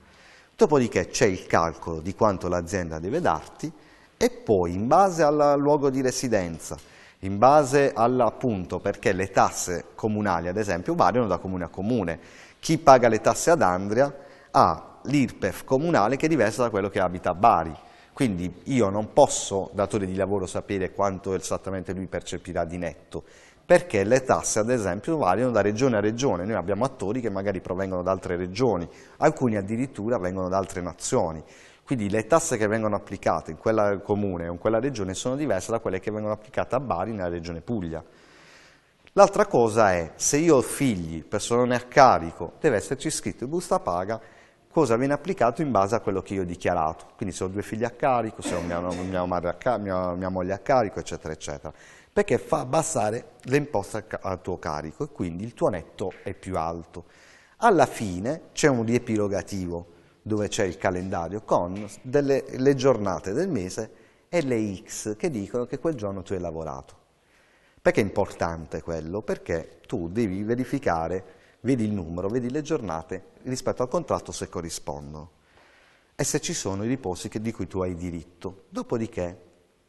Dopodiché c'è il calcolo di quanto l'azienda deve darti e poi in base al luogo di residenza, in base all'appunto, perché le tasse comunali ad esempio variano da comune a comune. Chi paga le tasse ad Andria ha l'IRPEF comunale che è diversa da quello che abita a Bari quindi io non posso, datore di lavoro, sapere quanto esattamente lui percepirà di netto, perché le tasse, ad esempio, variano da regione a regione. Noi abbiamo attori che magari provengono da altre regioni, alcuni addirittura vengono da altre nazioni. Quindi le tasse che vengono applicate in quella comune o in quella regione sono diverse da quelle che vengono applicate a Bari nella regione Puglia. L'altra cosa è, se io ho figli, persone a carico, deve esserci scritto in busta paga cosa viene applicato in base a quello che io ho dichiarato. Quindi se ho due figli a carico, se ho mia, mia, a car mia, mia moglie a carico, eccetera, eccetera. Perché fa abbassare le imposte al tuo carico e quindi il tuo netto è più alto. Alla fine c'è un riepilogativo dove c'è il calendario con delle, le giornate del mese e le X che dicono che quel giorno tu hai lavorato. Perché è importante quello? Perché tu devi verificare vedi il numero, vedi le giornate rispetto al contratto se corrispondono e se ci sono i riposi che, di cui tu hai diritto. Dopodiché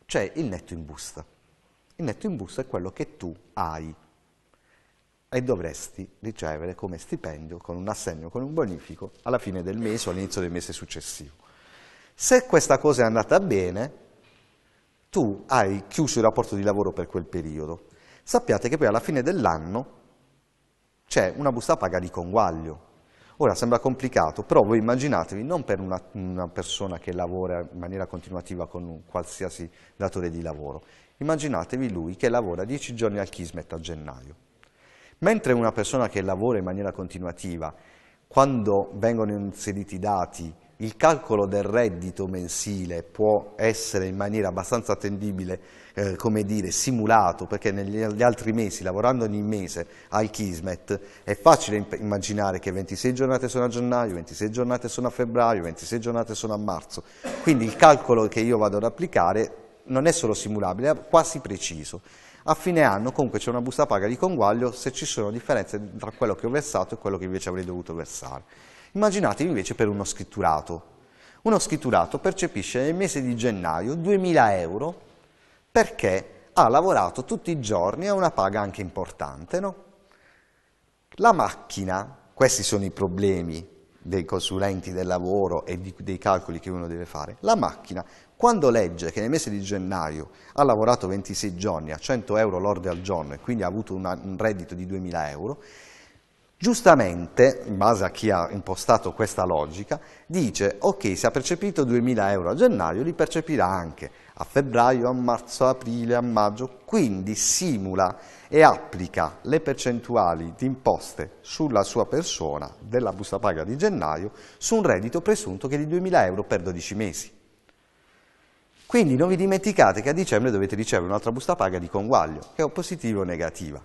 c'è il netto in busta. Il netto in busta è quello che tu hai e dovresti ricevere come stipendio, con un assegno, con un bonifico alla fine del mese o all'inizio del mese successivo. Se questa cosa è andata bene, tu hai chiuso il rapporto di lavoro per quel periodo. Sappiate che poi alla fine dell'anno c'è cioè, una busta paga di conguaglio. Ora sembra complicato, però voi immaginatevi, non per una, una persona che lavora in maniera continuativa con un qualsiasi datore di lavoro, immaginatevi lui che lavora 10 giorni al Kismet a gennaio. Mentre una persona che lavora in maniera continuativa, quando vengono inseriti i dati, il calcolo del reddito mensile può essere in maniera abbastanza attendibile eh, come dire, simulato, perché negli altri mesi, lavorando ogni mese al Kismet, è facile immaginare che 26 giornate sono a gennaio, 26 giornate sono a febbraio, 26 giornate sono a marzo. Quindi il calcolo che io vado ad applicare non è solo simulabile, è quasi preciso. A fine anno comunque c'è una busta paga di conguaglio se ci sono differenze tra quello che ho versato e quello che invece avrei dovuto versare. Immaginatevi invece per uno scritturato. Uno scritturato percepisce nel mese di gennaio 2.000 euro perché ha lavorato tutti i giorni a una paga anche importante. No? La macchina, questi sono i problemi dei consulenti del lavoro e di, dei calcoli che uno deve fare, la macchina quando legge che nel mese di gennaio ha lavorato 26 giorni a 100 euro lorde al giorno e quindi ha avuto una, un reddito di 2000 euro, giustamente, in base a chi ha impostato questa logica, dice ok se ha percepito 2000 euro a gennaio li percepirà anche a febbraio, a marzo, aprile, a maggio, quindi simula e applica le percentuali di imposte sulla sua persona della busta paga di gennaio su un reddito presunto che è di 2.000 euro per 12 mesi. Quindi non vi dimenticate che a dicembre dovete ricevere un'altra busta paga di conguaglio, che è o positiva o negativa,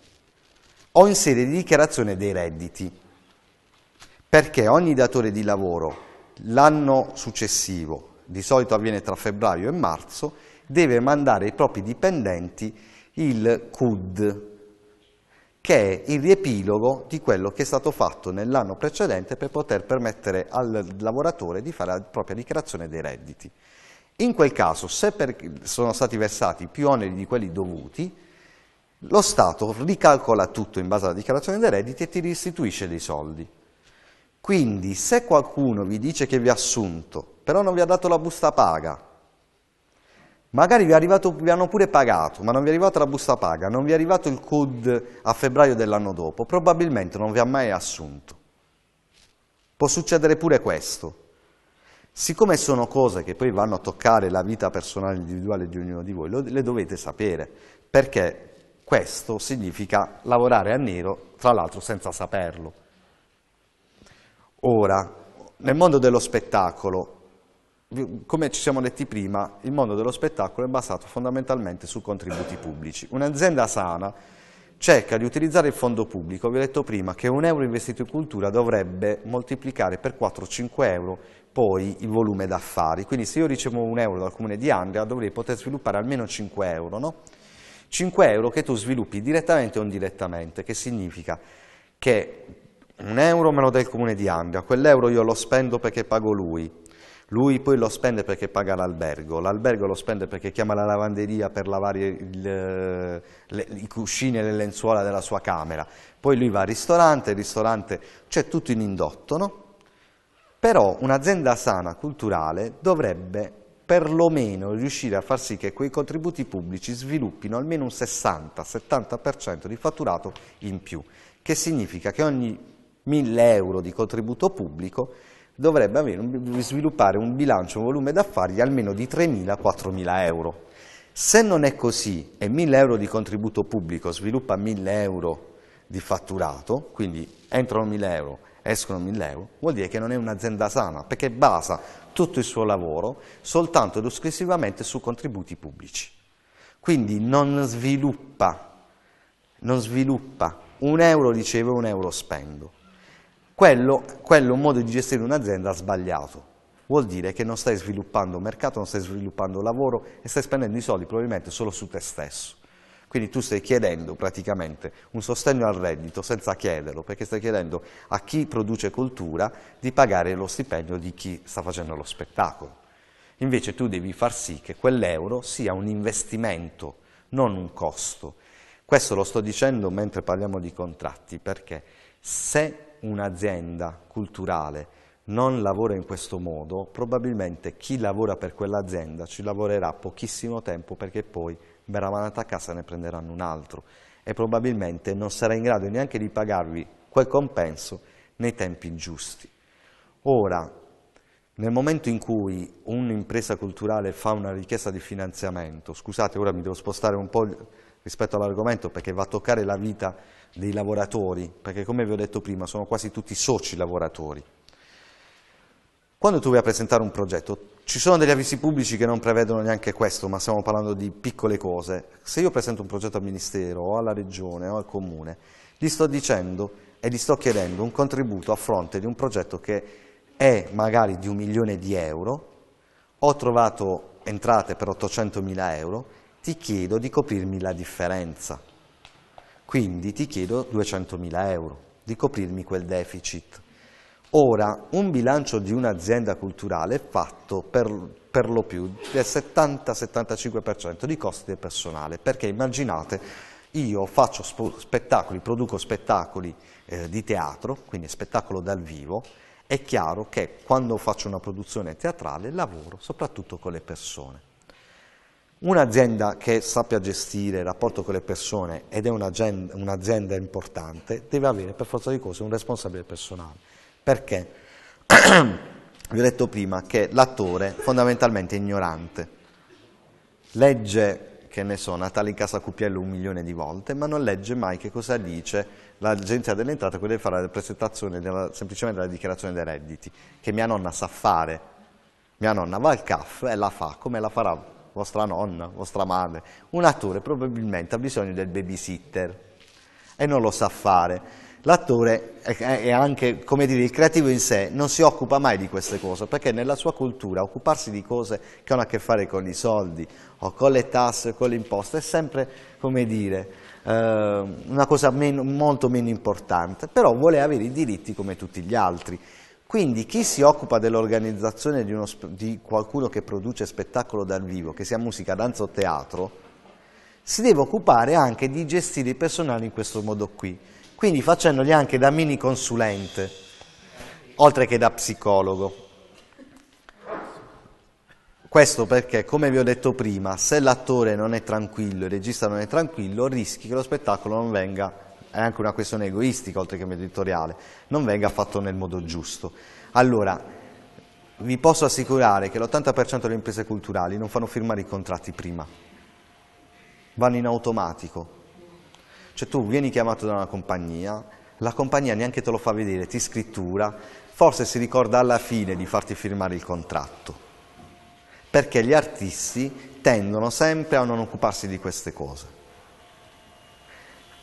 o in sede di dichiarazione dei redditi, perché ogni datore di lavoro l'anno successivo di solito avviene tra febbraio e marzo, deve mandare ai propri dipendenti il CUD, che è il riepilogo di quello che è stato fatto nell'anno precedente per poter permettere al lavoratore di fare la propria dichiarazione dei redditi. In quel caso, se sono stati versati più oneri di quelli dovuti, lo Stato ricalcola tutto in base alla dichiarazione dei redditi e ti restituisce dei soldi. Quindi se qualcuno vi dice che vi ha assunto però non vi ha dato la busta paga. Magari vi, arrivato, vi, hanno pure pagato, ma non vi è arrivata la busta paga, non vi è arrivato il CUD a febbraio dell'anno dopo, probabilmente non vi ha mai assunto. Può succedere pure questo. Siccome sono cose che poi vanno a toccare la vita personale e individuale di ognuno di voi, le dovete sapere, perché questo significa lavorare a nero, tra l'altro senza saperlo. Ora, nel mondo dello spettacolo come ci siamo detti prima, il mondo dello spettacolo è basato fondamentalmente su contributi pubblici. Un'azienda sana cerca di utilizzare il fondo pubblico, vi ho detto prima che un euro investito in cultura dovrebbe moltiplicare per 4-5 euro poi il volume d'affari, quindi se io ricevo un euro dal comune di Andria dovrei poter sviluppare almeno 5 euro, no? 5 euro che tu sviluppi direttamente o indirettamente, che significa che un euro me lo dà il comune di Andria, quell'euro io lo spendo perché pago lui, lui poi lo spende perché paga l'albergo, l'albergo lo spende perché chiama la lavanderia per lavare il, eh, le, i cuscini e le lenzuola della sua camera. Poi lui va al ristorante, il ristorante c'è tutto in indotto, no? Però un'azienda sana, culturale, dovrebbe perlomeno riuscire a far sì che quei contributi pubblici sviluppino almeno un 60-70% di fatturato in più, che significa che ogni 1000 euro di contributo pubblico dovrebbe avere, sviluppare un bilancio, un volume d'affari di almeno di 3.000-4.000 euro. Se non è così e 1.000 euro di contributo pubblico sviluppa 1.000 euro di fatturato, quindi entrano 1.000 euro, escono 1.000 euro, vuol dire che non è un'azienda sana, perché basa tutto il suo lavoro soltanto ed esclusivamente su contributi pubblici. Quindi non sviluppa, non sviluppa, un euro ricevo, un euro spendo. Quello, quello è un modo di gestire un'azienda sbagliato. Vuol dire che non stai sviluppando mercato, non stai sviluppando lavoro e stai spendendo i soldi probabilmente solo su te stesso. Quindi tu stai chiedendo praticamente un sostegno al reddito senza chiederlo, perché stai chiedendo a chi produce cultura di pagare lo stipendio di chi sta facendo lo spettacolo. Invece tu devi far sì che quell'euro sia un investimento, non un costo. Questo lo sto dicendo mentre parliamo di contratti, perché se un'azienda culturale non lavora in questo modo, probabilmente chi lavora per quell'azienda ci lavorerà pochissimo tempo perché poi verrà mandata a casa e ne prenderanno un altro e probabilmente non sarà in grado neanche di pagarvi quel compenso nei tempi giusti. Ora, nel momento in cui un'impresa culturale fa una richiesta di finanziamento, scusate ora mi devo spostare un po' rispetto all'argomento perché va a toccare la vita dei lavoratori, perché come vi ho detto prima sono quasi tutti soci lavoratori. Quando tu vai a presentare un progetto, ci sono degli avvisi pubblici che non prevedono neanche questo, ma stiamo parlando di piccole cose. Se io presento un progetto al Ministero o alla Regione o al Comune, gli sto dicendo e gli sto chiedendo un contributo a fronte di un progetto che è magari di un milione di euro, ho trovato entrate per 800 mila euro, ti chiedo di coprirmi la differenza. Quindi ti chiedo 200.000 euro di coprirmi quel deficit. Ora, un bilancio di un'azienda culturale è fatto per, per lo più del 70-75% di costi del personale, perché immaginate, io faccio spettacoli, produco spettacoli eh, di teatro, quindi spettacolo dal vivo, è chiaro che quando faccio una produzione teatrale lavoro soprattutto con le persone. Un'azienda che sappia gestire il rapporto con le persone ed è un'azienda un importante deve avere per forza di cose un responsabile personale. Perché? [CLEARS THROAT] Vi ho detto prima che l'attore fondamentalmente è ignorante. Legge, che ne so, Natale in casa Cupiello un milione di volte, ma non legge mai che cosa dice l'agenzia delle entrate quella deve fare la presentazione della, semplicemente la dichiarazione dei redditi, che mia nonna sa fare. Mia nonna va al CAF e la fa come la farà vostra nonna, vostra madre. Un attore probabilmente ha bisogno del babysitter e non lo sa fare. L'attore è anche, come dire, il creativo in sé non si occupa mai di queste cose, perché nella sua cultura occuparsi di cose che hanno a che fare con i soldi o con le tasse, o con le imposte, è sempre, come dire, eh, una cosa meno, molto meno importante, però vuole avere i diritti come tutti gli altri. Quindi chi si occupa dell'organizzazione di, di, qualcuno che produce spettacolo dal vivo, che sia musica, danza o teatro, si deve occupare anche di gestire il personale in questo modo qui, quindi facendogli anche da mini consulente, oltre che da psicologo. Questo perché, come vi ho detto prima, se l'attore non è tranquillo, il regista non è tranquillo, rischi che lo spettacolo non venga è anche una questione egoistica oltre che meditoriale, non venga fatto nel modo giusto. Allora, vi posso assicurare che l'80% delle imprese culturali non fanno firmare i contratti prima, vanno in automatico. Cioè tu vieni chiamato da una compagnia, la compagnia neanche te lo fa vedere, ti scrittura, forse si ricorda alla fine di farti firmare il contratto, perché gli artisti tendono sempre a non occuparsi di queste cose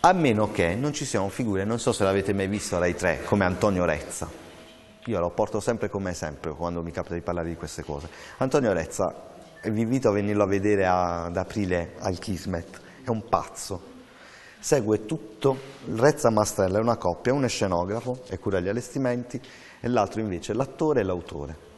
a meno che non ci siano figure, non so se l'avete mai visto Rai 3, come Antonio Rezza. Io lo porto sempre come esempio quando mi capita di parlare di queste cose. Antonio Rezza, vi invito a venirlo a vedere ad aprile al Kismet, è un pazzo. Segue tutto, Rezza Mastrella è una coppia, uno è scenografo e cura gli allestimenti e l'altro invece è l'attore e l'autore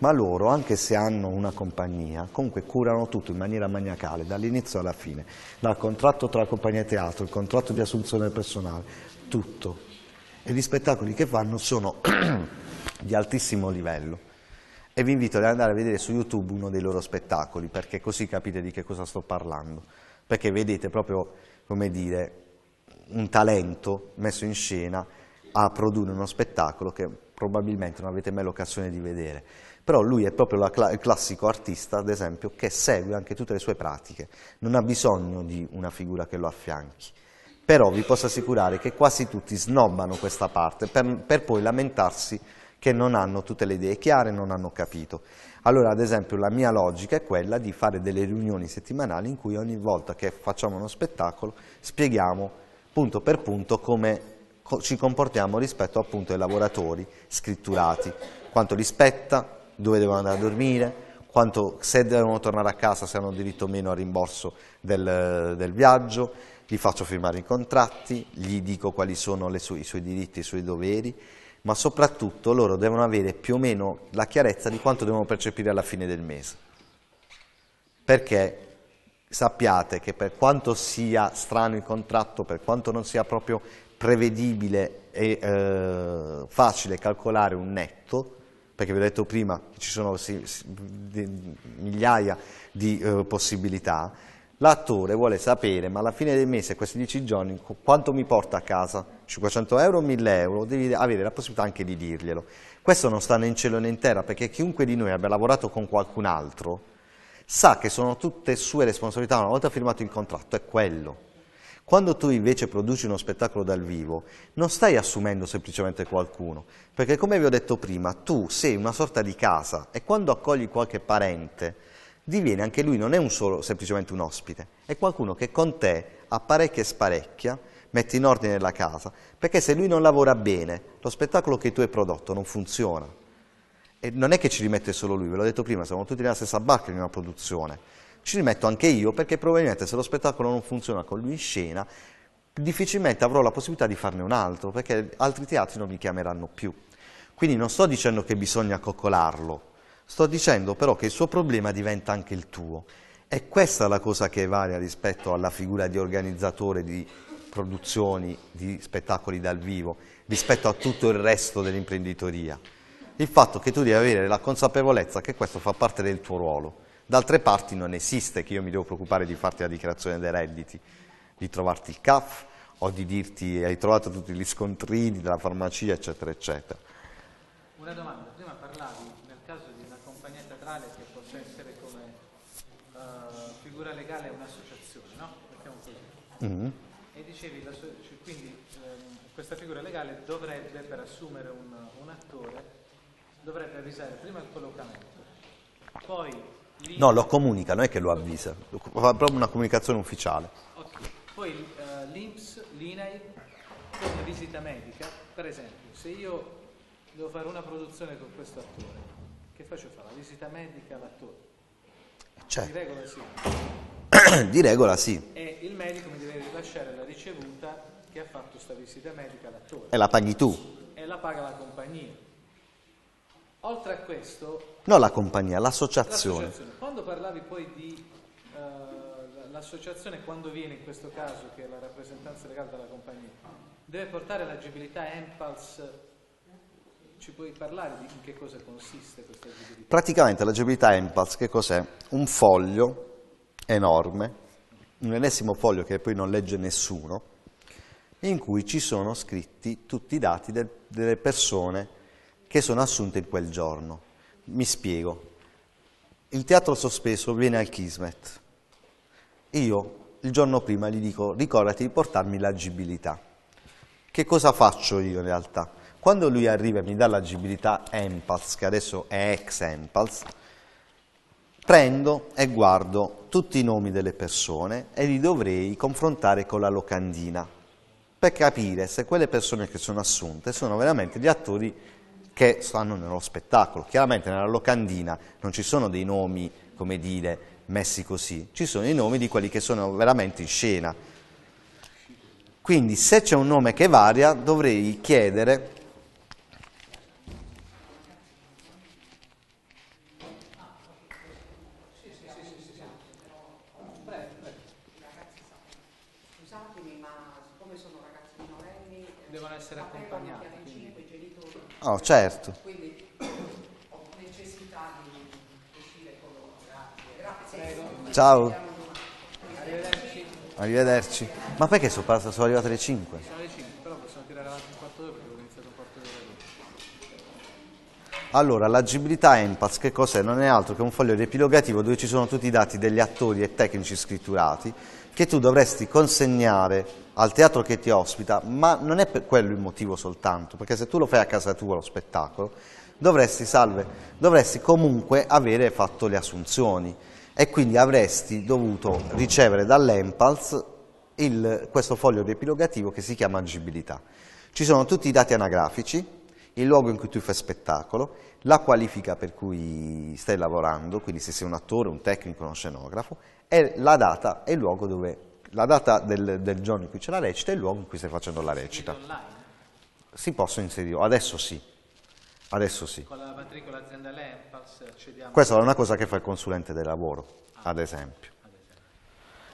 ma loro, anche se hanno una compagnia, comunque curano tutto in maniera maniacale, dall'inizio alla fine, dal contratto tra compagnia e teatro, il contratto di assunzione personale, tutto. E gli spettacoli che fanno sono [CLEARS THROAT] di altissimo livello. E vi invito ad andare a vedere su YouTube uno dei loro spettacoli, perché così capite di che cosa sto parlando. Perché vedete proprio, come dire, un talento messo in scena a produrre uno spettacolo che probabilmente non avete mai l'occasione di vedere però lui è proprio cl il classico artista, ad esempio, che segue anche tutte le sue pratiche, non ha bisogno di una figura che lo affianchi. Però vi posso assicurare che quasi tutti snobbano questa parte per, per poi lamentarsi che non hanno tutte le idee chiare, non hanno capito. Allora, ad esempio, la mia logica è quella di fare delle riunioni settimanali in cui ogni volta che facciamo uno spettacolo spieghiamo punto per punto come ci comportiamo rispetto appunto ai lavoratori scritturati, quanto li spetta, dove devono andare a dormire, quanto, se devono tornare a casa se hanno diritto o meno al rimborso del, del viaggio, gli faccio firmare i contratti, gli dico quali sono su i suoi diritti, i suoi doveri, ma soprattutto loro devono avere più o meno la chiarezza di quanto devono percepire alla fine del mese. Perché sappiate che per quanto sia strano il contratto, per quanto non sia proprio prevedibile e eh, facile calcolare un netto, perché vi ho detto prima che ci sono migliaia di eh, possibilità, l'attore vuole sapere, ma alla fine del mese, questi 10 giorni, quanto mi porta a casa? 500 euro, 1000 euro? Devi avere la possibilità anche di dirglielo. Questo non sta né in cielo né in terra, perché chiunque di noi abbia lavorato con qualcun altro sa che sono tutte sue responsabilità, una volta firmato il contratto, è quello. Quando tu invece produci uno spettacolo dal vivo, non stai assumendo semplicemente qualcuno, perché come vi ho detto prima, tu sei una sorta di casa e quando accogli qualche parente, diviene anche lui, non è un solo, semplicemente un ospite, è qualcuno che con te apparecchia e sparecchia, mette in ordine la casa, perché se lui non lavora bene, lo spettacolo che tu hai prodotto non funziona. E non è che ci rimette solo lui, ve l'ho detto prima, siamo tutti nella stessa barca in una produzione ci rimetto anche io perché probabilmente se lo spettacolo non funziona con lui in scena difficilmente avrò la possibilità di farne un altro perché altri teatri non mi chiameranno più. Quindi non sto dicendo che bisogna coccolarlo, sto dicendo però che il suo problema diventa anche il tuo. E questa è la cosa che varia rispetto alla figura di organizzatore di produzioni, di spettacoli dal vivo, rispetto a tutto il resto dell'imprenditoria. Il fatto che tu devi avere la consapevolezza che questo fa parte del tuo ruolo D'altre parti non esiste che io mi devo preoccupare di farti la dichiarazione dei redditi, di trovarti il CAF o di dirti hai trovato tutti gli scontrini della farmacia, eccetera, eccetera. Una domanda, prima parlavi nel caso di una compagnia teatrale che possa essere come uh, figura legale un'associazione, no? Mettiamo così. Mm -hmm. E dicevi, la, cioè, quindi ehm, questa figura legale dovrebbe, per assumere un, un attore, dovrebbe avvisare prima il collocamento, poi No, lo comunica, non è che lo avvisa, fa proprio una comunicazione ufficiale. Okay. Poi uh, l'INPS, l'INAI, per la visita medica, per esempio, se io devo fare una produzione con questo attore, che faccio fare? La visita medica all'attore? Cioè. Di regola sì. [CLEARS THROAT] Di regola sì. E il medico mi deve rilasciare la ricevuta che ha fatto questa visita medica all'attore. E la paghi tu. E la paga la compagnia. Oltre a questo... No la compagnia, l'associazione. l'associazione. Quando parlavi poi di... Uh, l'associazione quando viene in questo caso, che è la rappresentanza legale della compagnia, deve portare l'agibilità Empulse ci puoi parlare di che cosa consiste questa agibilità? Praticamente l'agibilità Empals che cos'è? Un foglio enorme, un ennesimo foglio che poi non legge nessuno, in cui ci sono scritti tutti i dati del, delle persone che sono assunte in quel giorno. Mi spiego. Il teatro sospeso viene al Kismet. Io il giorno prima gli dico ricordati di portarmi l'agibilità. Che cosa faccio io in realtà? Quando lui arriva e mi dà l'agibilità Empals, che adesso è ex Empals, prendo e guardo tutti i nomi delle persone e li dovrei confrontare con la locandina per capire se quelle persone che sono assunte sono veramente gli attori che stanno nello spettacolo. Chiaramente nella locandina non ci sono dei nomi, come dire, messi così, ci sono i nomi di quelli che sono veramente in scena. Quindi se c'è un nome che varia dovrei chiedere Oh, certo. Quindi ho necessità di uscire con loro. Ciao. Arrivederci. Arrivederci. Ma perché sono, parto, sono arrivate le 5? Sono le 5, però possiamo tirare avanti un quarto d'ora perché ho iniziato un quarto d'ora dopo. Allora, l'agibilità Empath che cos'è? Non è altro che un foglio riepilogativo dove ci sono tutti i dati degli attori e tecnici scritturati che tu dovresti consegnare al teatro che ti ospita, ma non è per quello il motivo soltanto, perché se tu lo fai a casa tua lo spettacolo, dovresti, salve, dovresti comunque avere fatto le assunzioni e quindi avresti dovuto ricevere dall'Empals questo foglio riepilogativo che si chiama agibilità. Ci sono tutti i dati anagrafici, il luogo in cui tu fai spettacolo, la qualifica per cui stai lavorando, quindi se sei un attore, un tecnico, uno scenografo, e la data e il luogo dove la data del, del giorno in cui c'è la recita e il luogo in cui stai facendo la recita. Si possono inserire, adesso sì. Adesso sì. Con la matricola aziendale Empals accediamo... Questa è una cosa che fa il consulente del lavoro, ah, ad esempio.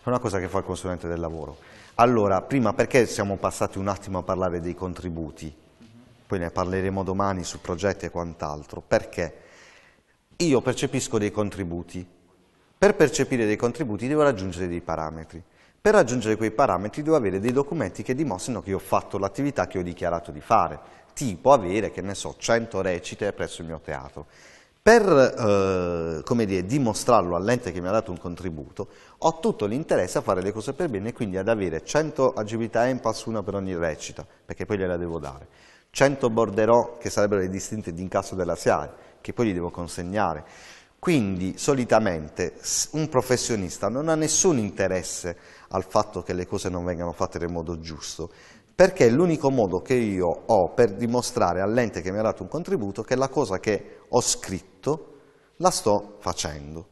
È una cosa che fa il consulente del lavoro. Allora, prima perché siamo passati un attimo a parlare dei contributi? Mhm. Poi ne parleremo domani su progetti e quant'altro. Perché? Io percepisco dei contributi. Per percepire dei contributi devo raggiungere dei parametri. Per raggiungere quei parametri devo avere dei documenti che dimostrino che io ho fatto l'attività che ho dichiarato di fare, tipo avere, che ne so, 100 recite presso il mio teatro. Per eh, dire, dimostrarlo all'ente che mi ha dato un contributo, ho tutto l'interesse a fare le cose per bene e quindi ad avere 100 agibilità impass, una per ogni recita, perché poi gliela devo dare. 100 borderò, che sarebbero le distinte di incasso della SIAE, che poi gli devo consegnare. Quindi, solitamente, un professionista non ha nessun interesse al fatto che le cose non vengano fatte nel modo giusto, perché è l'unico modo che io ho per dimostrare all'ente che mi ha dato un contributo che la cosa che ho scritto la sto facendo.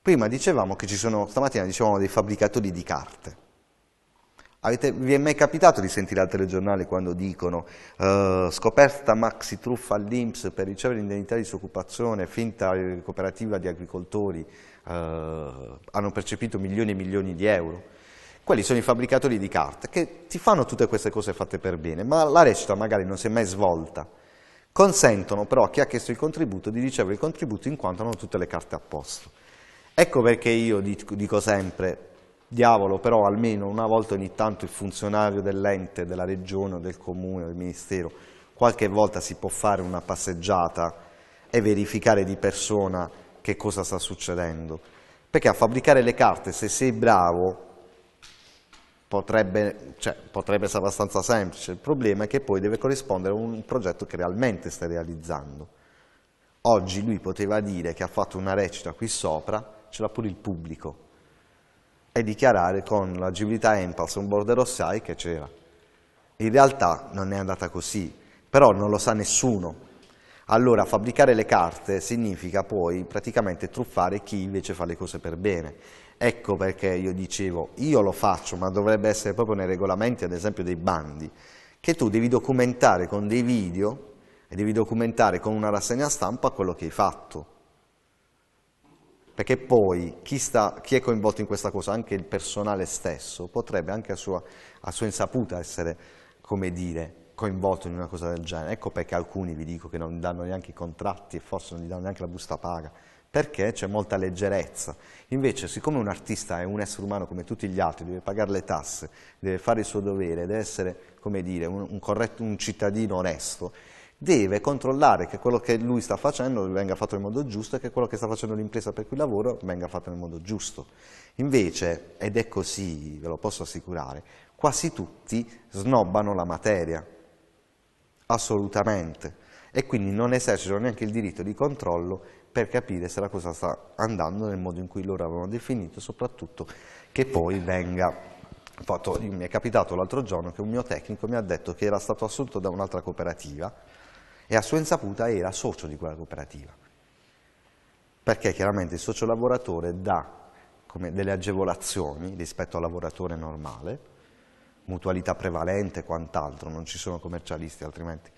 Prima dicevamo che ci sono, stamattina dicevamo dei fabbricatori di carte. Avete, vi è mai capitato di sentire al telegiornale quando dicono eh, scoperta maxi truffa all'Inps per ricevere l'indennità di disoccupazione, finta cooperativa di agricoltori, eh, hanno percepito milioni e milioni di euro? quelli sono i fabbricatori di carte che ti fanno tutte queste cose fatte per bene, ma la recita magari non si è mai svolta. Consentono però a chi ha chiesto il contributo di ricevere il contributo in quanto hanno tutte le carte a posto. Ecco perché io dico sempre, diavolo, però almeno una volta ogni tanto il funzionario dell'ente, della regione, del comune, del ministero, qualche volta si può fare una passeggiata e verificare di persona che cosa sta succedendo. Perché a fabbricare le carte, se sei bravo, potrebbe, cioè, potrebbe essere abbastanza semplice, il problema è che poi deve corrispondere a un progetto che realmente stai realizzando. Oggi lui poteva dire che ha fatto una recita qui sopra, ce l'ha pure il pubblico, e dichiarare con l'agibilità Impulse un border OSI che c'era. In realtà non è andata così, però non lo sa nessuno. Allora fabbricare le carte significa poi praticamente truffare chi invece fa le cose per bene Ecco perché io dicevo, io lo faccio, ma dovrebbe essere proprio nei regolamenti, ad esempio, dei bandi, che tu devi documentare con dei video e devi documentare con una rassegna stampa quello che hai fatto. Perché poi chi, sta, chi è coinvolto in questa cosa, anche il personale stesso, potrebbe anche a sua, a sua insaputa essere, come dire, coinvolto in una cosa del genere. Ecco perché alcuni vi dico che non gli danno neanche i contratti e forse non gli danno neanche la busta paga perché c'è molta leggerezza. Invece, siccome un artista è un essere umano come tutti gli altri, deve pagare le tasse, deve fare il suo dovere, deve essere, come dire, un, un, corretto, un cittadino onesto, deve controllare che quello che lui sta facendo venga fatto nel modo giusto e che quello che sta facendo l'impresa per cui lavoro venga fatto nel modo giusto. Invece, ed è così, ve lo posso assicurare, quasi tutti snobbano la materia, assolutamente, e quindi non esercitano neanche il diritto di controllo per capire se la cosa sta andando nel modo in cui loro avevano definito, soprattutto che poi venga fatto. Mi è capitato l'altro giorno che un mio tecnico mi ha detto che era stato assunto da un'altra cooperativa e a sua insaputa era socio di quella cooperativa. Perché chiaramente il socio lavoratore dà delle agevolazioni rispetto al lavoratore normale, mutualità prevalente e quant'altro, non ci sono commercialisti altrimenti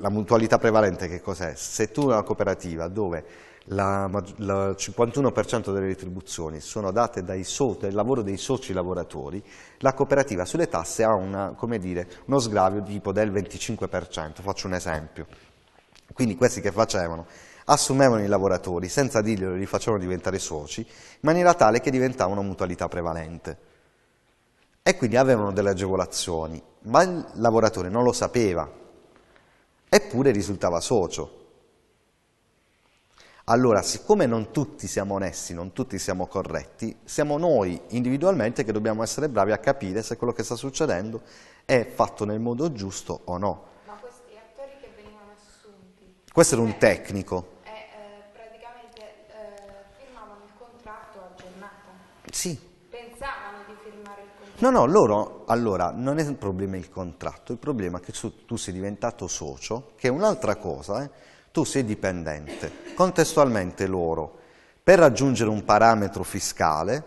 la mutualità prevalente che cos'è? Se tu hai una cooperativa dove il 51% delle retribuzioni sono date dai so, dal lavoro dei soci lavoratori, la cooperativa sulle tasse ha una, dire, uno sgravio tipo del 25%, faccio un esempio. Quindi questi che facevano? Assumevano i lavoratori senza dirglielo, li facevano diventare soci, in maniera tale che diventavano mutualità prevalente. E quindi avevano delle agevolazioni, ma il lavoratore non lo sapeva, eppure risultava socio. Allora, siccome non tutti siamo onesti, non tutti siamo corretti, siamo noi individualmente che dobbiamo essere bravi a capire se quello che sta succedendo è fatto nel modo giusto o no. Ma questi attori che venivano assunti? Questo era un eh, tecnico. Eh, eh praticamente eh, firmavano il contratto a giornata. Sì, No, no, loro, allora, non è il problema il contratto, il problema è che tu sei diventato socio, che è un'altra cosa, eh? tu sei dipendente. Contestualmente loro, per raggiungere un parametro fiscale,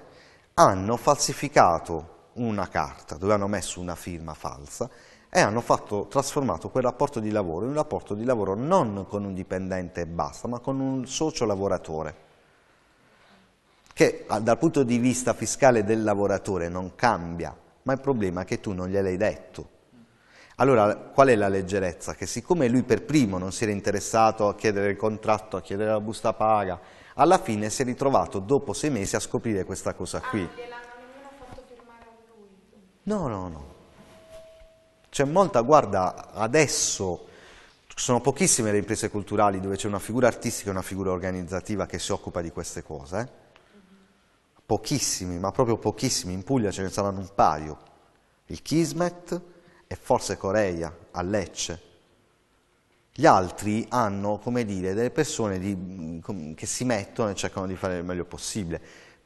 hanno falsificato una carta dove hanno messo una firma falsa e hanno fatto, trasformato quel rapporto di lavoro in un rapporto di lavoro non con un dipendente e basta, ma con un socio lavoratore che ah, dal punto di vista fiscale del lavoratore non cambia, ma il problema è che tu non gliel'hai detto. Allora, qual è la leggerezza? Che siccome lui per primo non si era interessato a chiedere il contratto, a chiedere la busta paga, alla fine si è ritrovato dopo sei mesi a scoprire questa cosa ah, qui. Ah, gliel'hanno fatto firmare a lui? No, no, no. C'è molta, guarda, adesso sono pochissime le imprese culturali dove c'è una figura artistica e una figura organizzativa che si occupa di queste cose, eh? pochissimi, ma proprio pochissimi, in Puglia ce ne saranno un paio, il Kismet e forse Corea, a Lecce. Gli altri hanno, come dire, delle persone di, che si mettono e cercano di fare il meglio possibile.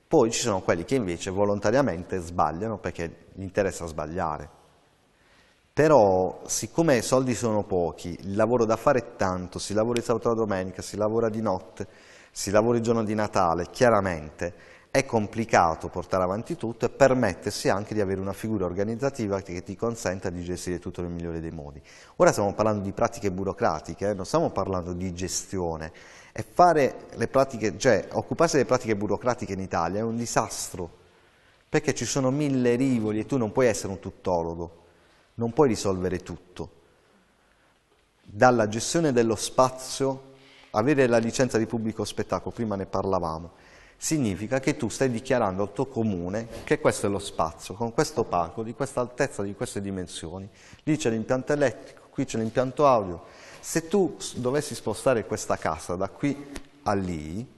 Poi ci sono quelli che invece volontariamente sbagliano perché gli interessa sbagliare. Però, siccome i soldi sono pochi, il lavoro da fare è tanto, si lavora il sabato e la domenica, si lavora di notte, si lavora il giorno di Natale, chiaramente, è complicato portare avanti tutto e permettersi anche di avere una figura organizzativa che ti consenta di gestire tutto nel migliore dei modi. Ora stiamo parlando di pratiche burocratiche, eh, non stiamo parlando di gestione e pratiche, cioè, occuparsi delle pratiche burocratiche in Italia è un disastro perché ci sono mille rivoli e tu non puoi essere un tuttologo, non puoi risolvere tutto. Dalla gestione dello spazio, avere la licenza di pubblico spettacolo, prima ne parlavamo, significa che tu stai dichiarando al tuo comune che questo è lo spazio, con questo palco, di questa altezza, di queste dimensioni. Lì c'è l'impianto elettrico, qui c'è l'impianto audio. Se tu dovessi spostare questa casa da qui a lì,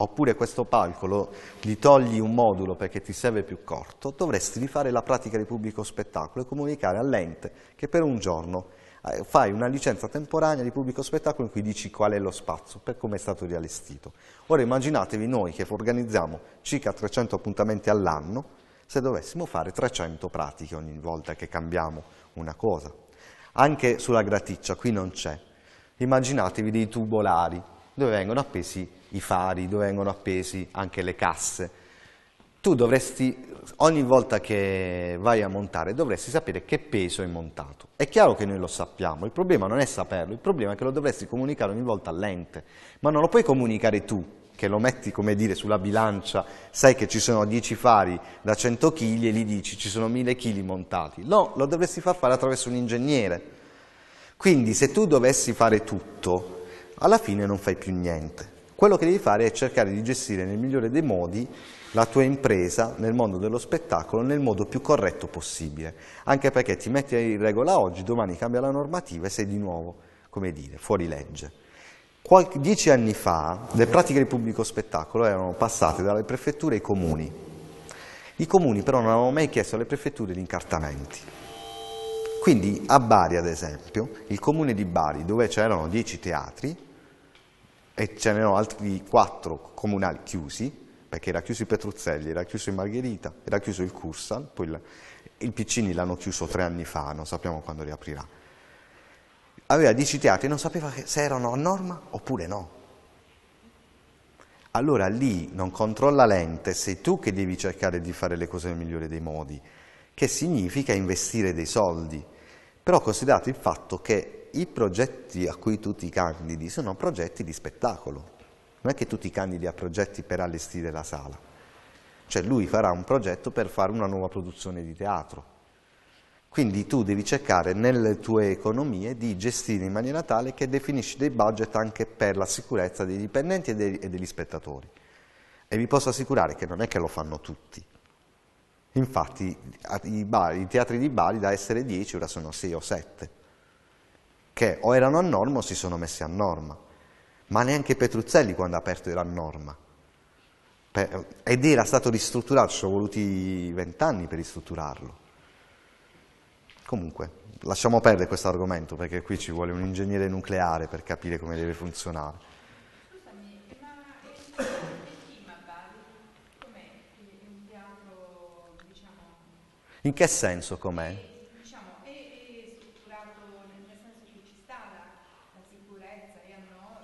oppure questo palco lo, gli togli un modulo perché ti serve più corto, dovresti rifare la pratica di pubblico spettacolo e comunicare all'ente che per un giorno eh, fai una licenza temporanea di pubblico spettacolo in cui dici qual è lo spazio, per come è stato riallestito. Ora immaginatevi noi che organizziamo circa 300 appuntamenti all'anno, se dovessimo fare 300 pratiche ogni volta che cambiamo una cosa. Anche sulla graticcia, qui non c'è. Immaginatevi dei tubolari dove vengono appesi i fari, dove vengono appesi anche le casse. Tu dovresti ogni volta che vai a montare dovresti sapere che peso hai montato. È chiaro che noi lo sappiamo, il problema non è saperlo, il problema è che lo dovresti comunicare ogni volta all'ente, ma non lo puoi comunicare tu, che lo metti come dire sulla bilancia, sai che ci sono 10 fari da 100 kg e gli dici ci sono 1000 kg montati. No, lo dovresti far fare attraverso un ingegnere. Quindi se tu dovessi fare tutto, alla fine non fai più niente. Quello che devi fare è cercare di gestire nel migliore dei modi la tua impresa nel mondo dello spettacolo nel modo più corretto possibile, anche perché ti metti in regola oggi, domani cambia la normativa e sei di nuovo, come dire, fuori legge. Qual dieci anni fa le pratiche di pubblico spettacolo erano passate dalle prefetture ai comuni. I comuni però non avevano mai chiesto alle prefetture gli incartamenti. Quindi a Bari, ad esempio, il comune di Bari, dove c'erano dieci teatri, e ce n'erano altri quattro comunali chiusi, perché era chiuso i Petruzzelli, era chiuso i Margherita, era chiuso il Cursal, poi il, il Piccini l'hanno chiuso tre anni fa, non sappiamo quando riaprirà. Aveva dieci teatri e non sapeva se erano a norma oppure no. Allora lì non controlla l'ente, sei tu che devi cercare di fare le cose nel migliore dei modi, che significa investire dei soldi. Però considerate il fatto che i progetti a cui tu ti candidi sono progetti di spettacolo, non è che tu ti candidi a progetti per allestire la sala, cioè lui farà un progetto per fare una nuova produzione di teatro. Quindi tu devi cercare nelle tue economie di gestire in maniera tale che definisci dei budget anche per la sicurezza dei dipendenti e, dei, e degli spettatori. E vi posso assicurare che non è che lo fanno tutti. Infatti i, bar, i teatri di Bari da essere 10 ora sono 6 o 7, che o erano a norma o si sono messi a norma ma neanche Petruzzelli quando ha aperto la norma. Ed era stato ristrutturato, ci sono voluti vent'anni per ristrutturarlo. Comunque, lasciamo perdere questo argomento perché qui ci vuole un ingegnere nucleare per capire come deve funzionare. In che senso com'è?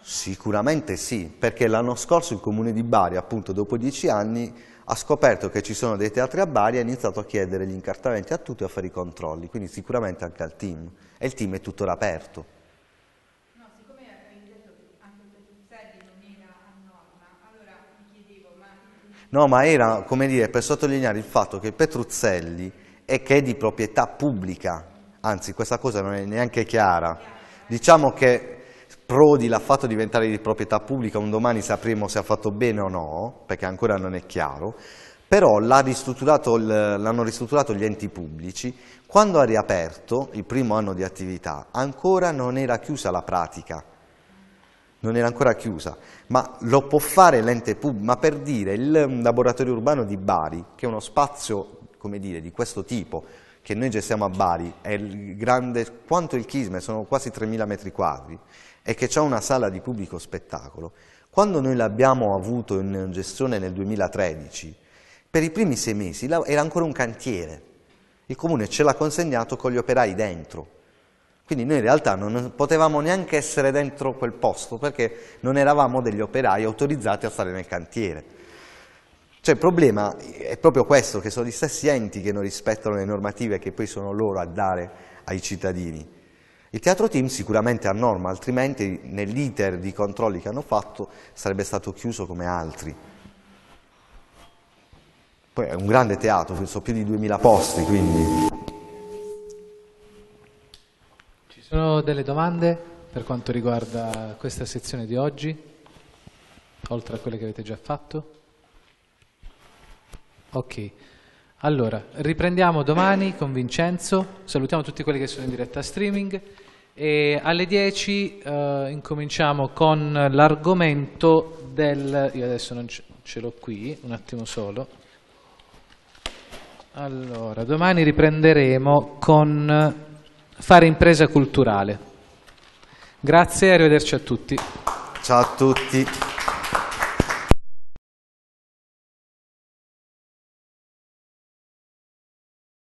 Sicuramente sì, perché l'anno scorso il comune di Bari, appunto dopo dieci anni, ha scoperto che ci sono dei teatri a Bari e ha iniziato a chiedere gli incartamenti a tutti e a fare i controlli, quindi sicuramente anche al team. E il team è tuttora aperto. No, siccome detto che anche Petruzzelli non era allora No, ma era, come dire, per sottolineare il fatto che Petruzzelli è che è di proprietà pubblica, anzi questa cosa non è neanche chiara. Diciamo che Prodi l'ha fatto diventare di proprietà pubblica, un domani sapremo se ha fatto bene o no, perché ancora non è chiaro, però l'hanno ristrutturato, ristrutturato gli enti pubblici, quando ha riaperto il primo anno di attività ancora non era chiusa la pratica, non era ancora chiusa, ma lo può fare l'ente pubblico, ma per dire il laboratorio urbano di Bari, che è uno spazio dire, di questo tipo, che noi gestiamo a Bari, è grande quanto il Chisme, sono quasi 3.000 metri quadri, e che c'è una sala di pubblico spettacolo. Quando noi l'abbiamo avuto in gestione nel 2013, per i primi sei mesi era ancora un cantiere. Il comune ce l'ha consegnato con gli operai dentro. Quindi noi in realtà non potevamo neanche essere dentro quel posto perché non eravamo degli operai autorizzati a stare nel cantiere. Cioè il problema è proprio questo, che sono gli stessi enti che non rispettano le normative che poi sono loro a dare ai cittadini. Il teatro team sicuramente a norma, altrimenti nell'iter di controlli che hanno fatto sarebbe stato chiuso come altri. Poi è un grande teatro, sono più di 2000 posti, quindi... Ci sono delle domande per quanto riguarda questa sezione di oggi, oltre a quelle che avete già fatto? Ok. Allora, riprendiamo domani con Vincenzo, salutiamo tutti quelli che sono in diretta streaming. E alle 10 eh, incominciamo con l'argomento del... Io adesso non ce l'ho qui, un attimo solo. Allora, domani riprenderemo con fare impresa culturale. Grazie e arrivederci a tutti. Ciao a tutti.